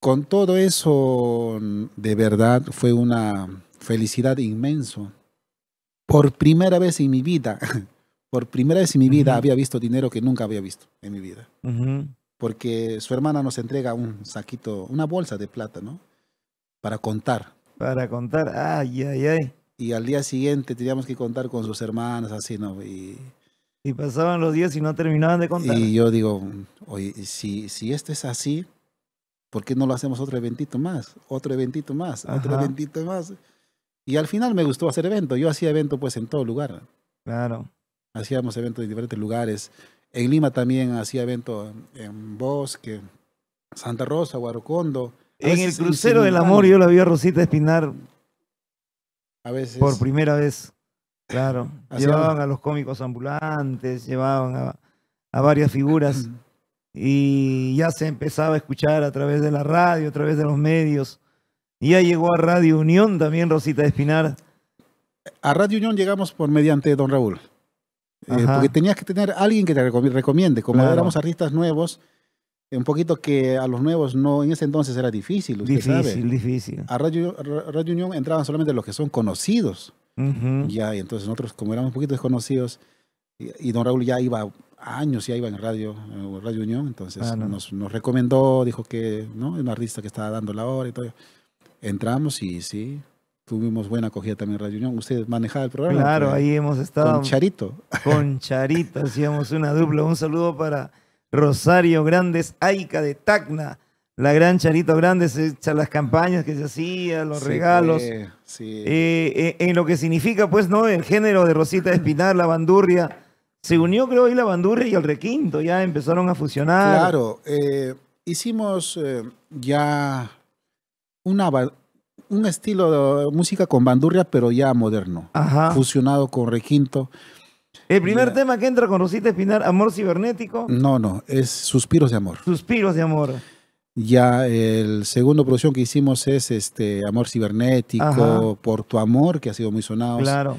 Con todo eso, de verdad, fue una felicidad inmenso. Por primera vez en mi vida, por primera vez en mi vida había visto dinero que nunca había visto en mi vida. Porque su hermana nos entrega un saquito, una bolsa de plata, ¿no? Para contar para contar, ay, ay, ay. Y al día siguiente teníamos que contar con sus hermanas, así, ¿no? Y, pasaban los días y no terminaban de contar. Y yo digo, oye, si, si esto es así, ¿por qué no lo hacemos otro eventito más? Otro eventito más, otro eventito más. Y al final me gustó hacer evento. Yo hacía evento pues en todo lugar. Claro. Hacíamos eventos en diferentes lugares. En Lima también hacía evento en Bosque, Santa Rosa, Guarocondo en el crucero del amor yo la vi a Rosita Espinar. A veces. Por primera vez. Claro. llevaban a los cómicos ambulantes, llevaban a, varias figuras. y ya se empezaba a escuchar a través de la radio, a través de los medios. Y ya llegó a Radio Unión también Rosita Espinar. A Radio Unión llegamos por mediante Don Raúl. Eh, porque tenías que tener alguien que te recomiende. Como claro. éramos artistas nuevos, un poquito que a los nuevos no, en ese entonces era difícil. Usted difícil, sabe. difícil. A Radio, Radio, Unión entraban solamente los que son conocidos. Ya, y entonces nosotros, como éramos un poquito desconocidos, y, don Raúl ya iba años, ya iba en Radio, en Radio Unión, entonces ah, nos, nos, recomendó, dijo que ¿no? un artista que estaba dando la hora y todo. Entramos y sí, tuvimos buena acogida también en Radio Unión. Ustedes manejaba el programa. Claro, ahí hemos estado. Con Charito. Con Charito, hacíamos una dupla. Un saludo para Rosario Grandes, Aica de Tacna. La gran Charito Grandes, echa las campañas que se hacía, los regalos. Pues, sí. Eh, eh, en lo que significa, pues, ¿no? El género de Rosita Espinar, la bandurria. Se unió, creo, ahí la bandurria y el requinto. Ya empezaron a fusionar. Claro. Eh, hicimos ya una, un estilo de música con bandurria, pero ya moderno. Ajá. Fusionado con requinto. El primer tema que entra con Rosita Espinar, Amor Cibernético. No, no, es Suspiros de Amor. Suspiros de Amor. Ya el segundo producción que hicimos es este Amor Cibernético, Por tu Amor, que ha sido muy sonado. Claro.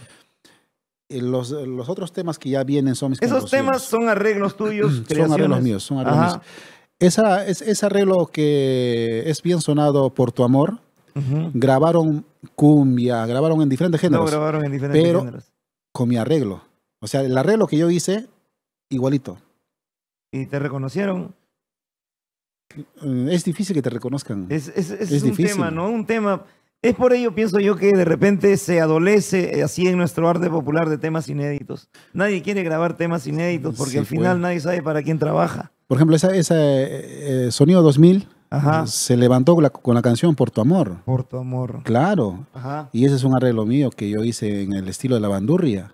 Eh, los, los, otros temas que ya vienen son mis Esos temas son arreglos tuyos. son arreglos míos, Esa, es, ese arreglo que es bien sonado por tu amor, grabaron cumbia, grabaron en diferentes géneros. No, grabaron en diferentes pero Con mi arreglo. O sea, el arreglo que yo hice, igualito. ¿Y te reconocieron? Mm, es difícil que te reconozcan. Es, un tema, ¿no? Un tema. Es por ello, pienso yo, que de repente se adolece eh, así en nuestro arte popular de temas inéditos. Nadie quiere grabar temas inéditos porque al final pues. nadie sabe para quién trabaja. Por ejemplo, ese eh, eh, Sonido 2000 se levantó con la, canción Por tu amor. Por tu amor. Claro. Y ese es un arreglo mío que yo hice en el estilo de la bandurria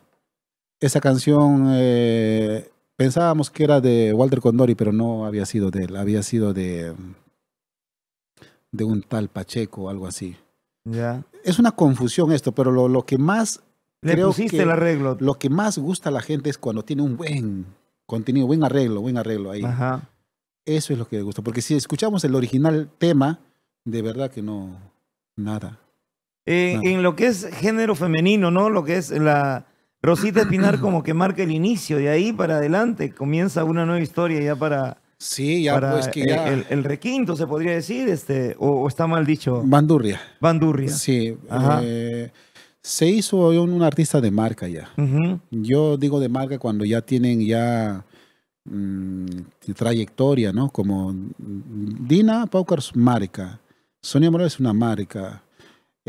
esa canción eh, pensábamos que era de Walter Condori, pero no había sido de él, había sido de, de un tal Pacheco o algo así. Ya. Es una confusión esto, pero lo, que más... Le pusiste el arreglo. Lo que más gusta a la gente es cuando tiene un buen contenido, buen arreglo, buen arreglo ahí. Ajá. Eso es lo que le gusta, porque si escuchamos el original tema, de verdad que no, nada. Eh, nada. En lo que es género femenino, ¿no? Lo que es la, Rosita Pinar como que marca el inicio, de ahí para adelante comienza una nueva historia ya para... Sí, ya pues, que El, requinto se podría decir, este, o, está mal dicho. Bandurria. Bandurria. Sí. Eh, se hizo un, artista de marca ya. Yo digo de marca cuando ya tienen ya mm, trayectoria, ¿no? Como Dina es marca, Sonia Morales es una marca,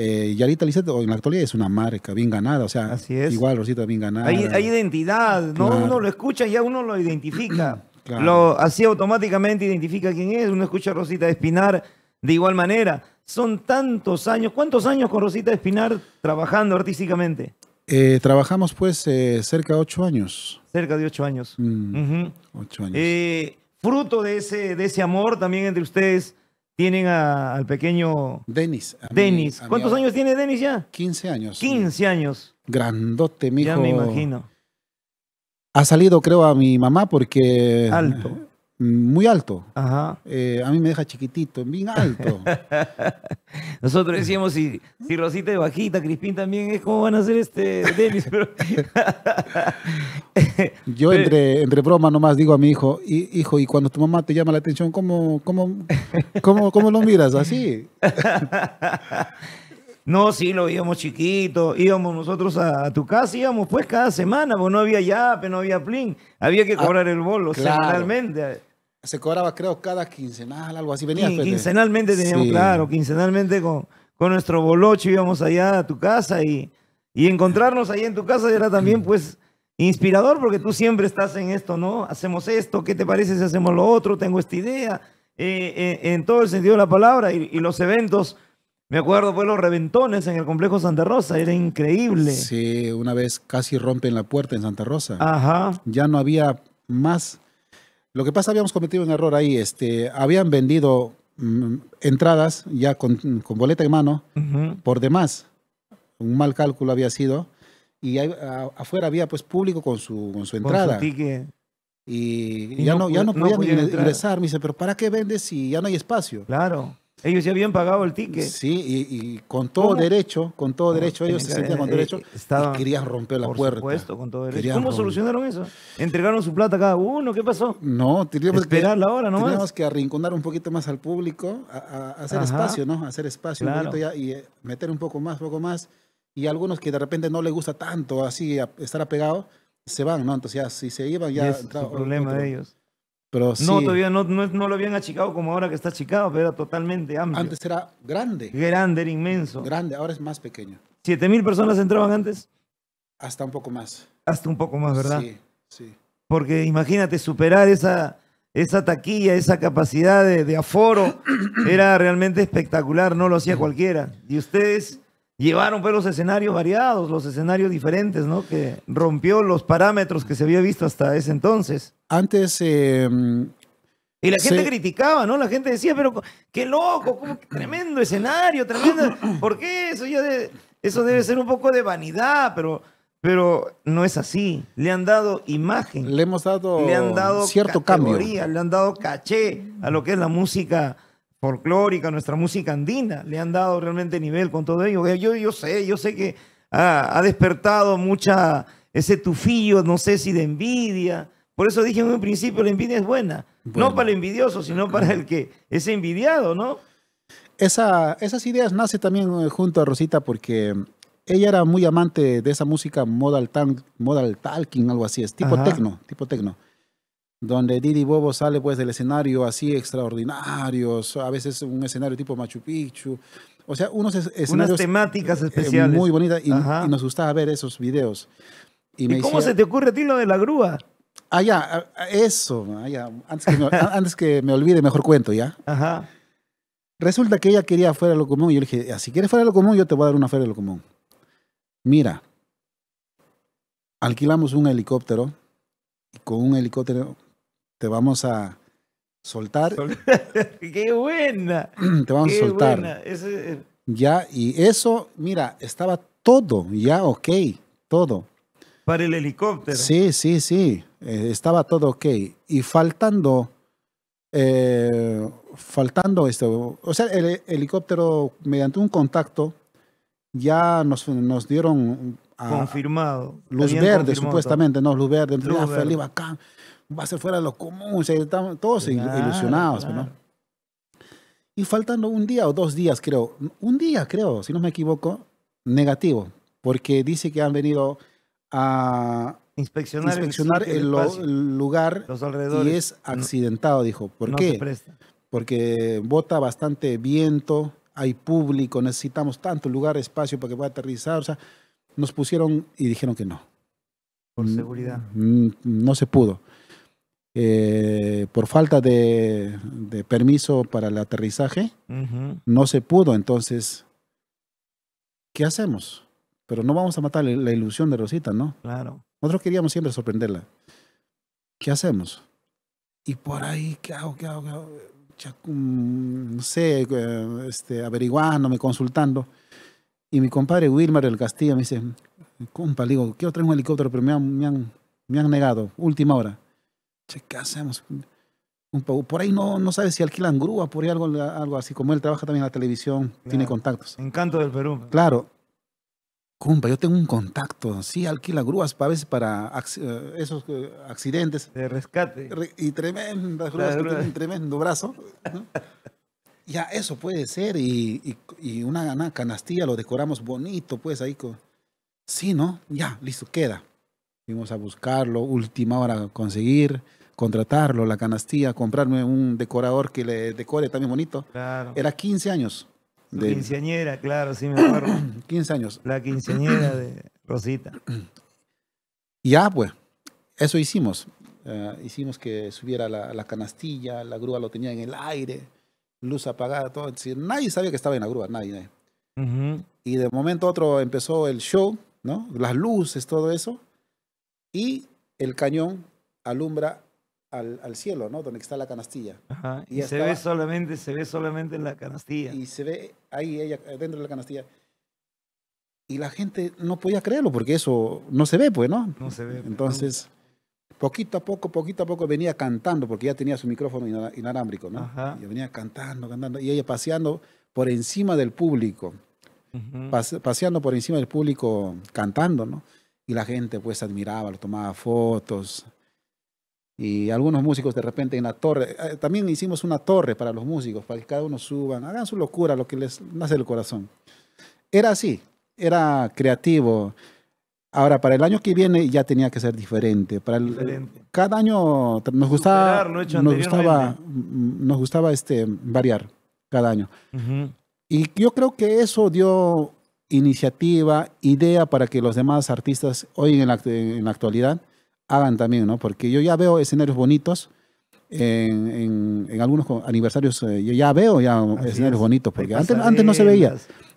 eh, Yarita Lizeth en la actualidad es una marca bien ganada, o sea, igual Rosita bien ganada. Hay, identidad, ¿no? Uno lo escucha y ya uno lo identifica. Lo, así automáticamente identifica quién es. Uno escucha a Rosita Espinar de igual manera. Son tantos años. ¿Cuántos años con Rosita Espinar trabajando artísticamente? Eh, trabajamos pues eh, cerca de ocho años. Cerca de ocho años. Mm, eh, fruto de ese, de ese amor también entre ustedes tienen al pequeño... Denis. Denis. ¿Cuántos años tiene Denis ya? 15 años. 15 años. Grandote, mijo. Ya me imagino. Ha salido, creo, a mi mamá porque... Alto muy alto. Eh, a mí me deja chiquitito, bien alto. Nosotros decíamos, si, si Rosita es bajita, Crispín también es como van a ser este Denis. Yo entre, entre broma nomás digo a mi hijo, hijo, y cuando tu mamá te llama la atención, ¿cómo, cómo, cómo, cómo lo miras? Así. No, sí, lo íbamos chiquito, íbamos nosotros a, tu casa, íbamos pues cada semana, porque no había yape, no había plin, había que ah, cobrar el bolo sea, semanalmente se cobraba creo cada quincenal, algo así. Venía, quincenalmente teníamos, claro, quincenalmente con, con nuestro bolocho íbamos allá a tu casa y, encontrarnos ahí en tu casa era también pues inspirador porque tú siempre estás en esto, ¿no? Hacemos esto, ¿qué te parece si hacemos lo otro? Tengo esta idea, eh, eh, en todo el sentido de la palabra y, los eventos. Me acuerdo, fue pues, los reventones en el complejo Santa Rosa, era increíble. Sí, una vez casi rompen la puerta en Santa Rosa. Ajá. Ya no había más lo que pasa, habíamos cometido un error ahí. Este, habían vendido mm, entradas ya con, boleta en mano por demás. Un mal cálculo había sido. Y afuera había pues público con su, entrada. Con su y, y, ya no, ya no podían ingresar. Me dice, pero ¿para qué vendes si ya no hay espacio? Claro. Ellos ya habían pagado el ticket. Sí, y, con todo derecho, con todo derecho, ellos se sentían con derecho eh, eh, estaban, y querían romper la por Supuesto, con todo derecho. ¿Cómo solucionaron eso? ¿Entregaron su plata cada uno? ¿Qué pasó? No, teníamos Esperar que, la hora nomás. Teníamos que arrinconar un poquito más al público, hacer espacio, ¿no? hacer espacio un poquito ya y eh, meter un poco más, poco más. Y algunos que de repente no les gusta tanto así estar apegado se van, ¿no? Entonces ya si se iban ya... Es un problema de ellos. No, todavía no, lo habían achicado como ahora que está achicado, pero era totalmente amplio. Antes era grande. Grande, era inmenso. Grande, ahora es más pequeño. ¿Siete mil personas entraban antes? Hasta un poco más. Hasta un poco más, ¿verdad? Sí, sí. Porque imagínate, superar esa, esa taquilla, esa capacidad de aforo, era realmente espectacular, no lo hacía cualquiera. Y ustedes llevaron pues los escenarios variados, los escenarios diferentes, ¿no? Que rompió los parámetros que se había visto hasta ese entonces. Antes... Eh, y la gente criticaba, ¿no? La gente decía, pero qué loco, qué tremendo escenario, tremendo... ¿Por qué eso Eso debe ser un poco de vanidad, pero... Pero no es así. Le han dado imagen. Le hemos dado, le han dado cierto cambio. Le han dado caché a lo que es la música folclórica, nuestra música andina, le han dado realmente nivel con todo ello. Eh, yo, yo sé, yo sé que ha despertado mucha, ese tufillo, no sé si de envidia. Por eso dije en un principio, la envidia es buena. No para el envidioso, sino para el que es envidiado, ¿no? esas ideas nacen también eh, junto a Rosita porque ella era muy amante de esa música modal, modal talking, algo así, es tipo tipo tecno donde Didi Bobo sale pues del escenario así extraordinario, a veces un escenario tipo Machu Picchu, o sea, unos escenarios... Unas eh, temáticas eh, especiales. Muy bonitas y, nos gustaba ver esos videos. ¿Y, cómo se te ocurre a ti lo de la grúa? Ah, ya, ah, ah, eso, ah, Antes, que me, olvide, mejor cuento, ¿ya? Resulta que ella quería fuera de lo común y yo le dije, si quieres fuera de lo común, yo te voy a dar una fuera de lo común. Mira, alquilamos un helicóptero con un helicóptero te vamos a soltar. ¡Qué buena! Te vamos a soltar. Eh, ya, y eso, mira, estaba todo, ya, ok, todo. Para el helicóptero. Sí, sí, sí, eh, estaba todo ok. Y faltando, eh, faltando esto, o sea, el helicóptero mediante un contacto ya nos, dieron... Ah, confirmado. Luz verde, supuestamente, no, luz verde. Luz verde va a ser fuera de lo común, todos ilusionados, pues, Y faltando un día o dos días, creo, un día creo, si no me equivoco, negativo, porque dice que han venido a inspeccionar, el, lugar los alrededores. y es accidentado, dijo. ¿Por qué? Porque bota bastante viento, hay público, necesitamos tanto lugar, espacio para que pueda aterrizar, o sea, nos pusieron y dijeron que no. Por seguridad. Mm, mm, no se pudo. Eh, por falta de, permiso para el aterrizaje, no se pudo. Entonces, ¿qué hacemos? Pero no vamos a matar la ilusión de Rosita, ¿no? Claro. Nosotros queríamos siempre sorprenderla. ¿Qué hacemos? Y por ahí, ¿qué hago? ¿Qué hago? Mm, no sé, eh, este, averiguándome, consultando. Y mi compadre Wilmar del Castillo me dice, compa, digo, quiero traer un helicóptero, pero me han negado, última hora che, ¿qué hacemos? Un Por ahí no, no sabe si alquilan grúa, por ahí algo, algo así. Como él trabaja también en la televisión, tiene contactos. Encanto del Perú. Claro. cumpa yo tengo un contacto, sí, alquila grúas a veces para eh, esos eh, accidentes. De rescate. y tremendas grúas, que tienen un tremendo brazo. ya, eso puede ser. Y, y, una, canastilla lo decoramos bonito, pues ahí. Con... Sí, ¿no? Ya, listo, queda. Fuimos a buscarlo, última hora a conseguir contratarlo, la canastilla, comprarme un decorador que le decore también bonito. Era 15 años. de... quinceañera, claro, sí me acuerdo. 15 años. La quinceañera de Rosita. Ya, pues, eso hicimos. Eh, hicimos que subiera la, canastilla, la grúa lo tenía en el aire, luz apagada, todo. Decir, nadie sabía que estaba en la grúa, nadie. nadie. Y de momento a otro empezó el show, ¿no? Las luces, todo eso. Y el cañón alumbra al, cielo, ¿no? Donde está la canastilla. y, se ve solamente, se ve solamente en la canastilla. Y se ve ahí ella dentro de la canastilla. Y la gente no podía creerlo porque eso no se ve, pues, ¿no? No se ve. Pues, Entonces, poquito a poco, poquito a poco venía cantando porque ya tenía su micrófono inalámbrico, ¿no? Y venía cantando, cantando. Y ella paseando por encima del público. paseando por encima del público cantando, ¿no? Y la gente pues admiraba, lo tomaba fotos, y algunos músicos de repente en la torre. Eh, también hicimos una torre para los músicos, para que cada uno suban, hagan su locura, lo que les nace el corazón. Era así, era creativo. Ahora, para el año que viene ya tenía que ser diferente. Para Cada año nos gustaba, nos gustaba, mm, nos gustaba este, variar cada año. Y yo creo que eso dio iniciativa, idea para que los demás artistas hoy en la, en la actualidad hagan también, ¿no? Porque yo ya veo escenarios bonitos. En, algunos aniversarios eh, yo ya veo ya escenarios bonitos, porque antes, antes no se veía.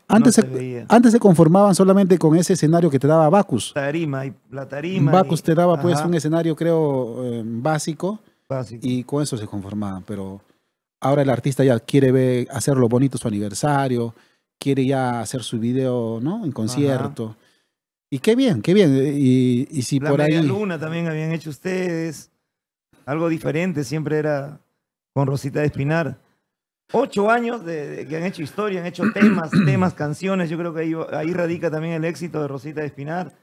Antes, se, antes se conformaban solamente con ese escenario que te daba Bacus. y la tarima. Bacus te daba pues un escenario, creo, eh, básico, Y con eso se conformaban. Pero ahora el artista ya quiere ver, lo bonito su aniversario, quiere ya hacer su video, ¿no? En concierto. Y qué bien, qué bien. Y, si por ahí. La luna también habían hecho ustedes. Algo diferente, siempre era con Rosita de Espinar. Ocho años de, que han hecho historia, han hecho temas, temas, canciones. Yo creo que ahí, radica también el éxito de Rosita de Espinar.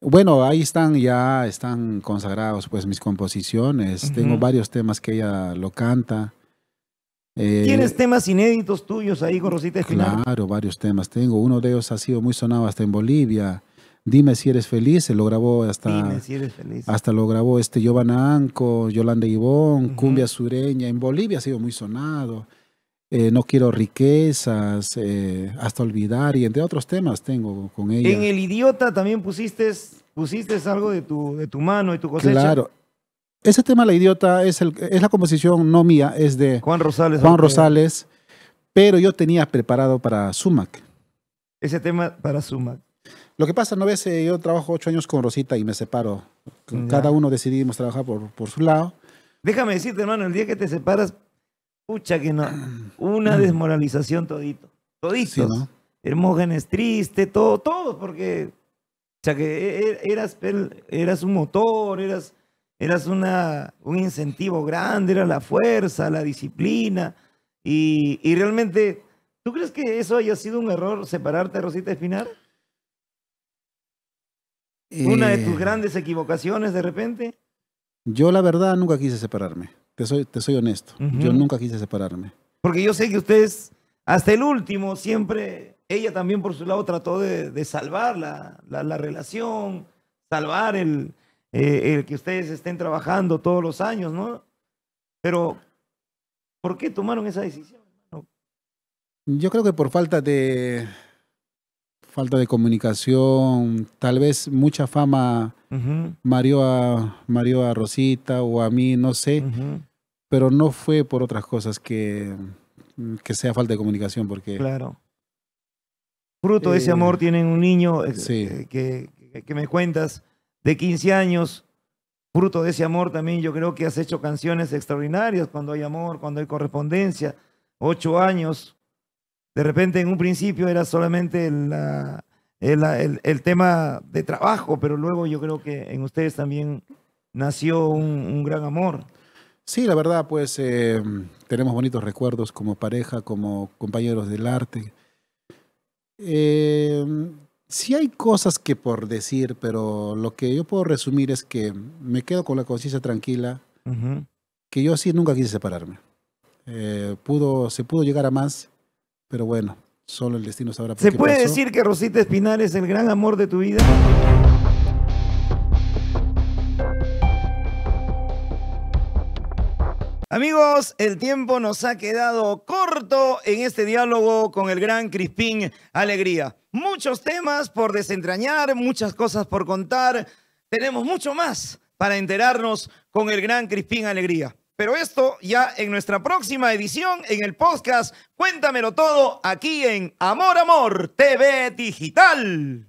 Bueno, ahí están ya, están consagrados pues mis composiciones. Tengo varios temas que ella lo canta. ¿Tienes eh, temas inéditos tuyos ahí con Rosita Claro, varios temas tengo. Uno de ellos ha sido muy sonado hasta en Bolivia. Dime si eres feliz, se lo grabó hasta. Dime si eres feliz. Hasta lo grabó este Giovanna Anco, Yolanda Ivón, Cumbia Sureña. En Bolivia ha sido muy sonado. Eh, no quiero riquezas, eh, hasta olvidar, y entre otros temas tengo con ella. En El Idiota también pusiste, pusiste algo de tu, de tu mano, y tu cosecha. Claro, ese tema, La Idiota, es, el, es la composición no mía, es de Juan Rosales. Juan Rosales, pero yo tenía preparado para Sumac. Ese tema para Sumac. Lo que pasa, no ves, eh, yo trabajo ocho años con Rosita y me separo. Cada uno decidimos trabajar por, su lado. Déjame decirte, hermano, el día que te separas, pucha que no. Una mm. desmoralización todito. todito. Hermógenes triste, todo, todo, porque. O sea, que e, e, eras, eras un motor, eras eras un incentivo grande, era la fuerza, la disciplina. Y, realmente, ¿tú crees que eso haya sido un error separarte de Rosita Espinar? ¿Una de tus eh. grandes equivocaciones de repente? Yo la verdad nunca quise separarme. Te soy, te soy honesto. Yo nunca quise separarme. Porque yo sé que ustedes, hasta el último, siempre, ella también por su lado trató de, salvar la relación, salvar el, eh, el que ustedes estén trabajando todos los años, ¿no? Pero, ¿por qué tomaron esa decisión? Yo creo que por falta de falta de comunicación, tal vez mucha fama mario, a, a Rosita o a mí, no sé, pero no fue por otras cosas que, que sea falta de comunicación, porque... Claro. Fruto de ese eh, amor tienen un niño eh, que, que, me cuentas, de 15 años. Fruto de ese amor también yo creo que has hecho canciones extraordinarias cuando hay amor, cuando hay correspondencia. Ocho años. De repente en un principio era solamente el, tema de trabajo, pero luego yo creo que en ustedes también nació un, gran amor. Sí, la verdad, pues em, tenemos bonitos recuerdos como pareja, como compañeros del arte. Em, Sí hay cosas que por decir, pero lo que yo puedo resumir es que me quedo con la conciencia tranquila, que yo así nunca quise separarme. Eh, pudo, se pudo llegar a más, pero bueno, solo el destino sabrá. Por ¿Se puede decir que Rosita Espinal es el gran amor de tu vida? Amigos, el tiempo nos ha quedado corto en este diálogo con el gran Crispín Alegría. Muchos temas por desentrañar, muchas cosas por contar. Tenemos mucho más para enterarnos con el gran Crispín Alegría. Pero esto ya en nuestra próxima edición en el podcast Cuéntamelo Todo aquí en Amor Amor TV Digital.